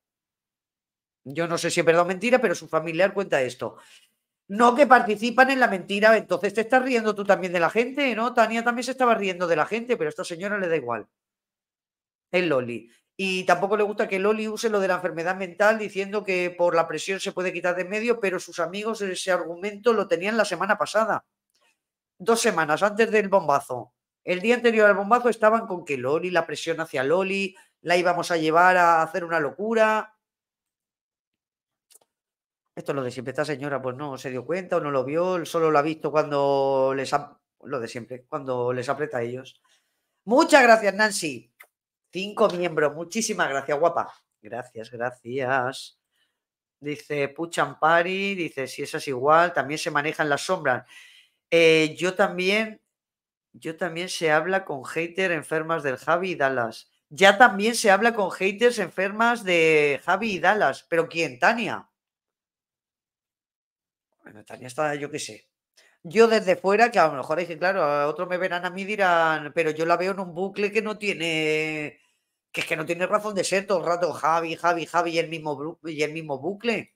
Yo no sé si es verdad mentira, pero su familiar cuenta esto. No que participan en la mentira, entonces te estás riendo tú también de la gente, ¿no? Tania también se estaba riendo de la gente, pero a esta señora le da igual. El Loli. Y tampoco le gusta que Loli use lo de la enfermedad mental diciendo que por la presión se puede quitar de medio, pero sus amigos ese argumento lo tenían la semana pasada. Dos semanas antes del bombazo. El día anterior al bombazo estaban con que Loli, la presión hacia Loli, la íbamos a llevar a hacer una locura. Esto es lo de siempre. Esta señora pues no se dio cuenta o no lo vio, solo lo ha visto cuando les... Lo de siempre, cuando les aprieta a ellos. Muchas gracias, Nancy. Cinco miembros. Muchísimas gracias, guapa. Gracias, gracias. Dice Puchampari, dice si es igual, también se manejan las sombras. Eh, yo también yo también se habla con hater enfermas del Javi y Dallas. Ya también se habla con haters enfermas de Javi y Dallas. ¿Pero quién? ¿Tania? Bueno, Tania está, yo qué sé. Yo desde fuera, que a lo mejor es claro, otros me verán a mí y dirán, pero yo la veo en un bucle que no tiene, que es que no tiene razón de ser todo el rato Javi, Javi, Javi el mismo, y el mismo bucle.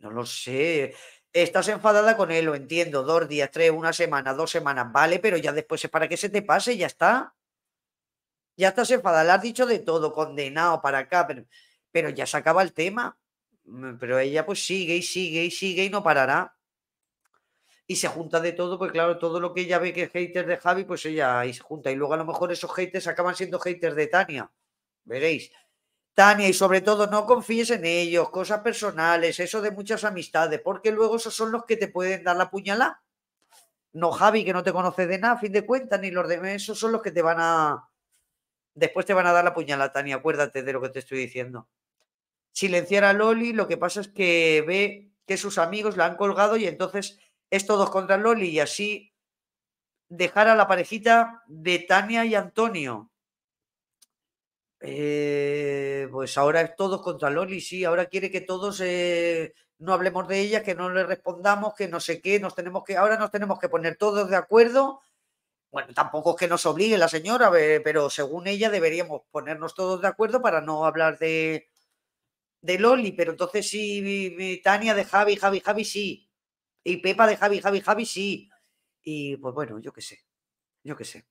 No lo sé. Estás enfadada con él, lo entiendo, dos días, tres, una semana, dos semanas, vale, pero ya después es para que se te pase, ya está. Ya estás enfadada, le has dicho de todo, condenado para acá, pero, ya se acaba el tema. Mm, pero ella pues sigue y sigue y sigue y no parará. Y se junta de todo, pues claro, todo lo que ella ve que es hater de Javi, pues ella ahí se junta. Y luego a lo mejor esos haters acaban siendo haters de Tania. Veréis. Tania, y sobre todo no confíes en ellos, cosas personales, eso de muchas amistades, porque luego esos son los que te pueden dar la puñalada. No Javi, que no te conoce de nada, a fin de cuentas, ni los demás, esos son los que te van a... Después te van a dar la puñalada, Tania, acuérdate de lo que te estoy diciendo. Silenciar a Loli, lo que pasa es que ve que sus amigos la han colgado y entonces es todos contra Loli y así dejar a la parejita de Tania y Antonio, eh, pues ahora es todos contra Loli, sí, ahora quiere que todos eh, no hablemos de ella, que no le respondamos, que no sé qué, nos tenemos que, ahora nos tenemos que poner todos de acuerdo. Bueno, tampoco es que nos obligue la señora, eh, pero según ella deberíamos ponernos todos de acuerdo para no hablar de, de Loli. Pero entonces sí, Tania de Javi, Javi, Javi, sí. Y Pepa de Javi, Javi, Javi, sí. Y pues bueno, yo qué sé, yo qué sé.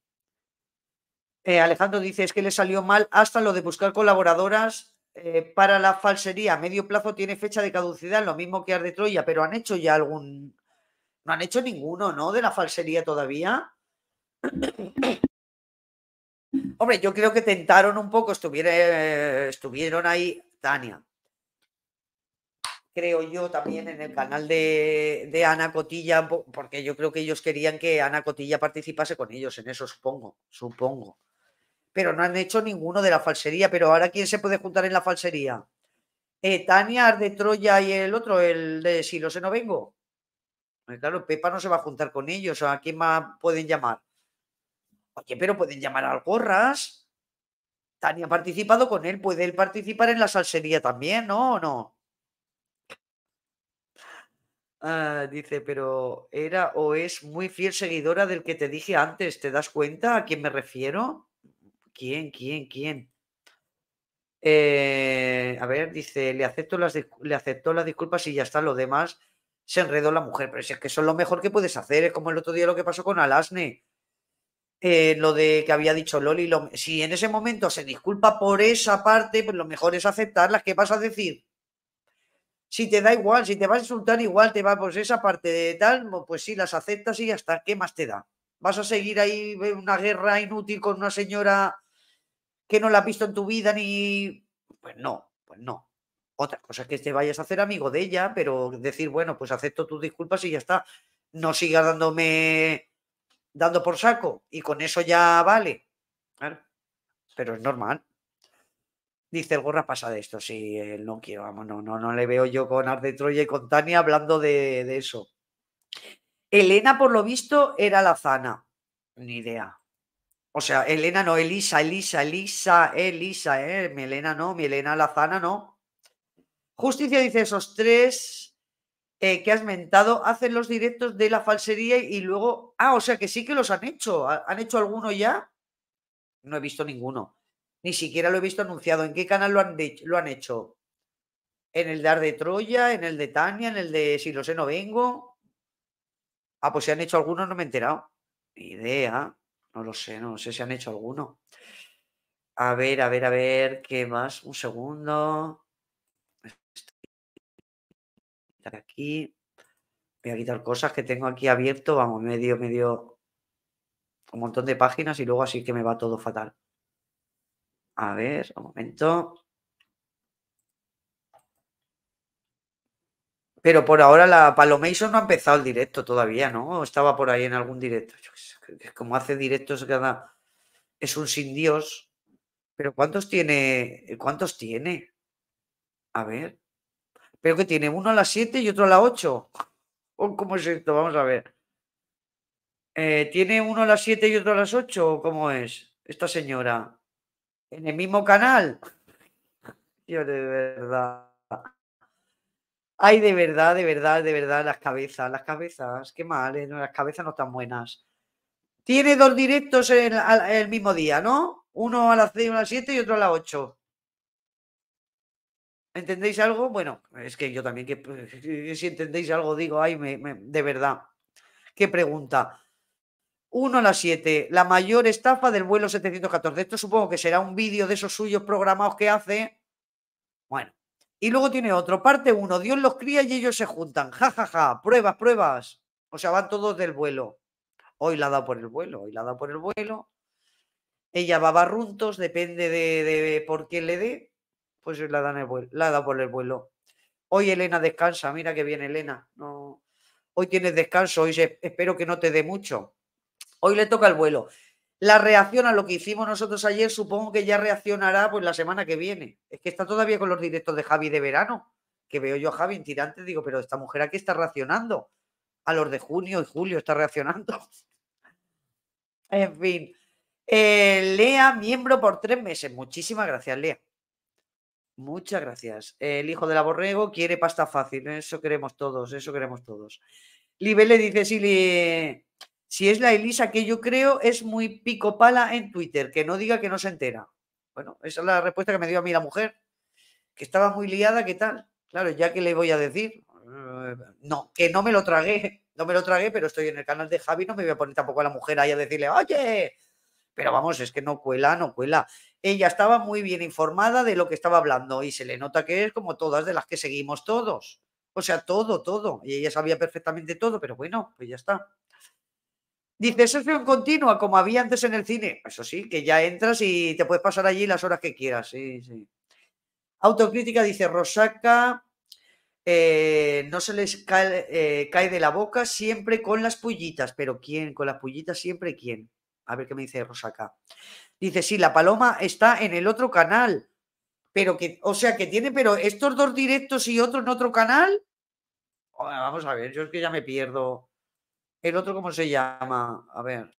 Eh, Alejandro dice, es que le salió mal hasta lo de buscar colaboradoras eh, para la falsería. a Medio plazo tiene fecha de caducidad, lo mismo que Arde Troya, pero han hecho ya algún... No han hecho ninguno, ¿no? De la falsería todavía. Hombre, yo creo que tentaron un poco, estuvieron, estuvieron ahí, Tania, creo yo, también en el canal de, Ana Cotilla, porque yo creo que ellos querían que Ana Cotilla participase con ellos en eso, supongo, supongo pero no han hecho ninguno de la falsería. Pero ahora, ¿quién se puede juntar en la falsería? Eh, Tania, de Troya y el otro, el de Si lo sé, no vengo. Eh, claro, Pepa no se va a juntar con ellos. ¿A quién más pueden llamar? porque pero pueden llamar al Gorras. Tania ha participado con él. ¿Puede él participar en la salsería también? ¿No o no? Ah, dice, pero era o es muy fiel seguidora del que te dije antes. ¿Te das cuenta a quién me refiero? ¿Quién? ¿Quién? ¿Quién? Eh, a ver, dice, le, acepto las, le aceptó las disculpas y ya está, lo demás se enredó la mujer, pero si es que eso es lo mejor que puedes hacer, es como el otro día lo que pasó con Alasne, eh, lo de que había dicho Loli, si en ese momento se disculpa por esa parte, pues lo mejor es aceptarlas, ¿qué vas a decir? Si te da igual, si te vas a insultar igual, te va por pues esa parte de tal, pues sí, las aceptas y ya está, ¿qué más te da? ¿Vas a seguir ahí una guerra inútil con una señora que no la has visto en tu vida ni... Pues no, pues no. Otra cosa es que te vayas a hacer amigo de ella, pero decir, bueno, pues acepto tus disculpas y ya está. No sigas dándome, dando por saco y con eso ya vale. Claro. Pero es normal. Dice el gorra pasa de esto, sí, él no quiero, vamos, no, no, no le veo yo con Arte de Troya y con Tania hablando de, de eso. Elena, por lo visto, era la Zana. Ni idea. O sea, Elena no, Elisa, Elisa, Elisa, Elisa, eh, mi Elena no, mi Elena Lazana no. Justicia dice esos tres eh, que has mentado hacen los directos de la falsería y luego. Ah, o sea que sí que los han hecho. ¿Han hecho alguno ya? No he visto ninguno. Ni siquiera lo he visto anunciado. ¿En qué canal lo han, lo han hecho? ¿En el de Arde Troya? ¿En el de Tania? ¿En el de Si lo sé, no vengo? Ah, pues si han hecho algunos, no me he enterado. Ni idea. No lo sé, no sé si han hecho alguno. A ver, a ver, a ver, ¿qué más? Un segundo. aquí. Voy a quitar cosas que tengo aquí abierto. Vamos, medio, medio. Un montón de páginas y luego así que me va todo fatal. A ver, un momento. Pero por ahora la Palomation no ha empezado el directo todavía, ¿no? Estaba por ahí en algún directo. Yo qué sé como hace directos cada. Es un sin Dios. Pero ¿cuántos tiene? ¿Cuántos tiene? A ver. Pero que tiene uno a las 7 y otro a las 8. ¿Cómo es esto? Vamos a ver. Eh, ¿Tiene uno a las 7 y otro a las 8? ¿Cómo es esta señora? ¿En el mismo canal? Yo de verdad. Ay, de verdad, de verdad, de verdad, las cabezas, las cabezas, qué mal, eh, las cabezas no están buenas. Tiene dos directos el mismo día, ¿no? Uno a las 6, uno a las 7 y otro a las 8. ¿Entendéis algo? Bueno, es que yo también, que, pues, si entendéis algo, digo, ay, de verdad, qué pregunta. Uno a las 7, la mayor estafa del vuelo 714. Esto supongo que será un vídeo de esos suyos programados que hace. Bueno, y luego tiene otro, parte 1, Dios los cría y ellos se juntan. Ja, ja, ja, pruebas, pruebas. O sea, van todos del vuelo. Hoy la ha dado por el vuelo, hoy la ha dado por el vuelo. Ella va barruntos, depende de, de por qué le dé, pues hoy la, dan vuelo, la ha dado por el vuelo. Hoy Elena descansa, mira que viene Elena. No, hoy tienes descanso, hoy espero que no te dé mucho. Hoy le toca el vuelo. La reacción a lo que hicimos nosotros ayer, supongo que ya reaccionará pues la semana que viene. Es que está todavía con los directos de Javi de verano, que veo yo a Javi en tirante, digo, pero esta mujer aquí está reaccionando. A los de junio y julio está reaccionando. En fin. Eh, Lea, miembro por tres meses. Muchísimas gracias, Lea. Muchas gracias. El hijo de la borrego quiere pasta fácil. Eso queremos todos, eso queremos todos. Libel le dice, si, le... si es la Elisa que yo creo, es muy pico pala en Twitter, que no diga que no se entera. Bueno, esa es la respuesta que me dio a mí la mujer, que estaba muy liada, ¿qué tal? Claro, ya que le voy a decir, eh, no, que no me lo tragué no me lo tragué, pero estoy en el canal de Javi, no me voy a poner tampoco a la mujer ahí a decirle, oye, pero vamos, es que no cuela, no cuela. Ella estaba muy bien informada de lo que estaba hablando y se le nota que es como todas de las que seguimos todos. O sea, todo, todo. Y ella sabía perfectamente todo, pero bueno, pues ya está. Dice, es en continua, como había antes en el cine. Eso sí, que ya entras y te puedes pasar allí las horas que quieras. Sí, sí. Autocrítica dice Rosaca, eh, no se les eh, cae, de la boca siempre con las pullitas. Pero ¿quién? Con las pullitas siempre quién. A ver qué me dice Rosa acá. Dice, sí, la paloma está en el otro canal. Pero que, o sea, que tiene, pero estos dos directos y otro en otro canal. vamos a ver, yo es que ya me pierdo. ¿El otro cómo se llama? A ver.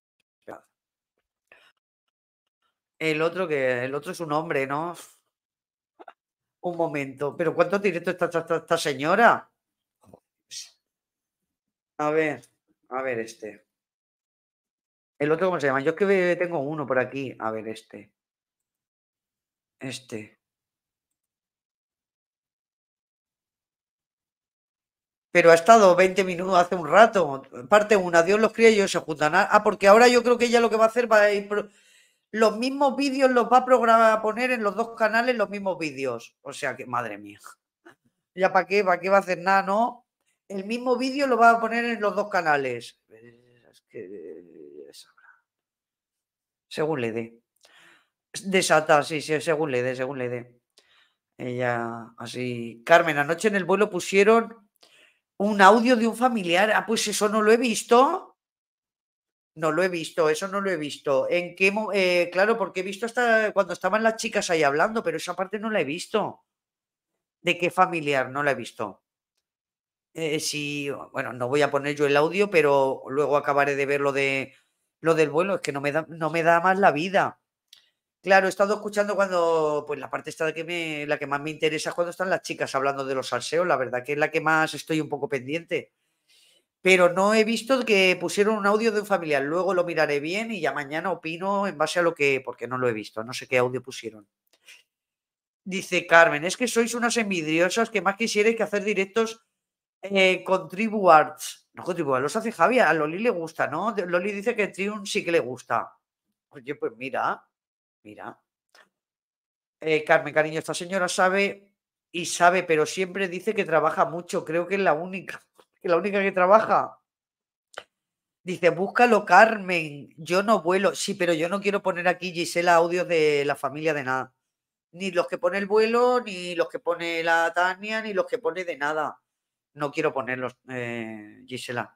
El otro que, el otro es un hombre, ¿no? un momento. ¿Pero ¿cuánto directo está esta, señora? A ver, a ver este. El otro, ¿cómo se llama? Yo es que tengo uno por aquí. A ver, este. Este. Pero ha estado 20 minutos hace un rato. Parte una, Dios los cría y ellos se juntan. Ah, ah, porque ahora yo creo que ella lo que va a hacer va a ir los mismos vídeos los va a programar a poner en los dos canales los mismos vídeos. O sea que, madre mía. Ya para qué, para qué va a hacer nada, ¿no? El mismo vídeo lo va a poner en los dos canales. Eh, es eh, Según le dé. Desata, sí, sí, según le dé, según le dé. Ella, así. Carmen, anoche en el vuelo pusieron un audio de un familiar. Ah, pues eso no lo he visto. No lo he visto, eso no lo he visto. ¿En qué eh, claro, porque he visto hasta cuando estaban las chicas ahí hablando, pero esa parte no la he visto. ¿De qué familiar? No la he visto. Eh, si, bueno, no voy a poner yo el audio, pero luego acabaré de ver lo de lo del vuelo, es que no me da, no me da más la vida. Claro, he estado escuchando cuando, pues la parte esta que me, la que más me interesa es cuando están las chicas hablando de los salseos, la verdad que es la que más estoy un poco pendiente pero no he visto que pusieron un audio de un familiar. Luego lo miraré bien y ya mañana opino en base a lo que, porque no lo he visto, no sé qué audio pusieron. Dice Carmen, es que sois unas envidiosas que más quisierais que hacer directos eh, con Tribu Arts. No, con Tribu los hace Javier. a Loli le gusta, ¿no? Loli dice que Triun sí que le gusta. Oye, pues mira, mira. Eh, Carmen, cariño, esta señora sabe y sabe, pero siempre dice que trabaja mucho. Creo que es la única que la única que trabaja. Dice, búscalo Carmen, yo no vuelo. Sí, pero yo no quiero poner aquí, Gisela, audios de la familia de nada. Ni los que pone el vuelo, ni los que pone la Tania, ni los que pone de nada. No quiero ponerlos, eh, Gisela.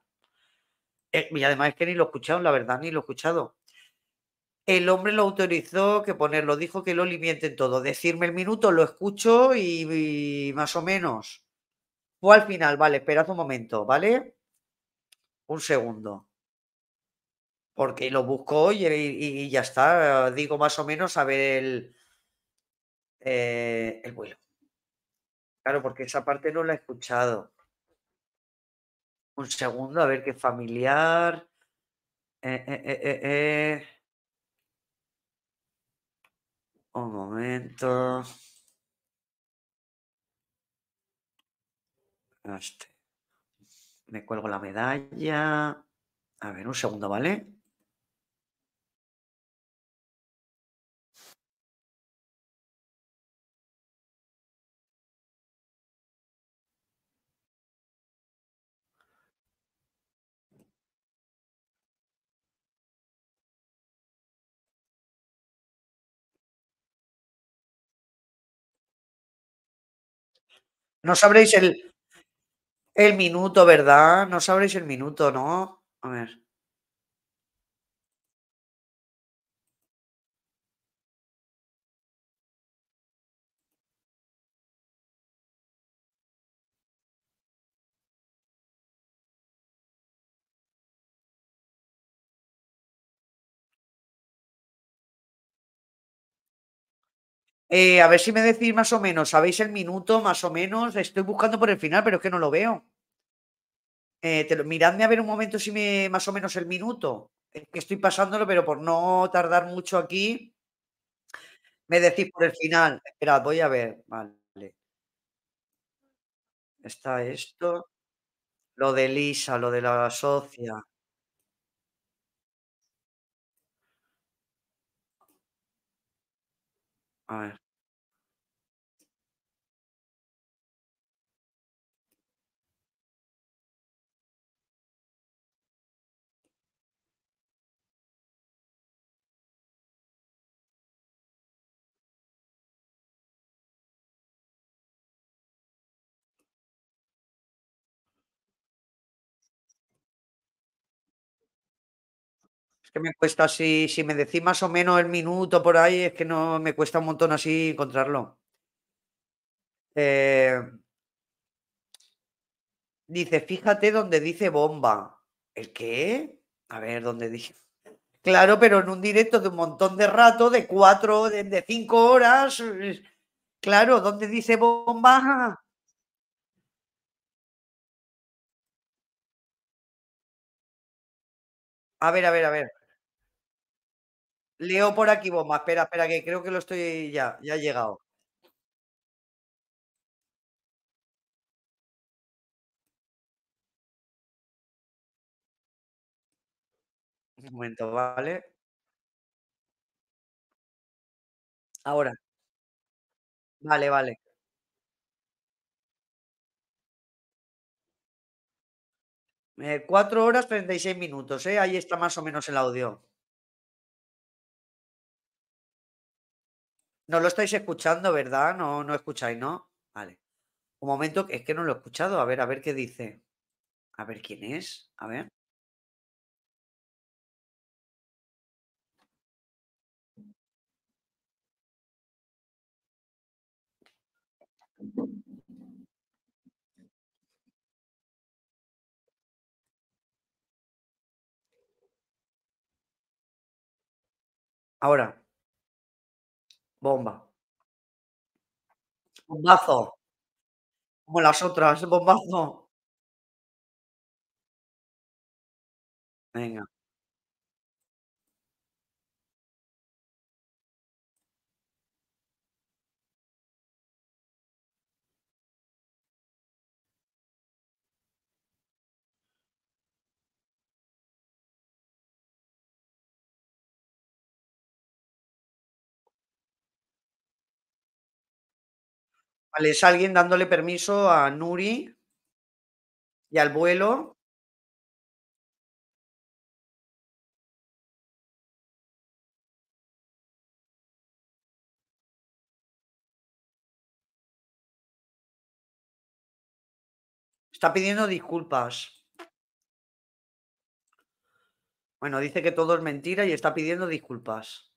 Eh, y además es que ni lo he escuchado, la verdad, ni lo he escuchado. El hombre lo autorizó que ponerlo, dijo que lo en todo. Decirme el minuto, lo escucho y, más o menos. O al final, vale, esperad un momento, ¿vale? Un segundo. Porque lo busco y, y, ya está. Digo más o menos a ver el, eh, el vuelo. Claro, porque esa parte no la he escuchado. Un segundo, a ver qué familiar. Eh, eh, un momento. Este. Me cuelgo la medalla. A ver, un segundo, ¿vale? No sabréis el, el minuto, ¿verdad? No sabréis el minuto, ¿no? A ver. Eh, a ver si me decís más o menos, ¿sabéis el minuto más o menos? Estoy buscando por el final, pero es que no lo veo. Eh, miradme a ver un momento si me más o menos el minuto. que estoy pasándolo, pero por no tardar mucho aquí, me decís por el final. Esperad, voy a ver. Vale. Está esto. Lo de Lisa, lo de la socia. I. Es que me cuesta así, si me decís más o menos el minuto por ahí, es que no me cuesta un montón así encontrarlo. Eh, dice, fíjate donde dice bomba. ¿El qué? A ver, ¿dónde dice? Claro, pero en un directo de un montón de rato, de cuatro, de, de cinco horas. Claro, ¿dónde dice bomba? A ver, a ver, a ver. Leo por aquí bomba. Espera, espera, que creo que lo estoy ya, ya he llegado. Un momento, ¿vale? Ahora. Vale, vale. Eh, cuatro horas treinta y seis minutos, ¿eh? Ahí está más o menos el audio. No lo estáis escuchando, ¿verdad? No, no escucháis, ¿no? Vale. Un momento, es que no lo he escuchado. A ver, a ver qué dice. A ver quién es. A ver. Ahora. Bomba. Bombazo. Como las otras, bombazo. Venga. Vale, es alguien dándole permiso a Nuri y al vuelo. Está pidiendo disculpas. Bueno, dice que todo es mentira y está pidiendo disculpas.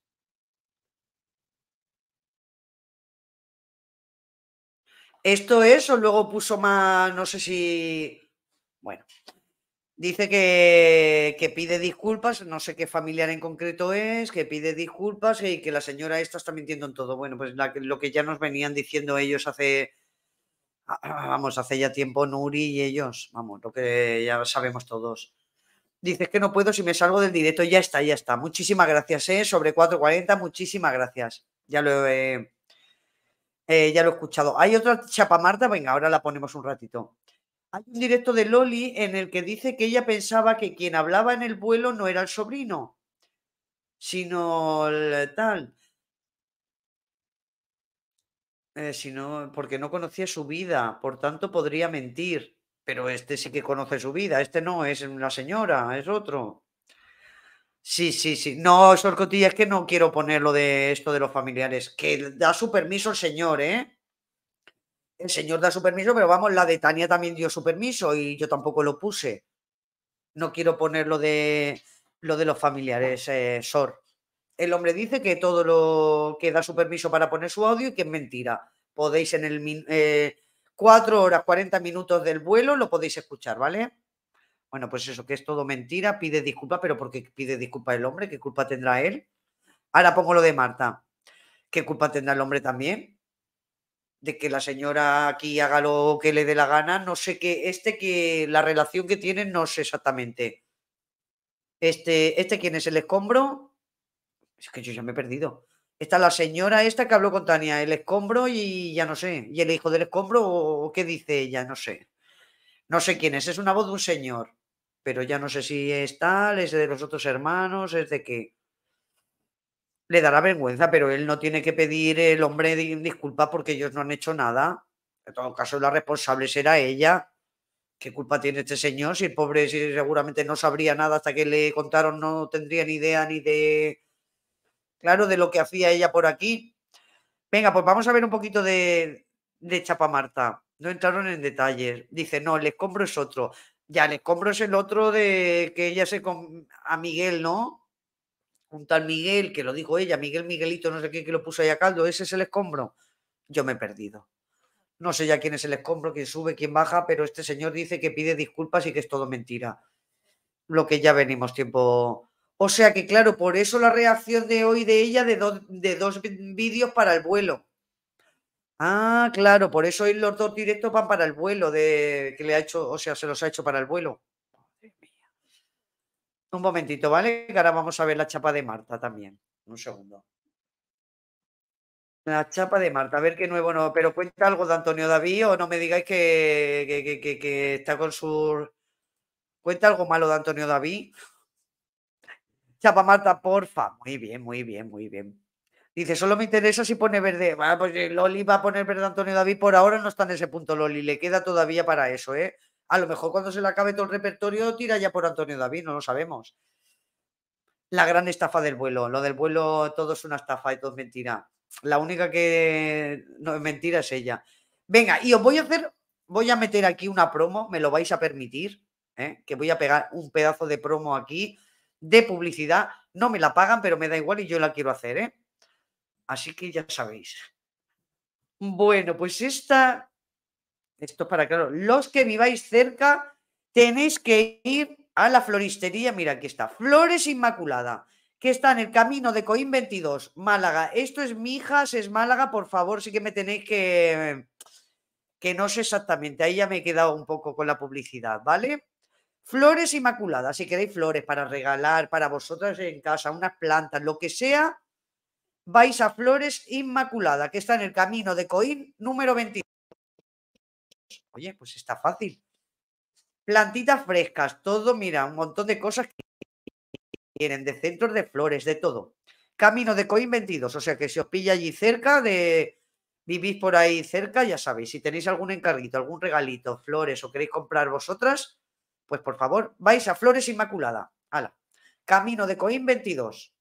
¿Esto es o luego puso más, no sé si... Bueno, dice que, que, pide disculpas, no sé qué familiar en concreto es, que pide disculpas y que la señora esta está mintiendo en todo. Bueno, pues lo que ya nos venían diciendo ellos hace, ah, ah, vamos, hace ya tiempo Nuri y ellos, vamos, lo que ya sabemos todos. Dices que no puedo si me salgo del directo, ya está, ya está. Muchísimas gracias, ¿eh? Sobre 4.40, muchísimas gracias. Ya lo he... Eh, ya lo he escuchado. Hay otra chapa Marta, venga, ahora la ponemos un ratito. Hay un directo de Loli en el que dice que ella pensaba que quien hablaba en el vuelo no era el sobrino, sino el tal. Eh, sino porque no conocía su vida, por tanto podría mentir. Pero este sí que conoce su vida, este no, es una señora, es otro. Sí, sí, sí. No, Cotilla, es que no quiero poner lo de esto de los familiares. Que da su permiso el señor, ¿eh? El señor da su permiso, pero vamos, la de Tania también dio su permiso y yo tampoco lo puse. No quiero poner lo de, lo de los familiares, eh, Sor. El hombre dice que todo lo que da su permiso para poner su audio y que es mentira. Podéis en el eh, 4 horas 40 minutos del vuelo, lo podéis escuchar, ¿vale? Bueno, pues eso, que es todo mentira, pide disculpa, pero ¿por qué pide disculpa el hombre? ¿Qué culpa tendrá él? Ahora pongo lo de Marta. ¿Qué culpa tendrá el hombre también? De que la señora aquí haga lo que le dé la gana, no sé qué, este que la relación que tienen, no sé exactamente. Este, este quién es el escombro. Es que yo ya me he perdido. Está la señora esta que habló con Tania, el escombro y ya no sé. ¿Y el hijo del escombro o qué dice ella? No sé. No sé quién es, es una voz de un señor pero ya no sé si es tal, es de los otros hermanos, es de que le dará vergüenza, pero él no tiene que pedir el hombre disculpa porque ellos no han hecho nada. En todo caso, la responsable será ella. ¿Qué culpa tiene este señor? Si el pobre seguramente no sabría nada hasta que le contaron, no tendría ni idea ni de, claro, de lo que hacía ella por aquí. Venga, pues vamos a ver un poquito de, de Chapa Marta. No entraron en detalles. Dice, no, el escombro es otro. Ya, el escombro es el otro de que ella se... Con, a Miguel, ¿no? Un tal Miguel, que lo dijo ella, Miguel Miguelito, no sé qué, que lo puso ahí a caldo, ese es el escombro. Yo me he perdido. No sé ya quién es el escombro, quién sube, quién baja, pero este señor dice que pide disculpas y que es todo mentira. Lo que ya venimos tiempo... O sea que claro, por eso la reacción de hoy de ella de, de dos vídeos para el vuelo. Ah, claro, por eso hoy los dos directos van para el vuelo de que le ha hecho, o sea, se los ha hecho para el vuelo. Un momentito, ¿vale? Que ahora vamos a ver la chapa de Marta también. Un segundo. La chapa de Marta, a ver qué nuevo no. Pero cuenta algo de Antonio David o no me digáis que, que está con su. Cuenta algo malo de Antonio David. Chapa Marta, porfa. Muy bien, muy bien, muy bien. Dice, solo me interesa si pone verde. Bueno, pues eh, Loli va a poner verde Antonio David. Por ahora no está en ese punto, Loli. Le queda todavía para eso, ¿eh? A lo mejor cuando se le acabe todo el repertorio, tira ya por Antonio David, no lo sabemos. La gran estafa del vuelo. Lo del vuelo, todo es una estafa y todo es mentira. La única que no es mentira es ella. Venga, y os voy a hacer, voy a meter aquí una promo, me lo vais a permitir, ¿eh? que voy a pegar un pedazo de promo aquí de publicidad. No me la pagan, pero me da igual y yo la quiero hacer, ¿eh? Así que ya sabéis. Bueno, pues esta, esto para claro, los que viváis cerca tenéis que ir a la floristería, mira aquí está, Flores Inmaculada, que está en el camino de Coim 22, Málaga. Esto es Mijas, es Málaga, por favor, sí que me tenéis que, que no sé exactamente, ahí ya me he quedado un poco con la publicidad, ¿vale? Flores Inmaculada, si queréis flores para regalar, para vosotras en casa, unas plantas, lo que sea, vais a Flores Inmaculada, que está en el camino de Coín número 22. Oye, pues está fácil. Plantitas frescas, todo, mira, un montón de cosas que tienen, de centros de flores, de todo. Camino de Coín 22, o sea que si os pilla allí cerca, de vivís por ahí cerca, ya sabéis, si tenéis algún encarguito, algún regalito, flores o queréis comprar vosotras, pues por favor, vais a Flores Inmaculada. Camino de Coín 22.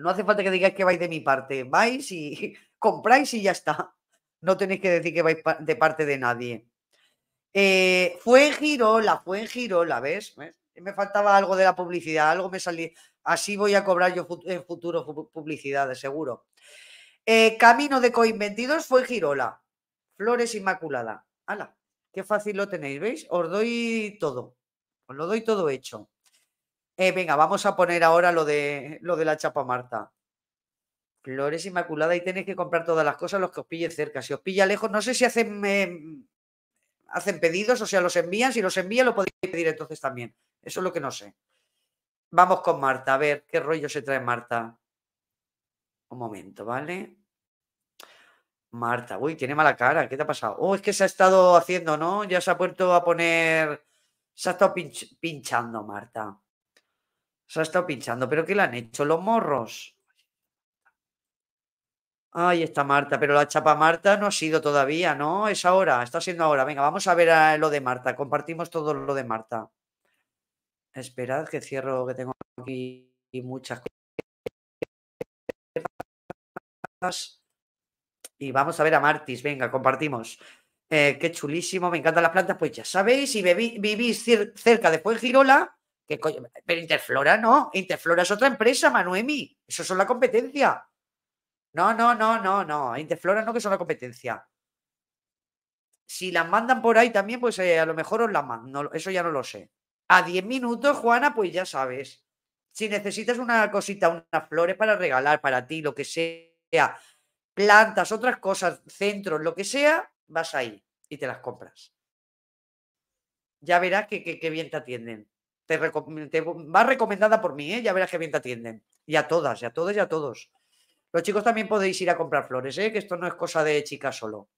No hace falta que digáis que vais de mi parte. Vais y compráis y ya está. No tenéis que decir que vais de parte de nadie. Eh, fue en Girola, fue en Girola, ¿ves? Me faltaba algo de la publicidad, algo me salí. Así voy a cobrar yo en futuro publicidad, seguro. Eh, Camino de Coinventidos fue en Girola. Flores Inmaculada. ¡Hala! Qué fácil lo tenéis, ¿veis? Os doy todo. Os lo doy todo hecho. Eh, venga, vamos a poner ahora lo de, lo de la chapa Marta. Flores Inmaculada, y tenéis que comprar todas las cosas los que os pille cerca. Si os pilla lejos, no sé si hacen, em, hacen pedidos, o sea, los envían. Si los envían, lo podéis pedir entonces también. Eso es lo que no sé. Vamos con Marta, a ver qué rollo se trae Marta. Un momento, ¿vale? Marta, uy, tiene mala cara, ¿qué te ha pasado? Oh, es que se ha estado haciendo, ¿no? Ya se ha vuelto a poner. Se ha estado pinchando, Marta. Se ha estado pinchando. ¿Pero qué le han hecho? ¿Los morros? Ahí está Marta, pero la chapa Marta no ha sido todavía, ¿no? Es ahora, está siendo ahora. Venga, vamos a ver eh, lo de Marta. Compartimos todo lo de Marta. Esperad que cierro, que tengo aquí muchas cosas. Y vamos a ver a Martis. Venga, compartimos. Eh, qué chulísimo, me encantan las plantas. Pues ya sabéis, si vivís cerca de Fuengirola, pero Interflora no, Interflora es otra empresa, Manuemi. Eso son la competencia. No, no, no, no, no. Interflora no que son la competencia. Si las mandan por ahí también, pues eh, a lo mejor os las mandan. No, eso ya no lo sé. A 10 minutos, Juana, pues ya sabes. Si necesitas una cosita, unas flores para regalar para ti, lo que sea, plantas, otras cosas, centros, lo que sea, vas ahí y te las compras. Ya verás que bien te atienden va recomendada por mí, ¿eh? ya verás que bien te atienden. Y a todas, y a todos y a todos. Los chicos también podéis ir a comprar flores, ¿eh? que esto no es cosa de chicas solo.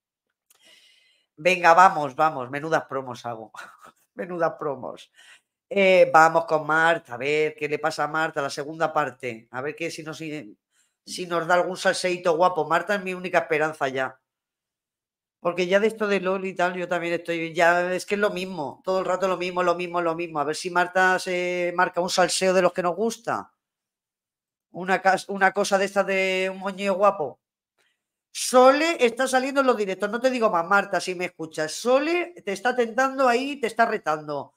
Venga, vamos, vamos, menudas promos hago. menudas promos. Eh, vamos con Marta, a ver qué le pasa a Marta, la segunda parte. A ver qué si nos, si nos da algún salseíto guapo. Marta es mi única esperanza ya. Porque ya de esto de Loli y tal, yo también estoy. Ya es que es lo mismo, todo el rato lo mismo, lo mismo, lo mismo. A ver si Marta se marca un salseo de los que nos gusta. Una, una cosa de esta de un moño guapo. Sole está saliendo en los directos, no te digo más, Marta, si me escuchas. Sole te está tentando ahí, te está retando.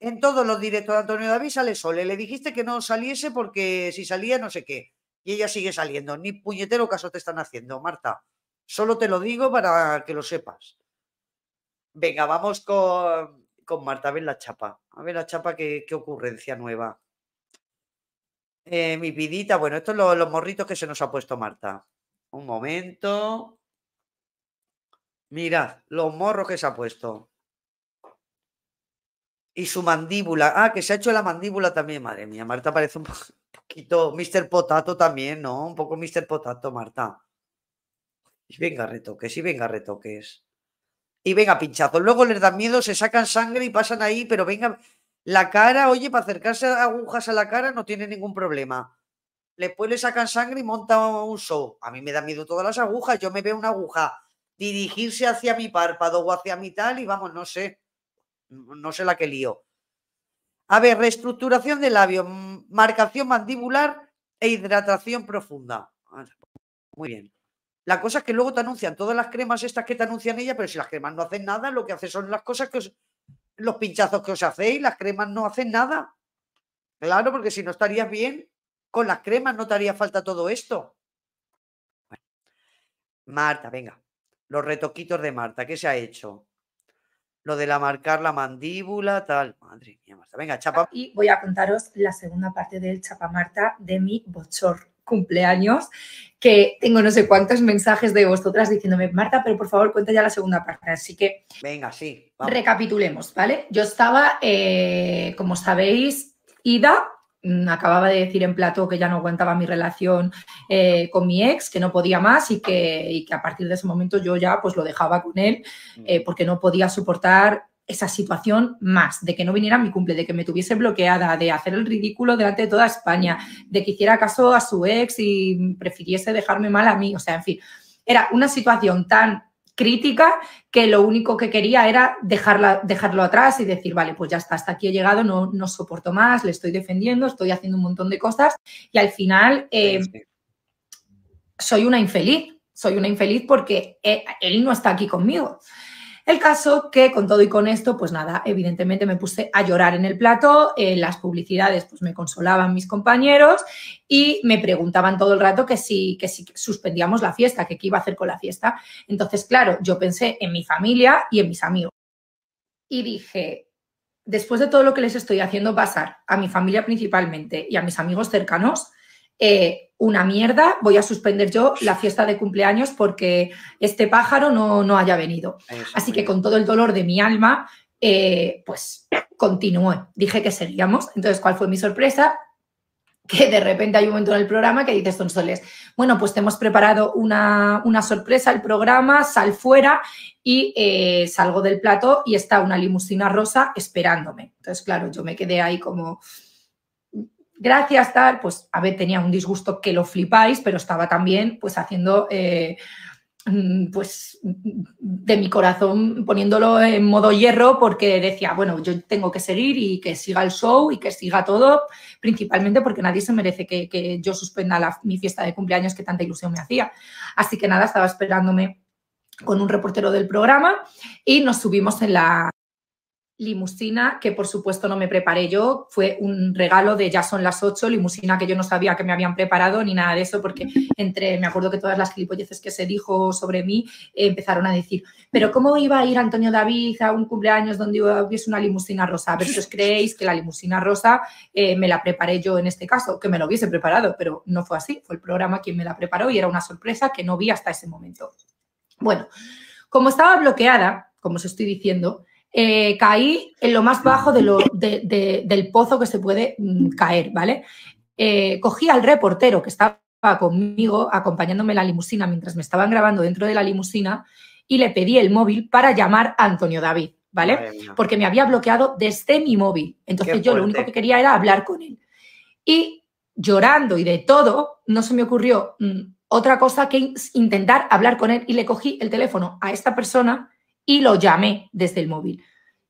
En todos los directos de Antonio David sale Sole. Le dijiste que no saliese porque si salía no sé qué. Y ella sigue saliendo. Ni puñetero caso te están haciendo, Marta. Solo te lo digo para que lo sepas. Venga, vamos con, Marta, a ver la chapa. A ver la chapa, qué, ocurrencia nueva. Eh, mi vidita, bueno, estos son los, los morritos que se nos ha puesto Marta. Un momento. Mirad, los morros que se ha puesto. Y su mandíbula. Ah, que se ha hecho la mandíbula también, madre mía. Marta parece un poquito Mr. Potato también, ¿no? Un poco Mr. Potato, Marta. Y venga retoques, y venga retoques. Y venga pinchazos Luego les dan miedo, se sacan sangre y pasan ahí, pero venga, la cara, oye, para acercarse agujas a la cara no tiene ningún problema. Después le sacan sangre y monta un show. A mí me da miedo todas las agujas. Yo me veo una aguja dirigirse hacia mi párpado o hacia mi tal y vamos, no sé. No sé la que lío. A ver, reestructuración del labio, marcación mandibular e hidratación profunda. Ah, muy bien. La cosa es que luego te anuncian todas las cremas estas que te anuncian ella, pero si las cremas no hacen nada, lo que hacen son las cosas que os, los pinchazos que os hacéis, las cremas no hacen nada. Claro, porque si no estarías bien con las cremas, no te haría falta todo esto. Marta, venga, los retoquitos de Marta, ¿qué se ha hecho? Lo de la marcar la mandíbula, tal. Madre mía, Marta. Venga, chapa. Y voy a contaros la segunda parte del chapa Marta de mi bochor cumpleaños que tengo no sé cuántos mensajes de vosotras diciéndome, Marta, pero por favor cuenta ya la segunda parte. Así que... Venga, sí. Recapitulemos, ¿vale? Yo estaba, eh, como sabéis, ida. Mm, acababa de decir en plato que ya no aguantaba mi relación eh, con mi ex, que no podía más y que, a partir de ese momento yo ya pues lo dejaba con él mm. eh, porque no podía soportar esa situación más, de que no viniera a mi cumple, de que me tuviese bloqueada, de hacer el ridículo delante de toda España, de que hiciera caso a su ex y prefiriese dejarme mal a mí, o sea, en fin, era una situación tan crítica que lo único que quería era dejarla, dejarlo atrás y decir, vale, pues ya está, hasta aquí he llegado, no, no soporto más, le estoy defendiendo, estoy haciendo un montón de cosas y al final eh, soy una infeliz, soy una infeliz porque eh, él no está aquí conmigo. El caso que con todo y con esto, pues nada, evidentemente me puse a llorar en el plato, en eh, las publicidades pues me consolaban mis compañeros y me preguntaban todo el rato que si, que si suspendíamos la fiesta, que qué iba a hacer con la fiesta. Entonces, claro, yo pensé en mi familia y en mis amigos. Y dije, después de todo lo que les estoy haciendo pasar, a mi familia principalmente y a mis amigos cercanos, eh, una mierda, voy a suspender yo la fiesta de cumpleaños porque este pájaro no, no haya venido. Así que con todo el dolor de mi alma, eh, pues continué. Dije que seguíamos. Entonces, ¿cuál fue mi sorpresa? Que de repente hay un momento en el programa que dices, soles bueno, pues te hemos preparado una, una sorpresa el programa, sal fuera y eh, salgo del plato y está una limusina rosa esperándome. Entonces, claro, yo me quedé ahí como, gracias, tal, pues a ver, tenía un disgusto que lo flipáis, pero estaba también pues haciendo, eh, mm, pues de mi corazón, poniéndolo en modo hierro porque decía, bueno, yo tengo que seguir y que siga el show y que siga todo, principalmente porque nadie se merece que, yo suspenda mi fiesta de cumpleaños que tanta ilusión me hacía. Así que nada, estaba esperándome con un reportero del programa y nos subimos en la, limusina que por supuesto no me preparé yo, fue un regalo de ya son las ocho limusina que yo no sabía que me habían preparado ni nada de eso, porque entre, me acuerdo que todas las gilipolleces que se dijo sobre mí eh, empezaron a decir, pero ¿cómo iba a ir Antonio David a un cumpleaños donde hubiese una limusina rosa? A ver si os creéis que la limusina rosa eh, me la preparé yo en este caso, que me lo hubiese preparado, pero no fue así, fue el programa quien me la preparó y era una sorpresa que no vi hasta ese momento. Bueno, como estaba bloqueada, como os estoy diciendo, eh, caí en lo más bajo de lo, del pozo que se puede mm, caer, ¿vale? Eh, cogí al reportero que estaba conmigo, acompañándome en la limusina mientras me estaban grabando dentro de la limusina, y le pedí el móvil para llamar a Antonio David, ¿vale? Porque me había bloqueado desde mi móvil. Entonces yo lo único que quería era hablar con él. Y llorando y de todo, no se me ocurrió mm, otra cosa que intentar hablar con él y le cogí el teléfono a esta persona y lo llamé desde el móvil.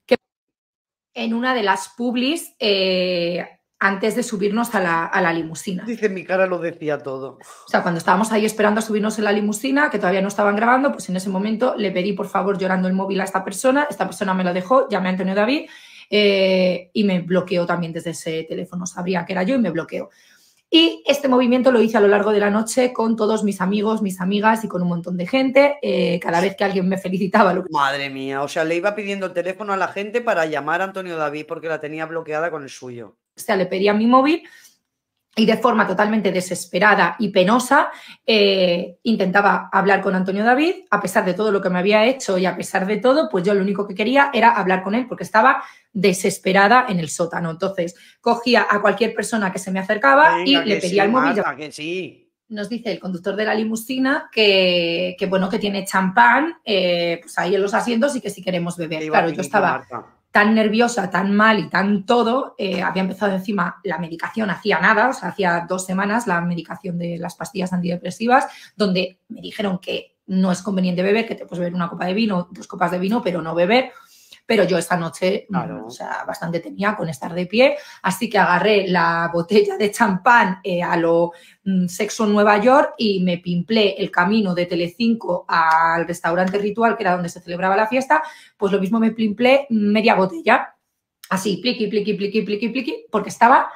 Que en una de las publis, eh, antes de subirnos a la, limusina. Dice, mi cara lo decía todo. O sea, cuando estábamos ahí esperando a subirnos en la limusina, que todavía no estaban grabando, pues en ese momento le pedí, por favor, llorando el móvil a esta persona. Esta persona me lo dejó, llamé a Antonio David eh, y me bloqueó también desde ese teléfono. Sabría que era yo y me bloqueó. Y este movimiento lo hice a lo largo de la noche con todos mis amigos, mis amigas y con un montón de gente. Eh, cada vez que alguien me felicitaba. Lo Madre mía, o sea, le iba pidiendo el teléfono a la gente para llamar a Antonio David porque la tenía bloqueada con el suyo. O sea, le pedía mi móvil y de forma totalmente desesperada y penosa eh, intentaba hablar con Antonio David. A pesar de todo lo que me había hecho y a pesar de todo, pues yo lo único que quería era hablar con él porque estaba desesperada en el sótano. Entonces, cogía a cualquier persona que se me acercaba y le pedía el móvil. Nos dice el conductor de la limusina que, bueno, que tiene champán eh, pues ahí en los asientos y que si queremos beber. claro, yo estaba tan nerviosa, tan mal y tan todo, eh, había empezado encima la medicación, hacía nada, o sea, hacía dos semanas la medicación de las pastillas antidepresivas, donde me dijeron que no es conveniente beber, que te puedes beber una copa de vino, dos copas de vino, pero no beber pero yo esta noche, mm, o sea, bastante tenía con estar de pie, así que agarré la botella de champán eh, a lo mm, sexo Nueva York y me pimplé el camino de Telecinco al restaurante ritual, que era donde se celebraba la fiesta, pues lo mismo me pimplé media botella, así, pliqui, pliqui, pliqui, pliqui, pliqui, porque estaba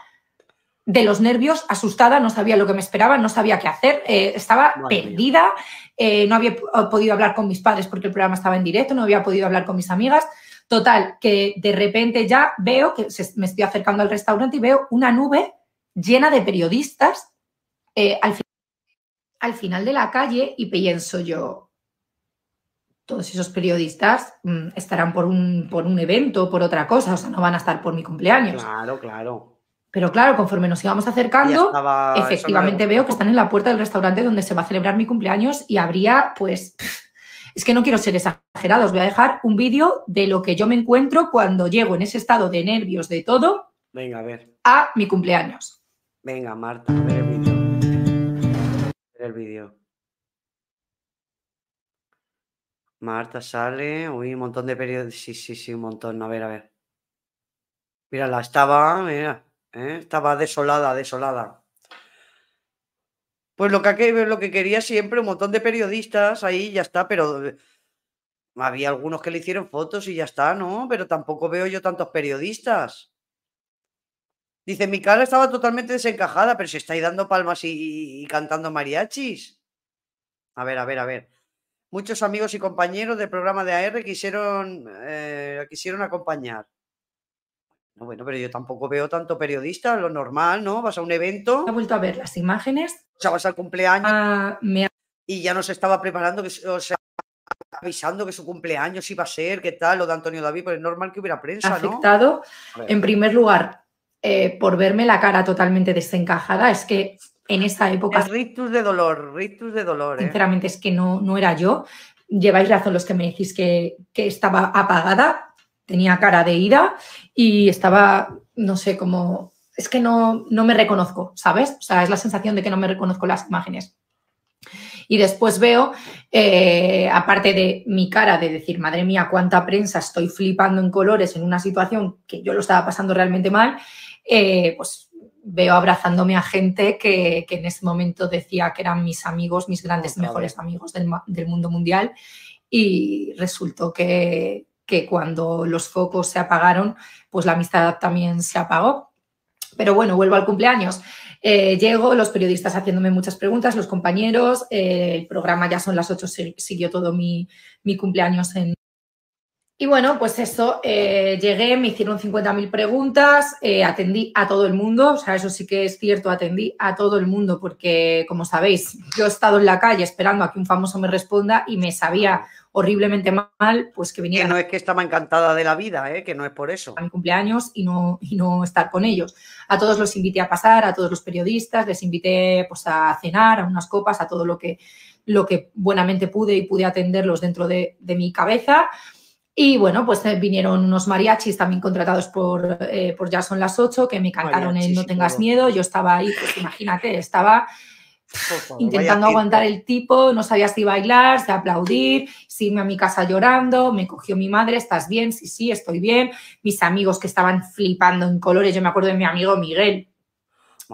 de los nervios, asustada, no sabía lo que me esperaba, no sabía qué hacer, eh, estaba perdida, eh, no había podido hablar con mis padres porque el programa estaba en directo, no había podido hablar con mis amigas. Total, que de repente ya veo que me estoy acercando al restaurante y veo una nube llena de periodistas eh, al, final de la calle y pienso yo, todos esos periodistas mm, estarán por un, por un evento, por otra cosa, o sea, no van a estar por mi cumpleaños. Claro, claro. Pero claro, conforme nos íbamos acercando, efectivamente veo que están en la puerta del restaurante donde se va a celebrar mi cumpleaños y habría, pues, es que no quiero ser exagerada, os voy a dejar un vídeo de lo que yo me encuentro cuando llego en ese estado de nervios, de todo, Venga, a ver. A mi cumpleaños. Venga, Marta, a ver el vídeo. Ver el vídeo. Marta sale. Uy, un montón de periodos. Sí, sí, sí, un montón. A ver, a ver. Mírala, estaba, mira, ¿eh? estaba desolada, desolada pues lo que, quería siempre, un montón de periodistas ahí, ya está, pero había algunos que le hicieron fotos y ya está, ¿no? Pero tampoco veo yo tantos periodistas. Dice, mi cara estaba totalmente desencajada, pero se estáis dando palmas y, cantando mariachis. A ver, a ver, a ver. Muchos amigos y compañeros del programa de AR quisieron, eh, quisieron acompañar. No, bueno, pero yo tampoco veo tanto periodista, lo normal, ¿no? Vas a un evento. He vuelto a ver las imágenes. O sea, vas al cumpleaños. Ah, y ya nos estaba preparando, o sea, avisando que su cumpleaños iba a ser, qué tal, lo de Antonio David, pero pues es normal que hubiera prensa, Afectado, en primer lugar, eh, por verme la cara totalmente desencajada, es que en esa época... rictus de dolor, rictus de dolor. ¿eh? Sinceramente, es que no, no era yo. Lleváis razón los que me decís que, que estaba apagada tenía cara de ida y estaba, no sé, cómo es que no, no me reconozco, ¿sabes? O sea, es la sensación de que no me reconozco las imágenes. Y después veo, eh, aparte de mi cara de decir, madre mía, cuánta prensa, estoy flipando en colores en una situación que yo lo estaba pasando realmente mal, eh, pues veo abrazándome a gente que, en ese momento decía que eran mis amigos, mis grandes, mejores amigos del, del mundo mundial. Y resultó que, que cuando los focos se apagaron, pues la amistad también se apagó. Pero bueno, vuelvo al cumpleaños. Eh, llego, los periodistas haciéndome muchas preguntas, los compañeros, eh, el programa ya son las 8, siguió todo mi, mi cumpleaños en, y bueno, pues eso, eh, llegué, me hicieron 50.000 preguntas, eh, atendí a todo el mundo, o sea, eso sí que es cierto, atendí a todo el mundo porque, como sabéis, yo he estado en la calle esperando a que un famoso me responda y me sabía horriblemente mal, pues que viniera. Que no es que estaba encantada de la vida, ¿eh? que no es por eso. A mi cumpleaños y no, no estar con ellos. A todos los invité a pasar, a todos los periodistas, les invité pues a cenar, a unas copas, a todo lo que, lo que buenamente pude y pude atenderlos dentro de mi cabeza. Y bueno, pues eh, vinieron unos mariachis también contratados por, eh, Ya son las Ocho, que me cantaron en el No tengas miedo. Yo estaba ahí, pues imagínate, estaba intentando aguantar el tipo, no sabía si bailar, si aplaudir, si irme a mi casa llorando. Me cogió mi madre, ¿estás bien? Sí, sí, estoy bien. Mis amigos que estaban flipando en colores. Yo me acuerdo de mi amigo Miguel,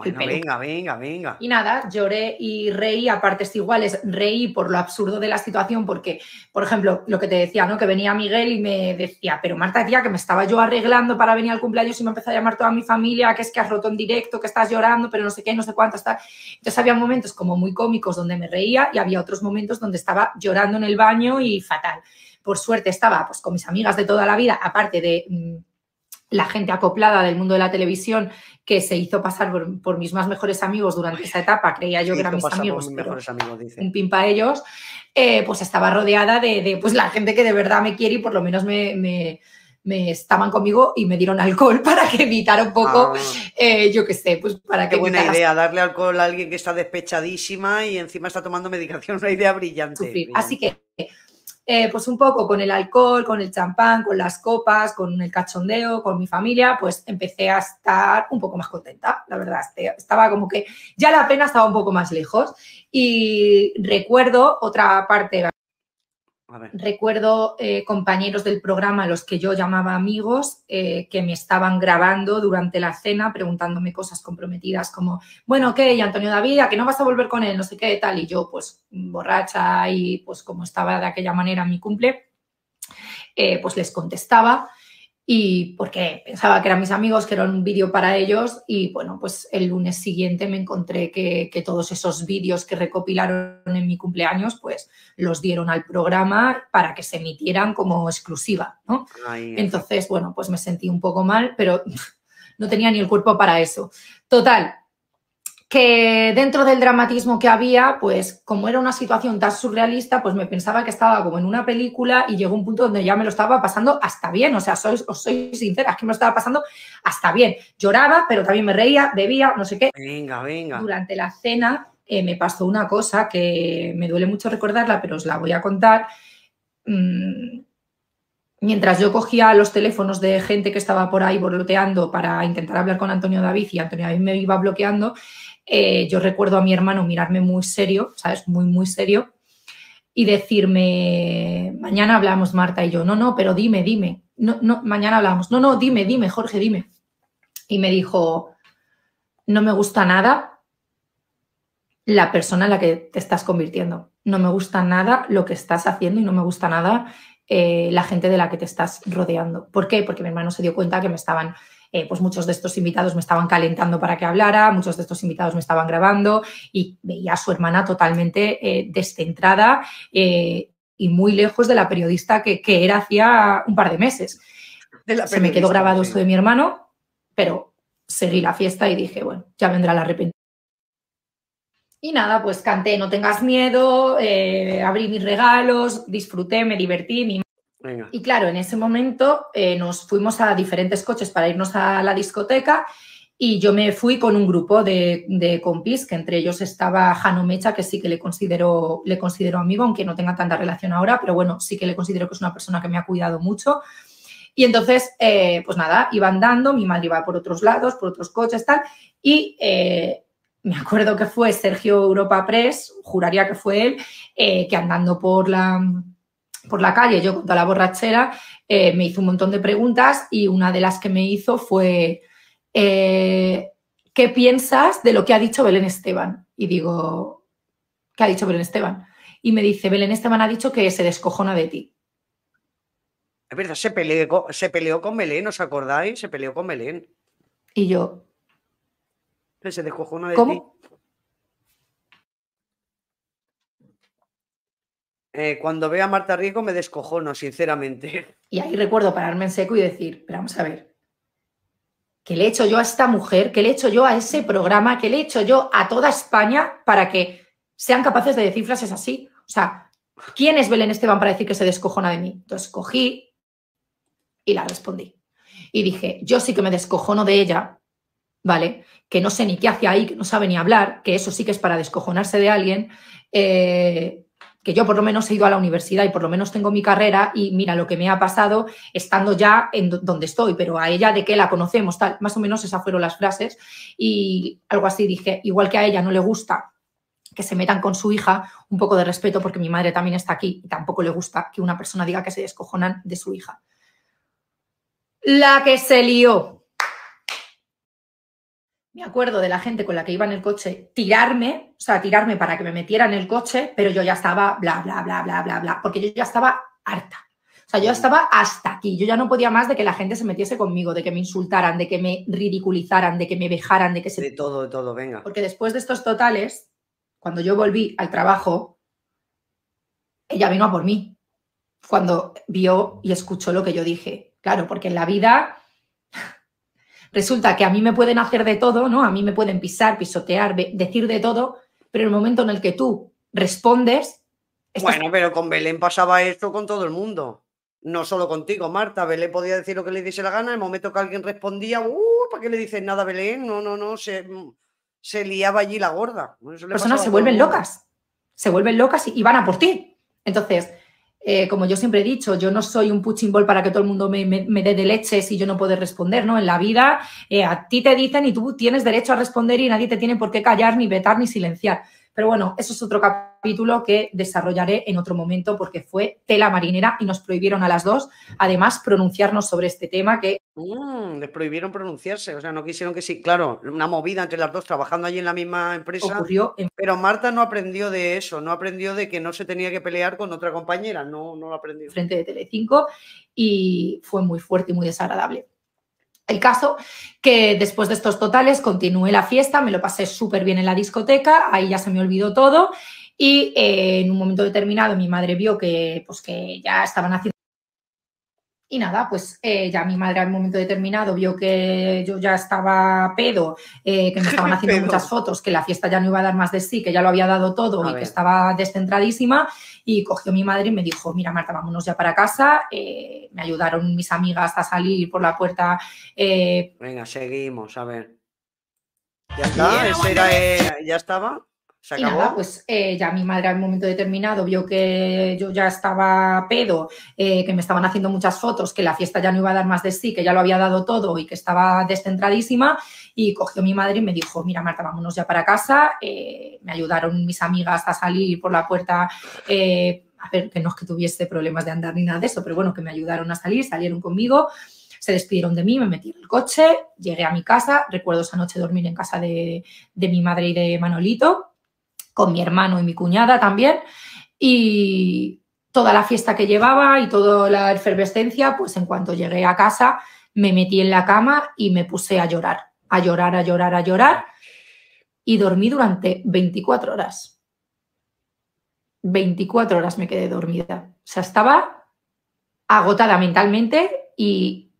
venga, venga, venga. Y nada, lloré y reí a partes iguales. Reí por lo absurdo de la situación, porque, por ejemplo, lo que te decía, ¿no? Que venía Miguel y me decía, pero Marta, decía que me estaba yo arreglando para venir al cumpleaños y me empezó a llamar toda mi familia, que es que has roto en directo, que estás llorando, pero no sé qué, no sé cuánto está. Entonces había momentos como muy cómicos donde me reía y había otros momentos donde estaba llorando en el baño y fatal. Por suerte estaba pues con mis amigas de toda la vida, aparte de mm, la gente acoplada del mundo de la televisión que se hizo pasar por, mis más mejores amigos durante esa etapa, creía yo que eran mis amigos, mejores amigos un pin para ellos, eh, pues estaba rodeada de, pues, la gente que de verdad me quiere y por lo menos me, me estaban conmigo y me dieron alcohol para que evitara un poco, ah. eh, yo que sé, pues para qué que... buena idea, darle alcohol a alguien que está despechadísima y encima está tomando medicación, una idea brillante. Así que eh, pues un poco con el alcohol, con el champán, con las copas, con el cachondeo, con mi familia, pues empecé a estar un poco más contenta, la verdad. Este, estaba como que ya la pena estaba un poco más lejos. Y recuerdo otra parte Recuerdo eh, compañeros del programa, los que yo llamaba amigos, eh, que me estaban grabando durante la cena preguntándome cosas comprometidas como, bueno, ¿qué? Y Antonio David, ¿a que no vas a volver con él? No sé qué, tal. Y yo, pues, borracha y pues como estaba de aquella manera mi cumple, eh, pues les contestaba y porque pensaba que eran mis amigos, que era un vídeo para ellos y bueno, pues el lunes siguiente me encontré que, todos esos vídeos que recopilaron en mi cumpleaños, pues los dieron al programa para que se emitieran como exclusiva, ¿no? Entonces, bueno, pues me sentí un poco mal, pero no tenía ni el cuerpo para eso. Total, que dentro del dramatismo que había, pues como era una situación tan surrealista, pues me pensaba que estaba como en una película y llegó un punto donde ya me lo estaba pasando hasta bien, o sea, os soy sincera, es que me lo estaba pasando hasta bien. Lloraba, pero también me reía, bebía, no sé qué. Venga, venga. Durante la cena eh, me pasó una cosa que me duele mucho recordarla, pero os la voy a contar. Mm, mientras yo cogía los teléfonos de gente que estaba por ahí borloteando para intentar hablar con Antonio David y Antonio David me iba bloqueando, eh, yo recuerdo a mi hermano mirarme muy serio, ¿sabes? Muy, muy serio y decirme, mañana hablamos Marta y yo, no, no, pero dime, dime, no, no, mañana hablamos, no, no, dime, dime, Jorge, dime. Y me dijo, no me gusta nada la persona en la que te estás convirtiendo, no me gusta nada lo que estás haciendo y no me gusta nada eh, la gente de la que te estás rodeando. ¿Por qué? Porque mi hermano se dio cuenta que me estaban eh, pues muchos de estos invitados me estaban calentando para que hablara, muchos de estos invitados me estaban grabando y veía a su hermana totalmente eh, descentrada eh, y muy lejos de la periodista que, era hacía un par de meses. Se me quedó grabado esto de mi hermano, pero seguí la fiesta y dije, bueno, ya vendrá la arrepentimiento. Y nada, pues canté No tengas miedo, abrí mis regalos, disfruté, me divertí, mi y claro, en ese momento eh, nos fuimos a diferentes coches para irnos a la discoteca y yo me fui con un grupo de, compis, que entre ellos estaba Jano Mecha, que sí que le considero, le considero amigo, aunque no tenga tanta relación ahora, pero bueno, sí que le considero que es una persona que me ha cuidado mucho. Y entonces, eh, pues nada, iba andando, mi madre iba por otros lados, por otros coches, tal, y eh, me acuerdo que fue Sergio Europa Press, juraría que fue él, que andando por la por la calle, yo con a la borrachera, eh, me hizo un montón de preguntas y una de las que me hizo fue, eh, ¿qué piensas de lo que ha dicho Belén Esteban? Y digo, ¿qué ha dicho Belén Esteban? Y me dice, Belén Esteban ha dicho que se descojona de ti. Es verdad, se peleó, se peleó con Belén, ¿os acordáis? Se peleó con Belén. Y yo. Se descojona de Ti. Eh, cuando veo a Marta Riego me descojono, sinceramente. Y ahí recuerdo pararme en seco y decir, pero vamos a ver, ¿qué le he hecho yo a esta mujer? ¿Qué le he hecho yo a ese programa? ¿Qué le he hecho yo a toda España para que sean capaces de decir frases así? O sea, ¿quién es Belén Esteban para decir que se descojona de mí? Entonces cogí y la respondí. Y dije, yo sí que me descojono de ella, ¿vale? Que no sé ni qué hace ahí, que no sabe ni hablar, que eso sí que es para descojonarse de alguien. Eh, que yo por lo menos he ido a la universidad y por lo menos tengo mi carrera y mira lo que me ha pasado estando ya en donde estoy, pero a ella de qué la conocemos, tal, más o menos esas fueron las frases y algo así dije, igual que a ella no le gusta que se metan con su hija, un poco de respeto porque mi madre también está aquí y tampoco le gusta que una persona diga que se descojonan de su hija. La que se lió, me acuerdo de la gente con la que iba en el coche tirarme, o sea, tirarme para que me metiera en el coche, pero yo ya estaba bla, bla, bla, bla, bla, bla, porque yo ya estaba harta. O sea, yo estaba hasta aquí. Yo ya no podía más de que la gente se metiese conmigo, de que me insultaran, de que me ridiculizaran, de que me vejaran, de que se. De todo, de todo, venga. Porque después de estos totales, cuando yo volví al trabajo, ella vino a por mí. Cuando vio y escuchó lo que yo dije. Claro, porque en la vida resulta que a mí me pueden hacer de todo, ¿no? A mí me pueden pisar, pisotear, decir de todo, pero en el momento en el que tú respondes... Bueno, pero con Belén pasaba esto con todo el mundo. No solo contigo, Marta. Belén podía decir lo que le diese la gana. el momento que alguien respondía, ¡uh! ¿Para qué le dices nada, Belén? No, no, no. Se, mm, liaba allí la gorda. Las personas se vuelven locas. Se vuelven locas y van a por ti. Entonces, eh, como yo siempre he dicho, yo no soy un punching ball para que todo el mundo me, dé de leche si yo no puedo responder, ¿no? En la vida eh, a ti te dicen y tú tienes derecho a responder y nadie te tiene por qué callar, ni vetar, ni silenciar. Pero bueno, eso es otro capítulo que desarrollaré en otro momento porque fue tela marinera y nos prohibieron a las dos, además, pronunciarnos sobre este tema que... Mm, les prohibieron pronunciarse, o sea, no quisieron que sí, claro, una movida entre las dos trabajando allí en la misma empresa. Pero Marta no aprendió de eso, no aprendió de que no se tenía que pelear con otra compañera, no, no lo aprendió. Frente de Telecinco y fue muy fuerte y muy desagradable. El caso que después de estos totales continué la fiesta, me lo pasé súper bien en la discoteca, ahí ya se me olvidó todo y eh, en un momento determinado mi madre vio que, pues, que ya estaban haciendo y nada, pues eh, ya mi madre en un momento determinado vio que yo ya estaba pedo, eh, que me estaban haciendo muchas fotos, que la fiesta ya no iba a dar más de sí, que ya lo había dado todo y que estaba descentradísima. Y cogió mi madre y me dijo, mira Marta, vámonos ya para casa. Eh, me ayudaron mis amigas a salir por la puerta. Venga, seguimos, a ver. ¿Ya está? era, ¿Ya estaba? Y nada, pues eh, ya mi madre en un momento determinado vio que yo ya estaba pedo, eh, que me estaban haciendo muchas fotos, que la fiesta ya no iba a dar más de sí, que ya lo había dado todo y que estaba descentradísima. Y cogió mi madre y me dijo, mira Marta, vámonos ya para casa. Eh, me ayudaron mis amigas a salir por la puerta a ver, que no es que tuviese problemas de andar ni nada de eso, pero bueno, que me ayudaron a salir, salieron conmigo, se despidieron de mí, me metí en el coche, llegué a mi casa, recuerdo esa noche dormir en casa de, de mi madre y de Manolito, con mi hermano y mi cuñada también. Y toda la fiesta que llevaba y toda la efervescencia, pues en cuanto llegué a casa, me metí en la cama y me puse a llorar, a llorar, a llorar, a llorar. Y dormí durante 24 horas. 24 horas me quedé dormida. O sea, estaba agotada mentalmente y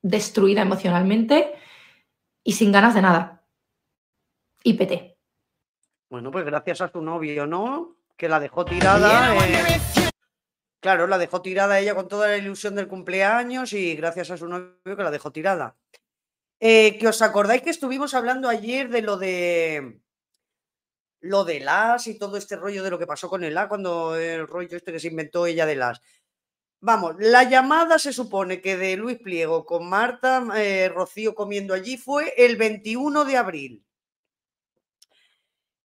destruida emocionalmente y sin ganas de nada. Y peté. Bueno, pues gracias a su novio, ¿no? Que la dejó tirada. Eh, claro, la dejó tirada ella con toda la ilusión del cumpleaños y gracias a su novio que la dejó tirada. Eh, que os acordáis que estuvimos hablando ayer de lo de lo de las y todo este rollo de lo que pasó con el A cuando el rollo este que se inventó ella de las. Vamos, la llamada se supone que de Luis Pliego con Marta eh, Rocío comiendo allí fue el 21 de abril.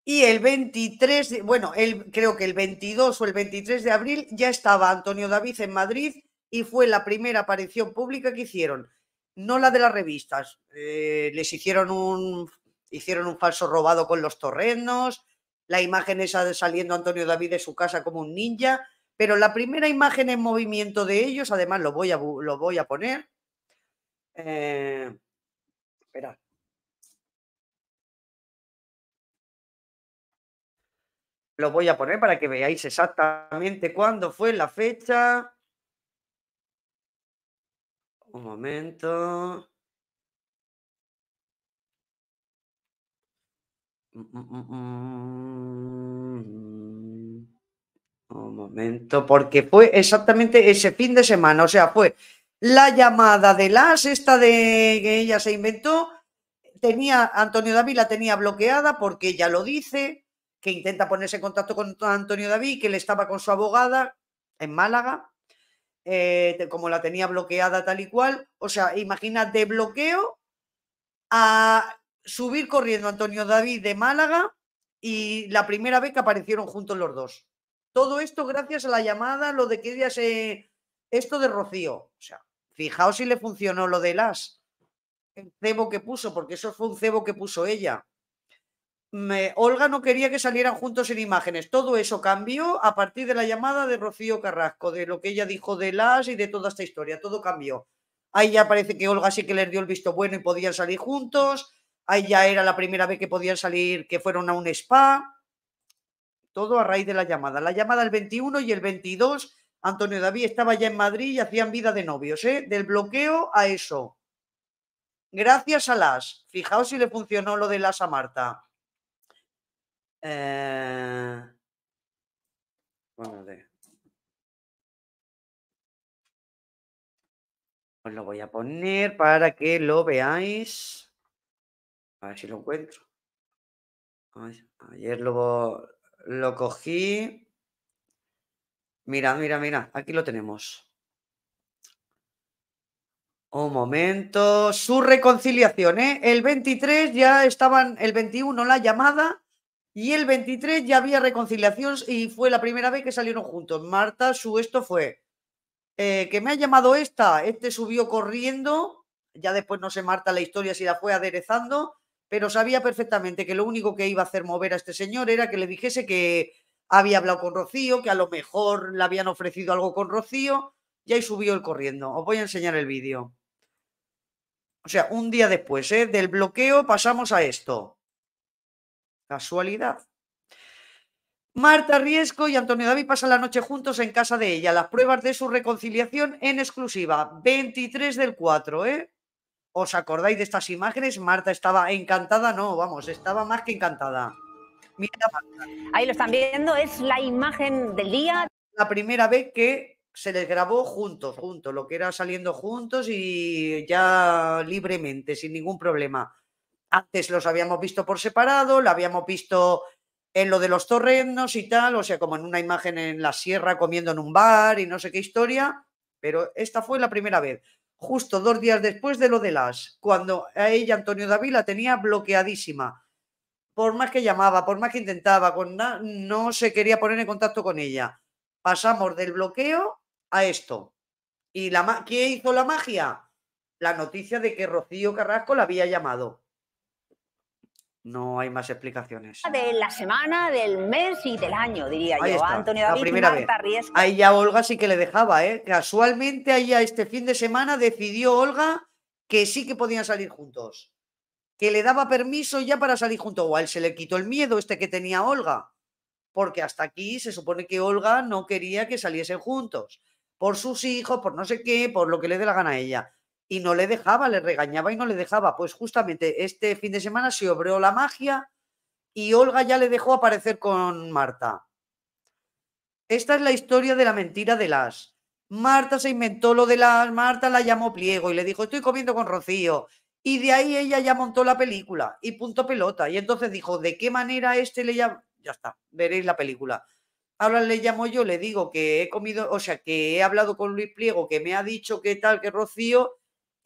Y el 23, bueno, creo que el 22 o el 23 de abril ya estaba Antonio David en Madrid y fue la primera aparición pública que hicieron. No la de las revistas. Eh, les hicieron un, hicieron un falso robado con los torrenos, la imagen esa de saliendo Antonio David de su casa como un ninja, pero la primera imagen en movimiento de ellos, además lo voy a, lo voy a poner. Eh, lo voy a poner para que veáis exactamente cuándo fue la fecha. Un momento. Mm, mm, mm, Un momento, porque fue exactamente ese fin de semana, o sea, fue la llamada de las, esta de que ella se inventó, tenía, Antonio David la tenía bloqueada porque ella lo dice, que intenta ponerse en contacto con Antonio David, que le estaba con su abogada en Málaga, eh, como la tenía bloqueada tal y cual. O sea, imagínate bloqueo a subir corriendo Antonio David de Málaga y la primera vez que aparecieron juntos los dos. Todo esto gracias a la llamada, lo de que ella se... Esto de Rocío. O sea, fijaos si le funcionó lo de las. cebo que puso, porque eso fue un cebo que puso ella. Olga no quería que salieran juntos en imágenes. Todo eso cambió a partir de la llamada de Rocío Carrasco, de lo que ella dijo de las y de toda esta historia. Todo cambió. Ahí ya parece que Olga sí que les dio el visto bueno y podían salir juntos. Ahí ya era la primera vez que podían salir, que fueron a un spa. Todo a raíz de la llamada. La llamada el 21 y el 22, Antonio David estaba ya en Madrid y hacían vida de novios, ¿eh? Del bloqueo a eso. Gracias a las. Fijaos si le funcionó lo de las a Marta. Eh... Bueno, pues lo voy a poner para que lo veáis. A ver si lo encuentro. ayer lo, lo cogí. Mira, mira, mira. Aquí lo tenemos. Un momento. Su reconciliación, ¿eh? El 23 ya estaban, el 21 la llamada y el 23 ya había reconciliación y fue la primera vez que salieron juntos. Marta, su esto fue, eh, que me ha llamado esta, este subió corriendo, ya después no sé Marta la historia si la fue aderezando, pero sabía perfectamente que lo único que iba a hacer mover a este señor era que le dijese que había hablado con Rocío, que a lo mejor le habían ofrecido algo con Rocío, y ahí subió el corriendo. Os voy a enseñar el vídeo. O sea, un día después ¿eh? del bloqueo pasamos a esto. Casualidad. Marta Riesco y Antonio David pasan la noche juntos en casa de ella. Las pruebas de su reconciliación en exclusiva. 23 del 4, ¿eh? ¿Os acordáis de estas imágenes? Marta estaba encantada, no, vamos, estaba más que encantada. Ahí lo están viendo, es la imagen del día. La primera vez que se les grabó juntos, juntos, lo que era saliendo juntos y ya libremente, sin ningún problema. Antes los habíamos visto por separado, lo habíamos visto en lo de los torrenos y tal, o sea, como en una imagen en la sierra comiendo en un bar y no sé qué historia, pero esta fue la primera vez, justo dos días después de lo de las, cuando a ella Antonio David la tenía bloqueadísima. Por más que llamaba, por más que intentaba, no se quería poner en contacto con ella. Pasamos del bloqueo a esto. ¿Y la hizo la magia? La noticia de que Rocío Carrasco la había llamado. No hay más explicaciones. De la semana, del mes y del año, diría yo. Antonio David, la primera vez. Ahí ya Olga sí que le dejaba, ¿eh? Casualmente, ahí este fin de semana decidió Olga que sí que podían salir juntos. Que le daba permiso ya para salir juntos. O a él se le quitó el miedo este que tenía Olga. Porque hasta aquí se supone que Olga no quería que saliesen juntos. Por sus hijos, por no sé qué, por lo que le dé la gana a ella y no le dejaba, le regañaba y no le dejaba. Pues justamente este fin de semana se obró la magia y Olga ya le dejó aparecer con Marta. Esta es la historia de la mentira de las. Marta se inventó lo de las, Marta la llamó pliego y le dijo, estoy comiendo con Rocío. Y de ahí ella ya montó la película y punto pelota. Y entonces dijo, ¿de qué manera este le llama? Ya está, veréis la película. Ahora le llamo yo, le digo que he comido, o sea, que he hablado con Luis Pliego, que me ha dicho qué tal, que Rocío,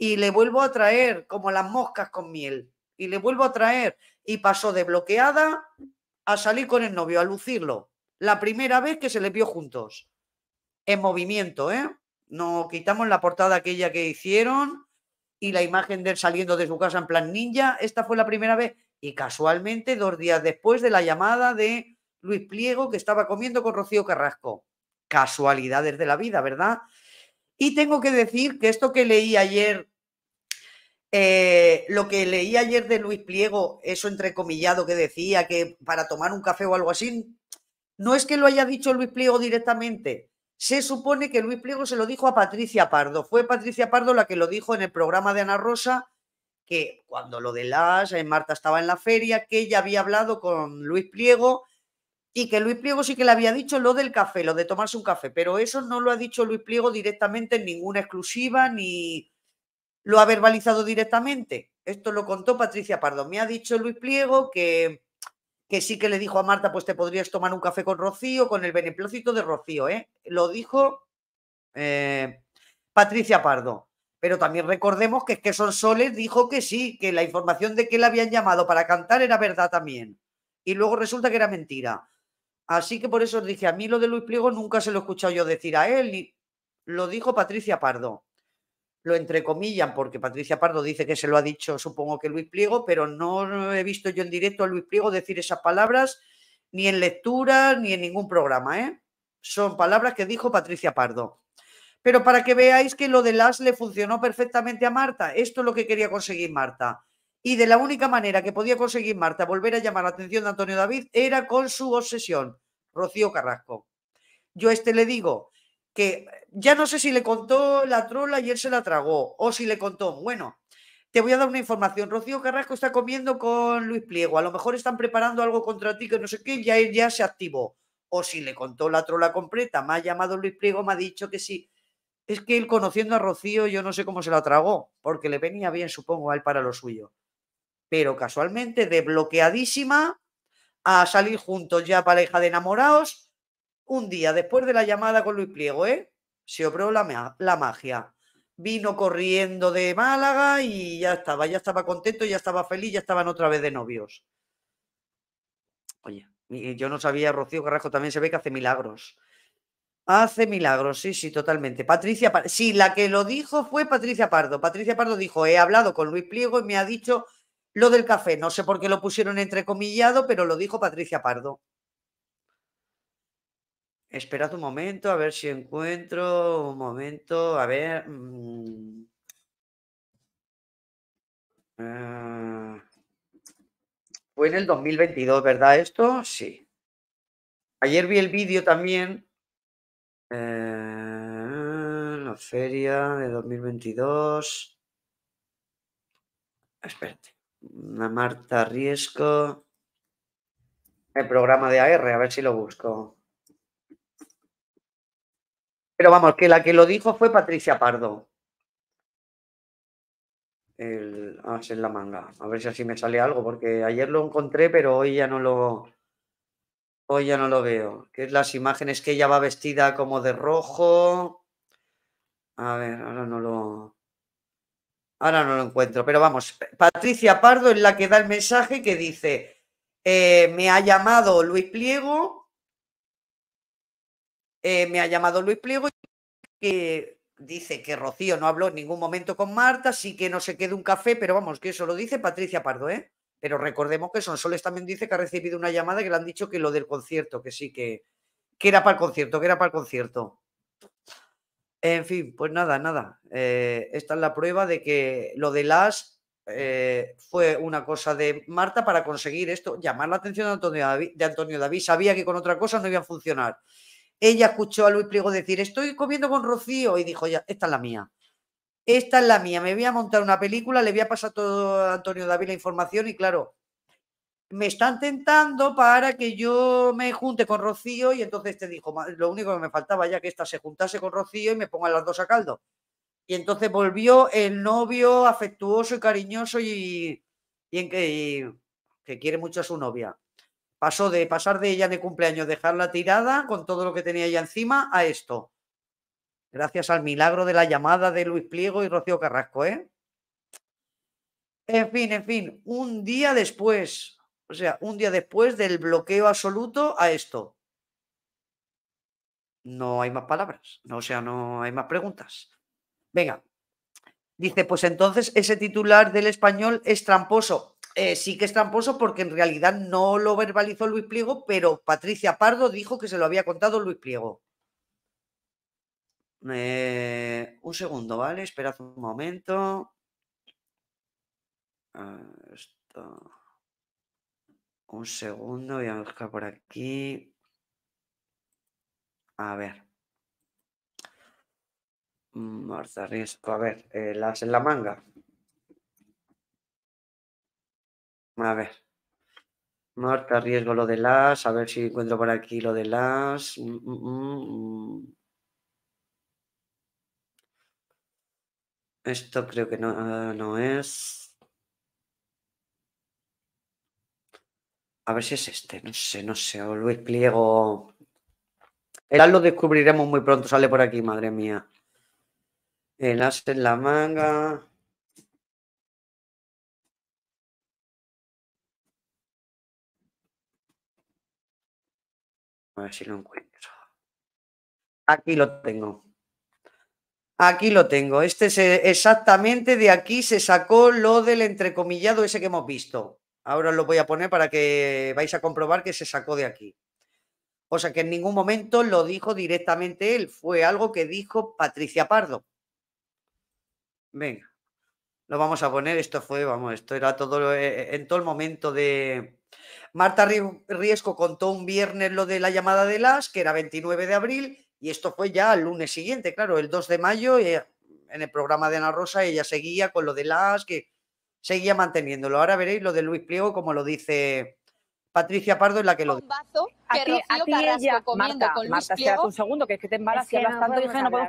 y le vuelvo a traer como las moscas con miel y le vuelvo a traer y pasó de bloqueada a salir con el novio, a lucirlo. La primera vez que se le vio juntos, en movimiento, ¿eh? Nos quitamos la portada aquella que hicieron y la imagen de él saliendo de su casa en plan ninja. Esta fue la primera vez y casualmente dos días después de la llamada de Luis Pliego que estaba comiendo con Rocío Carrasco. Casualidades de la vida, ¿verdad? Y tengo que decir que esto que leí ayer eh, lo que leí ayer de Luis Pliego, eso entrecomillado que decía que para tomar un café o algo así, no es que lo haya dicho Luis Pliego directamente. Se supone que Luis Pliego se lo dijo a Patricia Pardo. Fue Patricia Pardo la que lo dijo en el programa de Ana Rosa, que cuando lo de las, eh, Marta estaba en la feria, que ella había hablado con Luis Pliego y que Luis Pliego sí que le había dicho lo del café, lo de tomarse un café, pero eso no lo ha dicho Luis Pliego directamente en ninguna exclusiva ni, lo ha verbalizado directamente. Esto lo contó Patricia Pardo. Me ha dicho Luis Pliego que, que sí que le dijo a Marta, pues te podrías tomar un café con Rocío, con el beneplácito de Rocío. ¿eh? Lo dijo eh, Patricia Pardo. Pero también recordemos que, es que Son Soles dijo que sí, que la información de que le habían llamado para cantar era verdad también. Y luego resulta que era mentira. Así que por eso os dije, a mí lo de Luis Pliego nunca se lo he escuchado yo decir a él. Lo dijo Patricia Pardo lo entrecomillan porque Patricia Pardo dice que se lo ha dicho, supongo que Luis Pliego, pero no he visto yo en directo a Luis Pliego decir esas palabras ni en lectura ni en ningún programa. ¿eh? Son palabras que dijo Patricia Pardo. Pero para que veáis que lo de las le funcionó perfectamente a Marta, esto es lo que quería conseguir Marta. Y de la única manera que podía conseguir Marta volver a llamar la atención de Antonio David era con su obsesión, Rocío Carrasco. Yo a este le digo, que ya no sé si le contó la trola y él se la tragó, o si le contó, bueno, te voy a dar una información, Rocío Carrasco está comiendo con Luis Pliego, a lo mejor están preparando algo contra ti que no sé qué, y ya, ya se activó, o si le contó la trola completa, me ha llamado Luis Pliego, me ha dicho que sí. Es que él conociendo a Rocío, yo no sé cómo se la tragó, porque le venía bien, supongo, a él para lo suyo. Pero casualmente, de bloqueadísima a salir juntos ya pareja de enamorados, un día después de la llamada con Luis Pliego, ¿eh? Se obró la, la magia. Vino corriendo de Málaga y ya estaba, ya estaba contento, ya estaba feliz, ya estaban otra vez de novios. Oye, yo no sabía, Rocío Carrasco también se ve que hace milagros. Hace milagros, sí, sí, totalmente. Patricia, sí, la que lo dijo fue Patricia Pardo. Patricia Pardo dijo, he hablado con Luis Pliego y me ha dicho lo del café. No sé por qué lo pusieron entrecomillado, pero lo dijo Patricia Pardo. Esperad un momento, a ver si encuentro un momento, a ver. Mm, ah, fue en el 2022, ¿verdad? Esto sí. Ayer vi el vídeo también. Eh, la feria de 2022. Espérate. Una Marta Riesco. El programa de AR, a ver si lo busco. Pero vamos, que la que lo dijo fue Patricia Pardo. El ah, la manga. A ver si así me sale algo, porque ayer lo encontré, pero hoy ya no lo. Hoy ya no lo veo. Que es las imágenes que ella va vestida como de rojo. A ver, ahora no lo. Ahora no lo encuentro, pero vamos, Patricia Pardo es la que da el mensaje que dice, eh, me ha llamado Luis Pliego eh, me ha llamado Luis Pliego que dice que Rocío no habló en ningún momento con Marta, sí que no se quede un café, pero vamos, que eso lo dice Patricia Pardo, ¿eh? Pero recordemos que Sonsoles también dice que ha recibido una llamada que le han dicho que lo del concierto, que sí, que, que era para el concierto, que era para el concierto. En fin, pues nada, nada. Eh, esta es la prueba de que lo de las eh, fue una cosa de Marta para conseguir esto, llamar la atención de Antonio, David, de Antonio David. Sabía que con otra cosa no iba a funcionar. Ella escuchó a Luis Priego decir, estoy comiendo con Rocío y dijo, ya, esta es la mía. Esta es la mía, me voy a montar una película, le voy a pasar todo a Antonio David la información y claro, me están tentando para que yo me junte con Rocío y entonces te dijo, lo único que me faltaba ya que esta se juntase con Rocío y me ponga las dos a caldo. Y entonces volvió el novio afectuoso y cariñoso y, y, que quiere mucho a su novia. Pasó de pasar de ella de cumpleaños, dejarla tirada con todo lo que tenía ella encima, a esto. Gracias al milagro de la llamada de Luis Pliego y Rocío Carrasco, ¿eh? En fin, en fin, un día después, o sea, un día después del bloqueo absoluto a esto. No hay más palabras, no, o sea, no hay más preguntas. Venga, dice, pues entonces ese titular del español es tramposo. Eh, sí que es tramposo porque en realidad no lo verbalizó Luis Pliego, pero Patricia Pardo dijo que se lo había contado Luis Pliego. Eh, un segundo, ¿vale? Esperad un momento. Un segundo, voy a buscar por aquí. A ver. Marta Riesco, a ver, eh, las en la manga. A ver. Marta, arriesgo lo de las. A ver si encuentro por aquí lo de las. Mm, mm, mm, Esto creo que no, ah, no es. A ver si es este. No sé, no sé. O Luis Pliego. El as lo descubriremos muy pronto. Sale por aquí, madre mía. El as en la manga. A ver si lo encuentro. Aquí lo tengo. Aquí lo tengo. Este es exactamente de aquí se sacó lo del entrecomillado ese que hemos visto. Ahora os lo voy a poner para que vais a comprobar que se sacó de aquí. O sea que en ningún momento lo dijo directamente él. Fue algo que dijo Patricia Pardo. Venga, lo vamos a poner. Esto fue, vamos, esto era todo eh, eh, en todo el momento de, Marta Riesco contó un viernes lo de la llamada de las, que era 29 de abril, y esto fue ya el lunes siguiente, claro, el 2 de mayo, eh, en el programa de Ana Rosa, ella seguía con lo de las, que seguía manteniéndolo. Ahora veréis lo de Luis Pliego, como lo dice Patricia Pardo, en la que lo dice. un segundo, que es que te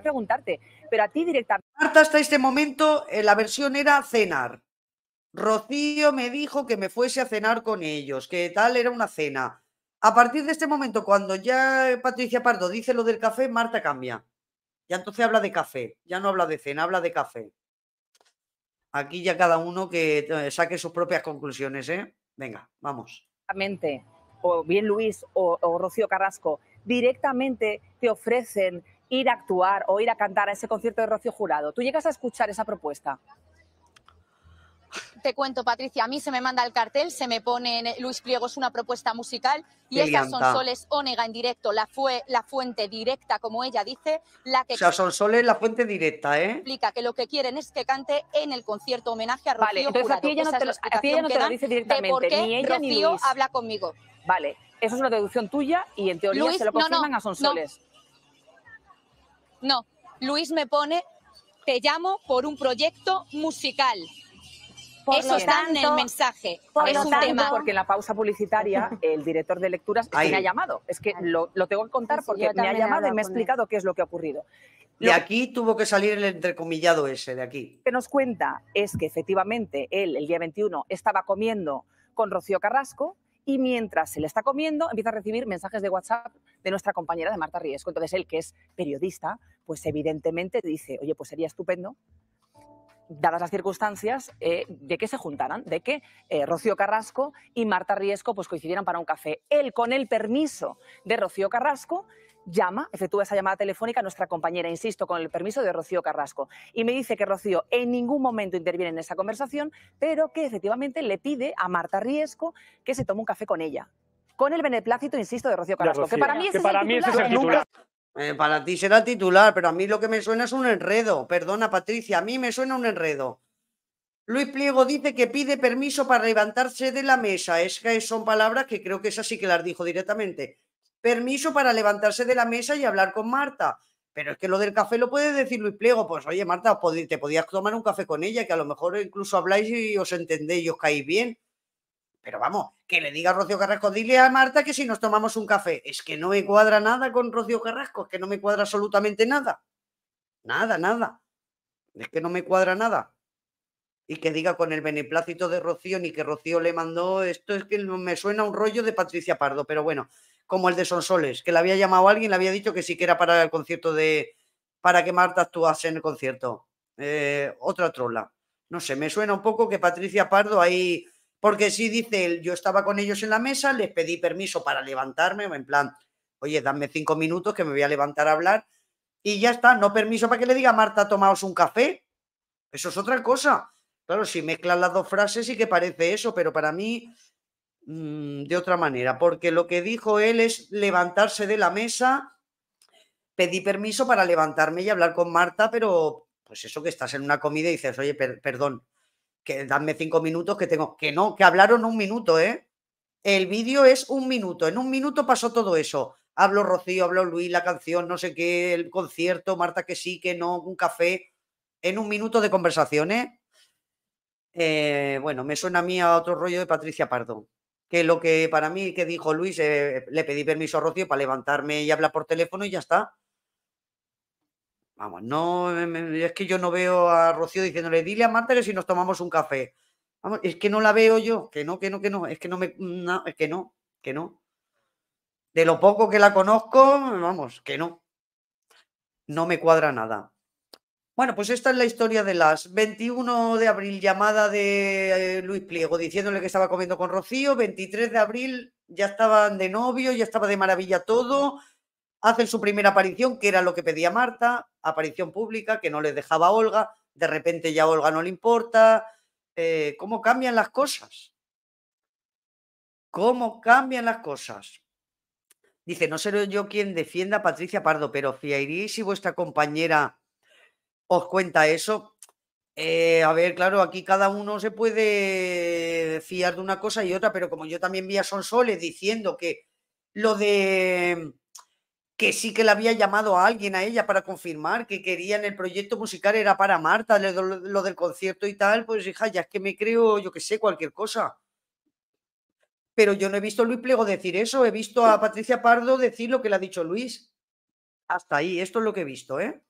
preguntarte, pero a ti directamente. Marta, hasta este momento, eh, la versión era cenar. Rocío me dijo que me fuese a cenar con ellos, que tal era una cena. A partir de este momento, cuando ya Patricia Pardo dice lo del café, Marta cambia. Ya entonces habla de café, ya no habla de cena, habla de café. Aquí ya cada uno que eh, saque sus propias conclusiones, ¿eh? Venga, vamos. O bien Luis o Rocío Carrasco, directamente te ofrecen ir a actuar o ir a cantar a ese concierto de Rocío Jurado. ¿Tú llegas a escuchar esa propuesta? te cuento, Patricia, a mí se me manda el cartel, se me pone Luis Pliegos una propuesta musical y esas son Soles Onega en directo, la, fue, la fuente directa, como ella dice, la que... O sea, son Soles la fuente directa, ¿eh? Explica que lo que quieren es que cante en el concierto homenaje a Rocío vale, entonces aquí ella no te lo, no te dice directamente, ni ella ni Luis. habla conmigo. Vale, eso es una deducción tuya y en teoría se lo confirman a Sonsoles. no, Luis me pone, te llamo por un proyecto musical. Eso está en el mensaje. es un tema. Porque en la pausa publicitaria el director de lecturas me ha llamado. Es que lo, tengo que contar porque me ha llamado y me ha explicado qué es lo que ha ocurrido. Y aquí tuvo que salir el entrecomillado ese, de aquí. Lo que nos cuenta es que efectivamente él, el día 21, estaba comiendo con Rocío Carrasco, y mientras se le está comiendo empieza a recibir mensajes de WhatsApp de nuestra compañera de Marta Riesco. Entonces él, que es periodista, pues evidentemente dice, oye, pues sería estupendo dadas las circunstancias, eh, de que se juntaran, de que eh, Rocío Carrasco y Marta Riesco pues, coincidieran para un café. Él, con el permiso de Rocío Carrasco, llama, efectúa esa llamada telefónica a nuestra compañera, insisto, con el permiso de Rocío Carrasco. Y me dice que Rocío en ningún momento interviene en esa conversación, pero que efectivamente le pide a Marta Riesco que se tome un café con ella. Con el beneplácito, insisto, de Rocío Carrasco, que para mí eh, para ti será titular, pero a mí lo que me suena es un enredo. Perdona, Patricia, a mí me suena un enredo. Luis Pliego dice que pide permiso para levantarse de la mesa. Es que son palabras que creo que es sí que las dijo directamente. Permiso para levantarse de la mesa y hablar con Marta. Pero es que lo del café lo puede decir Luis Pliego. Pues oye, Marta, te podías tomar un café con ella, que a lo mejor incluso habláis y os entendéis y os caéis bien. Pero vamos, que le diga a Rocío Carrasco, dile a Marta que si nos tomamos un café, es que no me cuadra nada con Rocío Carrasco, es que no me cuadra absolutamente nada. Nada, nada. Es que no me cuadra nada. Y que diga con el beneplácito de Rocío, ni que Rocío le mandó, esto es que me suena un rollo de Patricia Pardo, pero bueno, como el de Sonsoles, que le había llamado alguien, le había dicho que sí que era para el concierto de, para que Marta actuase en el concierto. Eh, otra trola. No sé, me suena un poco que Patricia Pardo ahí porque si dice él, yo estaba con ellos en la mesa, les pedí permiso para levantarme, en plan, oye, dame cinco minutos que me voy a levantar a hablar y ya está, no permiso para que le diga Marta, tomaos un café. Eso es otra cosa. Claro, si mezclan las dos frases sí que parece eso, pero para mí mm, de otra manera, porque lo que dijo él es levantarse de la mesa, pedí permiso para levantarme y hablar con Marta, pero pues eso que estás en una comida y dices, oye, perdón, que dadme cinco minutos que tengo, que no, que hablaron un minuto, ¿eh? El vídeo es un minuto, en un minuto pasó todo eso. hablo Rocío, habló Luis, la canción, no sé qué, el concierto, Marta que sí, que no, un café, en un minuto de conversaciones. ¿eh? ¿eh? bueno, me suena a mí a otro rollo de Patricia Pardo, que lo que para mí que dijo Luis, eh, le pedí permiso a Rocío para levantarme y hablar por teléfono y ya está. Vamos, no, es que yo no veo a Rocío diciéndole, dile a Marta que si nos tomamos un café. Vamos, es que no la veo yo, que no, que no, que no, es que no me, es que no, que no. De lo poco que la conozco, vamos, que no. No me cuadra nada. Bueno, pues esta es la historia de las 21 de abril, llamada de eh, Luis Pliego, diciéndole que estaba comiendo con Rocío, 23 de abril ya estaban de novio, ya estaba de maravilla todo, Hacen su primera aparición, que era lo que pedía Marta, aparición pública, que no le dejaba Olga, de repente ya a Olga no le importa. Eh, ¿Cómo cambian las cosas? ¿Cómo cambian las cosas? Dice, no seré yo quien defienda a Patricia Pardo, pero fiaríais si vuestra compañera os cuenta eso. Eh, a ver, claro, aquí cada uno se puede fiar de una cosa y otra, pero como yo también vi a Sonsoles diciendo que lo de que sí que le había llamado a alguien a ella para confirmar que querían el proyecto musical era para Marta, lo, del concierto y tal, pues hija, ya es que me creo, yo que sé, cualquier cosa. Pero yo no he visto a Luis Plego decir eso, he visto a Patricia Pardo decir lo que le ha dicho Luis. Hasta ahí, esto es lo que he visto, ¿eh?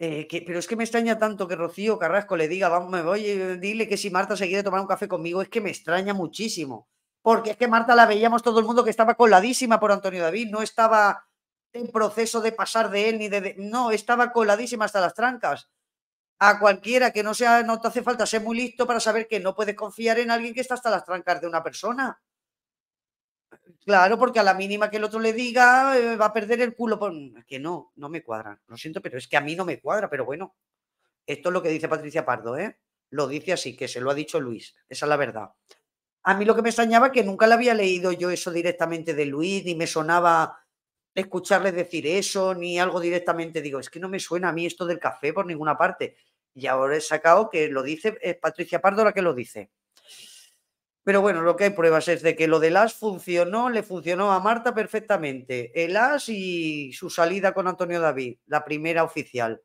eh pero es que me extraña tanto que Rocío Carrasco le diga, vamos, me voy, eh, dile que si Marta se quiere tomar un café conmigo, es que me extraña muchísimo porque es que Marta la veíamos todo el mundo que estaba coladísima por Antonio David, no estaba en proceso de pasar de él ni de, no, estaba coladísima hasta las trancas. A cualquiera que no sea, no te hace falta ser muy listo para saber que no puedes confiar en alguien que está hasta las trancas de una persona. Claro, porque a la mínima que el otro le diga eh, va a perder el culo. Es Que no, no me cuadra. Lo siento, pero es que a mí no me cuadra, pero bueno. Esto es lo que dice Patricia Pardo, ¿eh? Lo dice así, que se lo ha dicho Luis. Esa es la verdad. A mí lo que me extrañaba es que nunca le había leído yo eso directamente de Luis, ni me sonaba escucharle decir eso, ni algo directamente. Digo, es que no me suena a mí esto del café por ninguna parte. Y ahora he sacado que lo dice, es Patricia Pardo la que lo dice. Pero bueno, lo que hay pruebas es de que lo de las funcionó, le funcionó a Marta perfectamente. El AS y su salida con Antonio David, la primera oficial.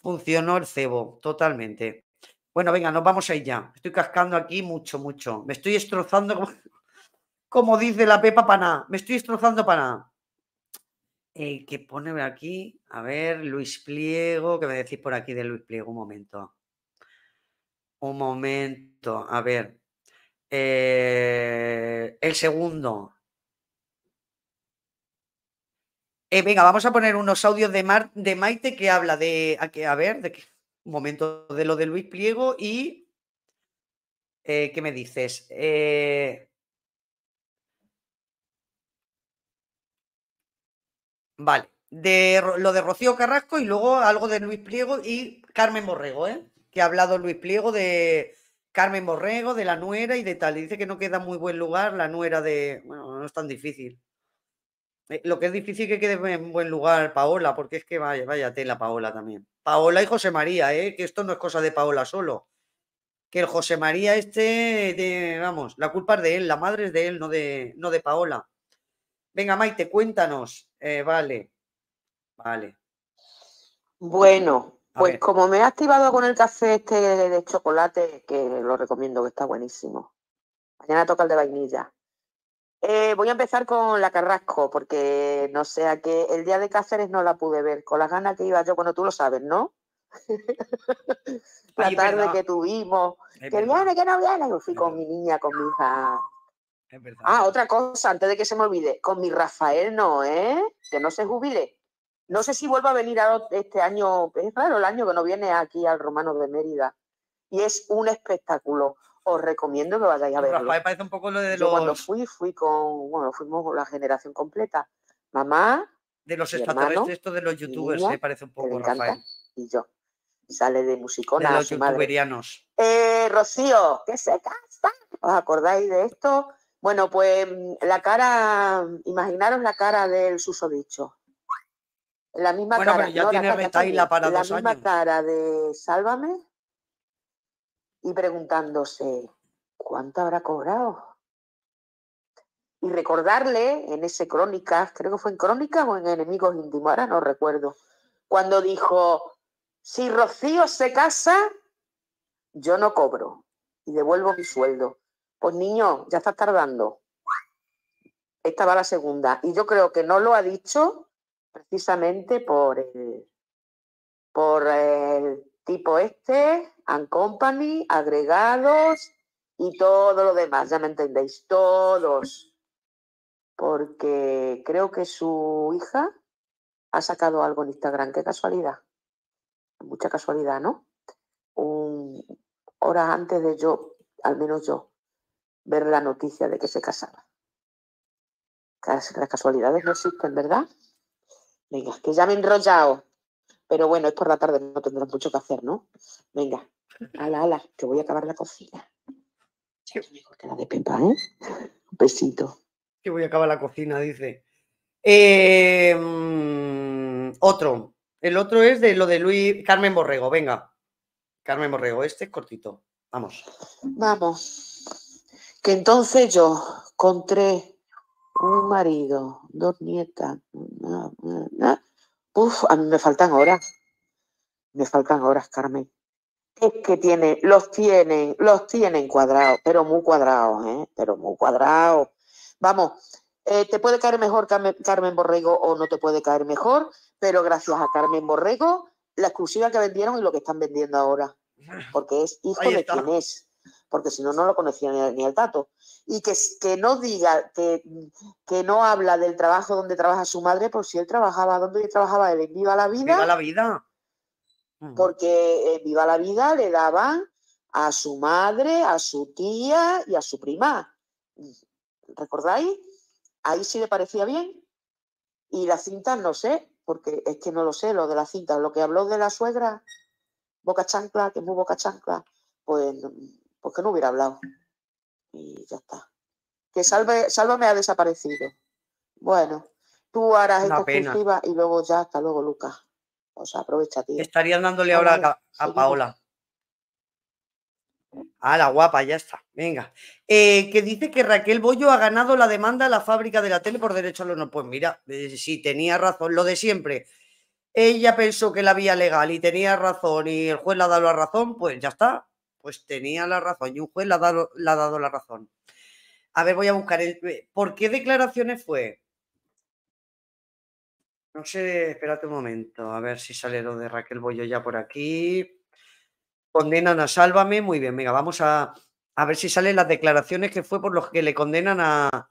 Funcionó el cebo, totalmente. Bueno, venga, nos vamos a ir ya. Estoy cascando aquí mucho, mucho. Me estoy destrozando, como, dice la Pepa, para Me estoy destrozando para nada. Eh, que pone aquí, a ver, Luis Pliego, ¿Qué me decís por aquí de Luis Pliego, un momento. Un momento, a ver. Eh, el segundo. Eh, venga, vamos a poner unos audios de, Maite que habla de. A, a ver, de qué momento de lo de Luis Pliego y. Eh, ¿Qué me dices? Eh vale. De lo de Rocío Carrasco y luego algo de Luis Pliego y Carmen Borrego, ¿eh? Que ha hablado Luis Pliego de Carmen Borrego, de la nuera y de tal. dice que no queda muy buen lugar la nuera de. Bueno, no es tan difícil. Eh, lo que es difícil que quede en buen lugar Paola, porque es que vaya, vaya tela Paola también. Paola y José María, ¿eh? que esto no es cosa de Paola solo. Que el José María este, vamos, la culpa es de él, la madre es de él, no de, no de Paola. Venga, Maite, cuéntanos. Eh, vale, vale. Bueno, pues como me he activado con el café este de chocolate, que lo recomiendo, que está buenísimo. Mañana toca el de vainilla. Eh, voy a empezar con la Carrasco, porque no sé, a que el día de Cáceres no la pude ver, con las ganas que iba yo, cuando tú lo sabes, ¿no? la tarde que tuvimos, que viene, que no viene, yo fui con mi niña, con mi hija. ah, otra cosa, antes de que se me olvide, con mi Rafael no, ¿eh? Que no se jubile. No sé si vuelva a venir este año, es raro el año que no viene aquí al Romano de Mérida. Y es un espectáculo os recomiendo que vayáis a pues, verlo. Me parece un poco lo de los... Yo cuando fui, fui con, bueno, fuimos con la generación completa. Mamá, de los extraterrestres, esto de los youtubers, me eh, parece un poco, Rafael. y yo. Sale de musicona. De los youtuberianos. Eh, Rocío, que se casa. ¿Os acordáis de esto? Bueno, pues la cara, imaginaros la cara del susodicho. La misma bueno, cara. Pero ya tiene la, cara, la para la misma cara de Sálvame y preguntándose, ¿cuánto habrá cobrado? Y recordarle en ese Crónicas, creo que fue en Crónicas o en Enemigos Íntimos, ahora no recuerdo, cuando dijo, si Rocío se casa, yo no cobro y devuelvo mi sueldo. Pues niño, ya está tardando. Esta va la segunda. Y yo creo que no lo ha dicho precisamente por el, por el tipo este, and company, agregados y todo lo demás, ya me entendéis, todos. Porque creo que su hija ha sacado algo en Instagram, qué casualidad. Mucha casualidad, ¿no? Un, horas antes de yo, al menos yo, ver la noticia de que se casaba. Las casualidades no existen, ¿verdad? Venga, que ya me he enrollado. Pero bueno, es por la tarde, no tendrás mucho que hacer, ¿no? Venga, ala, ala, que voy a acabar la cocina. mejor que la de Pepa, ¿eh? Un besito. Que voy a acabar la cocina, dice. Em, otro. El otro es de lo de Luis Carmen Borrego. Venga. Carmen Borrego, este es cortito. Vamos. Vamos. Que entonces yo encontré un marido, dos nietas, Uf, a mí me faltan horas. Me faltan horas, Carmen. Es que tiene, los tienen, los tienen cuadrados, pero muy cuadrados, ¿eh? Pero muy cuadrados. Vamos, eh, te puede caer mejor Carmen, Borrego o no te puede caer mejor, pero gracias a Carmen Borrego, la exclusiva que vendieron y lo que están vendiendo ahora. Porque es hijo de quien es porque si no, no lo conocía ni, el tato. Y que, que no diga, que, no habla del trabajo donde trabaja su madre, por si él trabajaba, donde trabajaba él, viva la vida. Viva la vida. Mm. Porque en viva la vida le daban a su madre, a su tía y a su prima. ¿Recordáis? Ahí sí le parecía bien. Y la cinta, no sé, porque es que no lo sé, lo de la cinta, lo que habló de la suegra, boca chancla, que es muy boca chancla, pues porque no hubiera hablado. Y ya está. Que salve, salva me ha desaparecido. Bueno, tú harás la exclusiva y luego ya, hasta luego, Lucas. O sea, aprovecha, tío. Estarían dándole ahora a, Paola. A la guapa, ya está. Venga. Eh, que dice que Raquel Bollo ha ganado la demanda a la fábrica de la tele por derecho a los no. Pues mira, eh, si tenía razón, lo de siempre. Ella pensó que la vía legal y tenía razón y el juez le ha dado la razón, pues ya está pues tenía la razón y un juez le ha dado, la razón. A ver, voy a buscar el, eh, por qué declaraciones fue. No sé, espérate un momento, a ver si sale lo de Raquel Bollo ya por aquí. Condenan a Sálvame, muy bien, venga, vamos a, ver si salen las declaraciones que fue por los que le condenan a,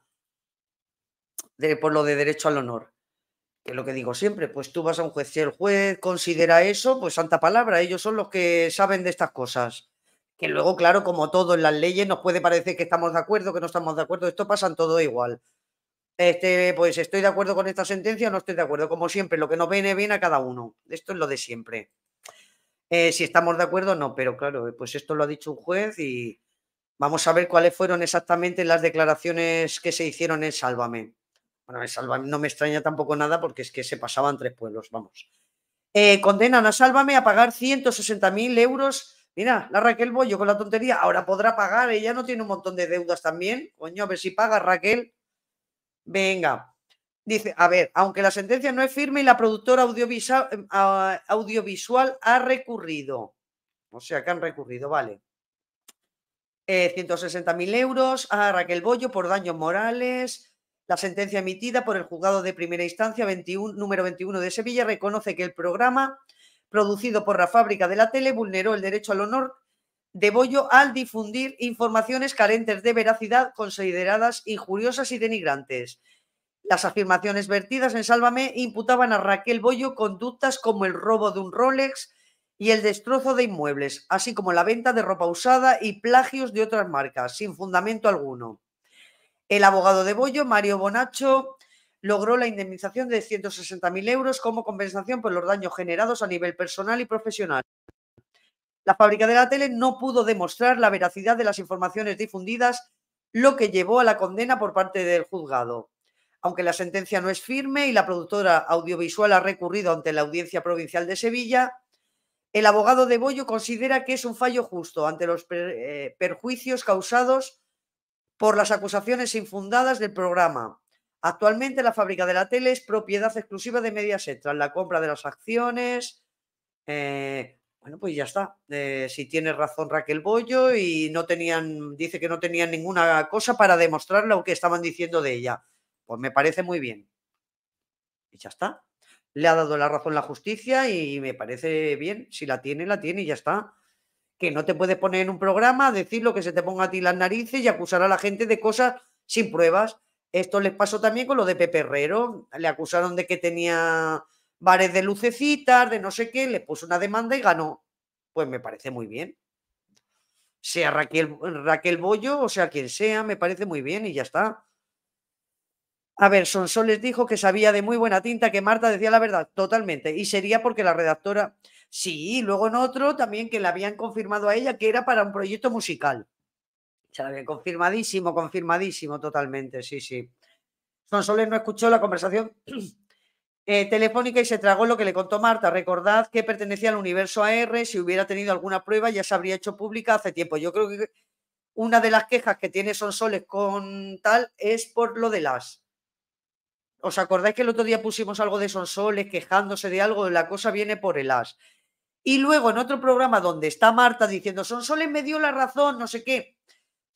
por lo de derecho al honor. Que es lo que digo siempre, pues tú vas a un juez, si el juez considera eso, pues santa palabra, ellos son los que saben de estas cosas que luego, claro, como todo en las leyes, nos puede parecer que estamos de acuerdo, que no estamos de acuerdo, esto pasa en todo igual. Este, pues estoy de acuerdo con esta sentencia o no estoy de acuerdo, como siempre, lo que nos viene viene a cada uno. Esto es lo de siempre. Eh, si estamos de acuerdo, no, pero claro, eh, pues esto lo ha dicho un juez y vamos a ver cuáles fueron exactamente las declaraciones que se hicieron en Sálvame. Bueno, en Sálvame no me extraña tampoco nada porque es que se pasaban tres pueblos, vamos. Eh, condenan a Sálvame a pagar 160.000 euros Mira, la Raquel Bollo con la tontería, ahora podrá pagar, ella no tiene un montón de deudas también. Coño, a ver si paga Raquel. Venga. Dice, a ver, aunque la sentencia no es firme y la productora eh, audiovisual, ha recurrido. O sea, que han recurrido, vale. 160.000 eh, euros a Raquel Bollo por daños morales. La sentencia emitida por el juzgado de primera instancia número 21 de Sevilla reconoce que el programa producido por la fábrica de la tele, vulneró el derecho al honor de Bollo al difundir informaciones carentes de veracidad consideradas injuriosas y denigrantes. Las afirmaciones vertidas en Sálvame imputaban a Raquel Bollo conductas como el robo de un Rolex y el destrozo de inmuebles, así como la venta de ropa usada y plagios de otras marcas, sin fundamento alguno. El abogado de Bollo, Mario Bonacho, logró la indemnización de 160.000 euros como compensación por los daños generados a nivel personal y profesional. La fábrica de la tele no pudo demostrar la veracidad de las informaciones difundidas, lo que llevó a la condena por parte del juzgado. Aunque la sentencia no es firme y la productora audiovisual ha recurrido ante la Audiencia Provincial de Sevilla, el abogado de Bollo considera que es un fallo justo ante los eh, perjuicios causados por las acusaciones infundadas del programa, Actualmente la fábrica de la tele es propiedad exclusiva de Mediaset. Tras la compra de las acciones, eh, bueno, pues ya está. Eh, si tiene razón Raquel Bollo y no tenían, dice que no tenían ninguna cosa para demostrar lo que estaban diciendo de ella. Pues me parece muy bien. Y ya está. Le ha dado la razón la justicia y me parece bien. Si la tiene, la tiene y ya está. Que no te puedes poner en un programa, decir lo que se te ponga a ti las narices y acusar a la gente de cosas sin pruebas. Esto les pasó también con lo de Pepe Herrero. Le acusaron de que tenía bares de lucecitas, de no sé qué, le puso una demanda y ganó. Pues me parece muy bien. Sea Raquel, Raquel Bollo o sea quien sea, me parece muy bien y ya está. A ver, Sonsol les dijo que sabía de muy buena tinta que Marta decía la verdad, totalmente. Y sería porque la redactora, sí, luego en otro también que le habían confirmado a ella que era para un proyecto musical confirmadísimo, confirmadísimo totalmente, sí, sí. Sonsoles no escuchó la conversación eh, telefónica y se tragó lo que le contó Marta. Recordad que pertenecía al universo AR, si hubiera tenido alguna prueba ya se habría hecho pública hace tiempo. Yo creo que una de las quejas que tiene Sonsoles con tal es por lo de las. ¿Os acordáis que el otro día pusimos algo de Sonsoles quejándose de algo? La cosa viene por el as. Y luego en otro programa donde está Marta diciendo, Sonsoles me dio la razón, no sé qué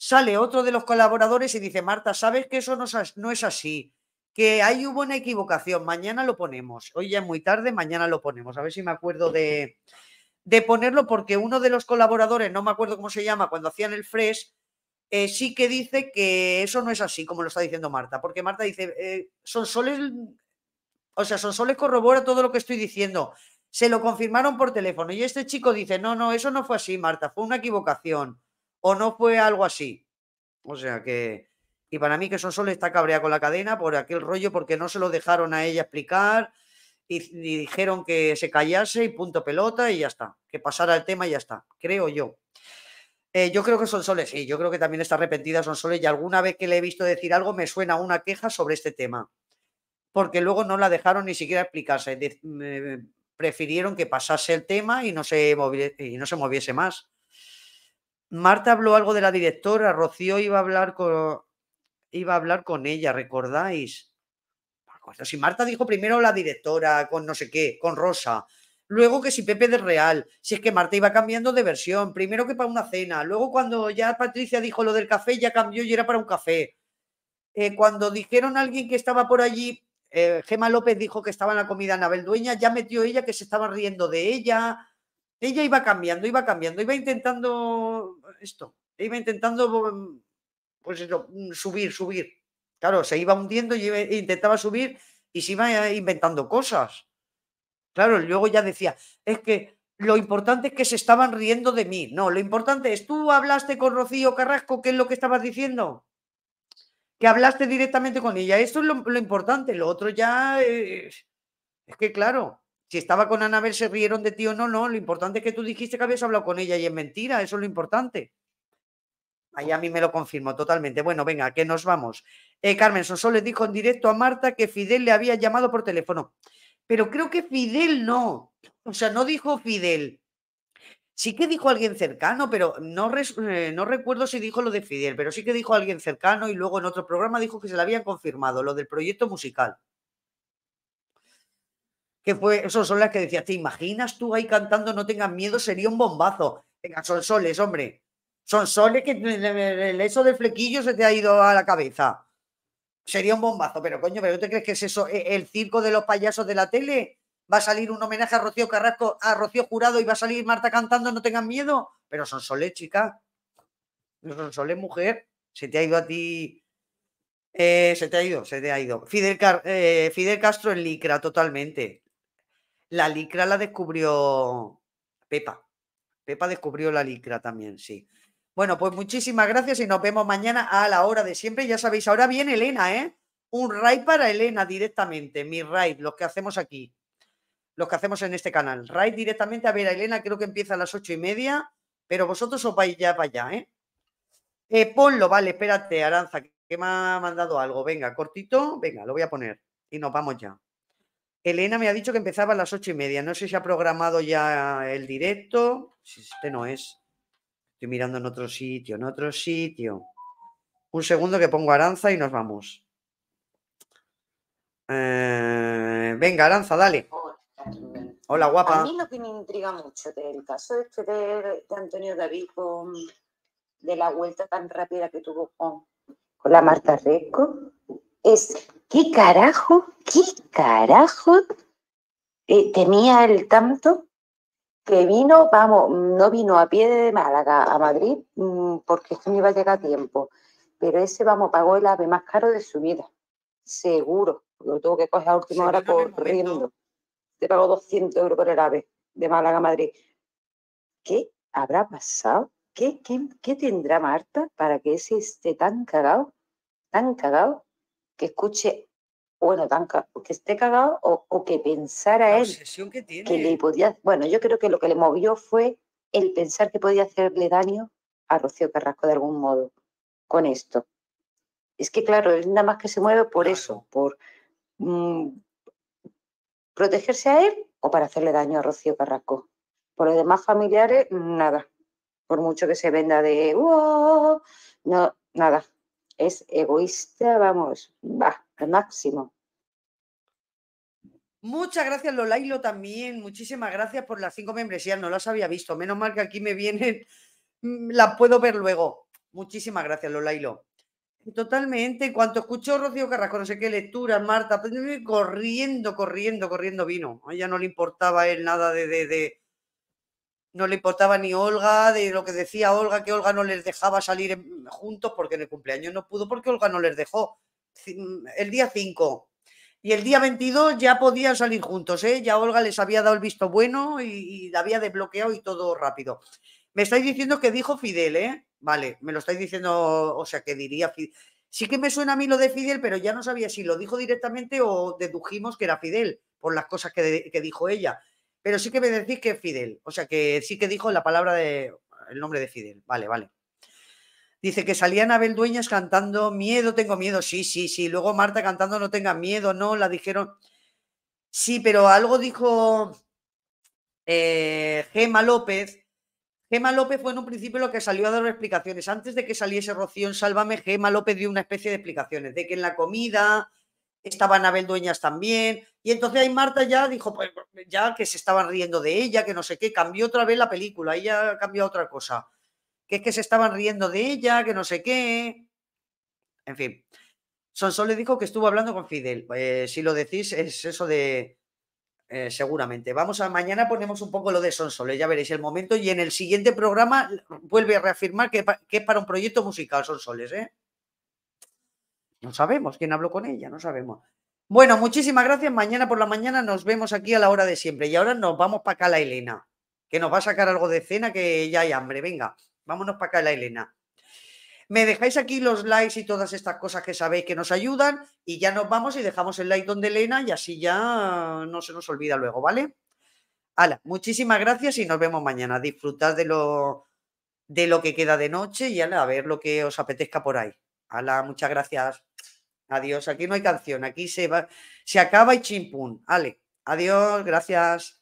sale otro de los colaboradores y dice, Marta, ¿sabes que eso no es así? Que ahí hubo una equivocación, mañana lo ponemos. Hoy ya es muy tarde, mañana lo ponemos. A ver si me acuerdo de, ponerlo porque uno de los colaboradores, no me acuerdo cómo se llama, cuando hacían el fresh, eh, sí que dice que eso no es así, como lo está diciendo Marta, porque Marta dice, eh, son soles, o sea, son soles corrobora todo lo que estoy diciendo. Se lo confirmaron por teléfono y este chico dice, no, no, eso no fue así, Marta, fue una equivocación o no fue algo así. O sea que. Y para mí que Sonsoles está cabreada con la cadena por aquel rollo, porque no se lo dejaron a ella explicar y, dijeron que se callase y punto pelota y ya está. Que pasara el tema y ya está, creo yo. Eh, yo creo que Sonsoles, sí, yo creo que también está arrepentida Sonsoles y alguna vez que le he visto decir algo me suena una queja sobre este tema. Porque luego no la dejaron ni siquiera explicarse. prefirieron que pasase el tema y no se, y no se moviese más. Marta habló algo de la directora, Rocío iba a hablar con, iba a hablar con ella, ¿recordáis? Si Marta dijo primero la directora, con no sé qué, con Rosa, luego que si Pepe de Real, si es que Marta iba cambiando de versión, primero que para una cena, luego cuando ya Patricia dijo lo del café, ya cambió y era para un café. Eh, cuando dijeron a alguien que estaba por allí, eh, Gema López dijo que estaba en la comida Anabel Dueña, ya metió ella que se estaba riendo de ella, ella iba cambiando, iba cambiando, iba intentando esto, iba intentando, mm, pues eso, mm, subir, subir. Claro, se iba hundiendo e intentaba subir y se iba eh, inventando cosas. Claro, luego ya decía, es que lo importante es que se estaban riendo de mí. No, lo importante es, tú hablaste con Rocío Carrasco, ¿qué es lo que estabas diciendo? Que hablaste directamente con ella. esto es lo, importante. Lo otro ya eh, es que, claro, si estaba con Anabel, se rieron de ti o no, no. Lo importante es que tú dijiste que habías hablado con ella y es mentira, eso es lo importante. Ahí a mí me lo confirmo totalmente. Bueno, venga, que nos vamos. Eh, Carmen Sonsoles le dijo en directo a Marta que Fidel le había llamado por teléfono. Pero creo que Fidel no. O sea, no dijo Fidel. Sí que dijo alguien cercano, pero no, eh, no recuerdo si dijo lo de Fidel, pero sí que dijo alguien cercano y luego en otro programa dijo que se le habían confirmado lo del proyecto musical que fue, esos son las que decías, ¿te imaginas tú ahí cantando No tengas miedo? Sería un bombazo. Venga, son soles, hombre. Son soles que el eso del flequillo se te ha ido a la cabeza. Sería un bombazo, pero coño, ¿pero tú te crees que es eso? E, ¿El circo de los payasos de la tele? ¿Va a salir un homenaje a Rocío Carrasco, a Rocío Jurado y va a salir Marta cantando No tengas miedo? Pero son soles, chicas. son soles, mujer. Se te ha ido a ti. Eh, se te ha ido, se te ha ido. Fidel, eh, Fidel Castro en Licra, totalmente. La licra la descubrió Pepa. Pepa descubrió la licra también, sí. Bueno, pues muchísimas gracias y nos vemos mañana a la hora de siempre. Ya sabéis, ahora viene Elena, ¿eh? Un raid para Elena directamente, mi raid, los que hacemos aquí, los que hacemos en este canal. Raid directamente a ver a Elena, creo que empieza a las ocho y media, pero vosotros os vais ya para allá, ¿eh? ¿eh? Ponlo, vale, espérate, Aranza, que me ha mandado algo. Venga, cortito, venga, lo voy a poner y nos vamos ya. Elena me ha dicho que empezaba a las ocho y media. No sé si ha programado ya el directo. Si este no es. Estoy mirando en otro sitio, en otro sitio. Un segundo que pongo Aranza y nos vamos. Eh, venga, Aranza, dale. Hola, guapa. A mí lo que me intriga mucho del caso este de, Antonio David con, de la vuelta tan rápida que tuvo con, con la Marta Resco es qué carajo, qué carajo eh, tenía el tanto que vino, vamos, no vino a pie de Málaga a Madrid mm, porque esto no iba a llegar a tiempo, pero ese, vamos, pagó el ave más caro de su vida, seguro, lo tuvo que coger a última hora corriendo. Te pagó 200 euros por el ave de Málaga a Madrid. ¿Qué habrá pasado? ¿Qué, qué, qué tendrá Marta para que ese esté tan cagado, tan cagado? que escuche, bueno, tan que esté cagado o, que pensara La él que, le podía, bueno, yo creo que lo que le movió fue el pensar que podía hacerle daño a Rocío Carrasco de algún modo con esto. Es que claro, él nada más que se mueve por eso, por mm, protegerse a él o para hacerle daño a Rocío Carrasco. Por los demás familiares, nada. Por mucho que se venda de, no, nada es egoísta, vamos, va, al máximo. Muchas gracias, Lolailo, también. Muchísimas gracias por las cinco membresías. No las había visto. Menos mal que aquí me vienen. Las mm, puedo ver luego. Muchísimas gracias, Lolailo. Totalmente. En cuanto escuchó Rocío Carrasco, no sé qué lectura, Marta, pues, corriendo, corriendo, corriendo vino. ya no le importaba él nada de, de, no le importaba ni Olga, de lo que decía Olga, que Olga no les dejaba salir juntos porque en el cumpleaños no pudo, porque Olga no les dejó. El día 5. Y el día 22 ya podían salir juntos, ¿eh? ya Olga les había dado el visto bueno y, la había desbloqueado y todo rápido. Me estáis diciendo que dijo Fidel, ¿eh? Vale, me lo estáis diciendo, o sea, que diría Sí que me suena a mí lo de Fidel, pero ya no sabía si lo dijo directamente o dedujimos que era Fidel por las cosas que, que dijo ella pero sí que me decís que Fidel. O sea, que sí que dijo la palabra de. el nombre de Fidel. Vale, vale. Dice que salía Anabel Dueñas cantando Miedo, tengo miedo. Sí, sí, sí. Luego Marta cantando No tengas miedo, no. La dijeron. Sí, pero algo dijo eh, Gema López. Gema López fue en un principio lo que salió a dar explicaciones. Antes de que saliese Rocío en Sálvame, Gema López dio una especie de explicaciones de que en la comida Estaban Abel Dueñas también, y entonces ahí Marta ya dijo, pues ya que se estaban riendo de ella, que no sé qué, cambió otra vez la película, ella cambió otra cosa, que es que se estaban riendo de ella, que no sé qué, en fin. Sonsoles le dijo que estuvo hablando con Fidel. Eh, si lo decís, es eso de. Eh, seguramente. Vamos a mañana ponemos un poco lo de Sonsoles, ya veréis el momento. Y en el siguiente programa vuelve a reafirmar que, que es para un proyecto musical, Sonsoles, ¿eh? No sabemos quién habló con ella, no sabemos. Bueno, muchísimas gracias. Mañana por la mañana nos vemos aquí a la hora de siempre. Y ahora nos vamos para acá la Elena, que nos va a sacar algo de cena, que ya hay hambre. Venga, vámonos para acá la Elena. Me dejáis aquí los likes y todas estas cosas que sabéis que nos ayudan y ya nos vamos y dejamos el like donde Elena y así ya no se nos olvida luego, ¿vale? Hala, muchísimas gracias y nos vemos mañana. Disfrutad de lo, de lo que queda de noche y a ver lo que os apetezca por ahí. Hala, muchas gracias. Adiós. Aquí no hay canción. Aquí se va, se acaba y chimpún. Ale, adiós, gracias.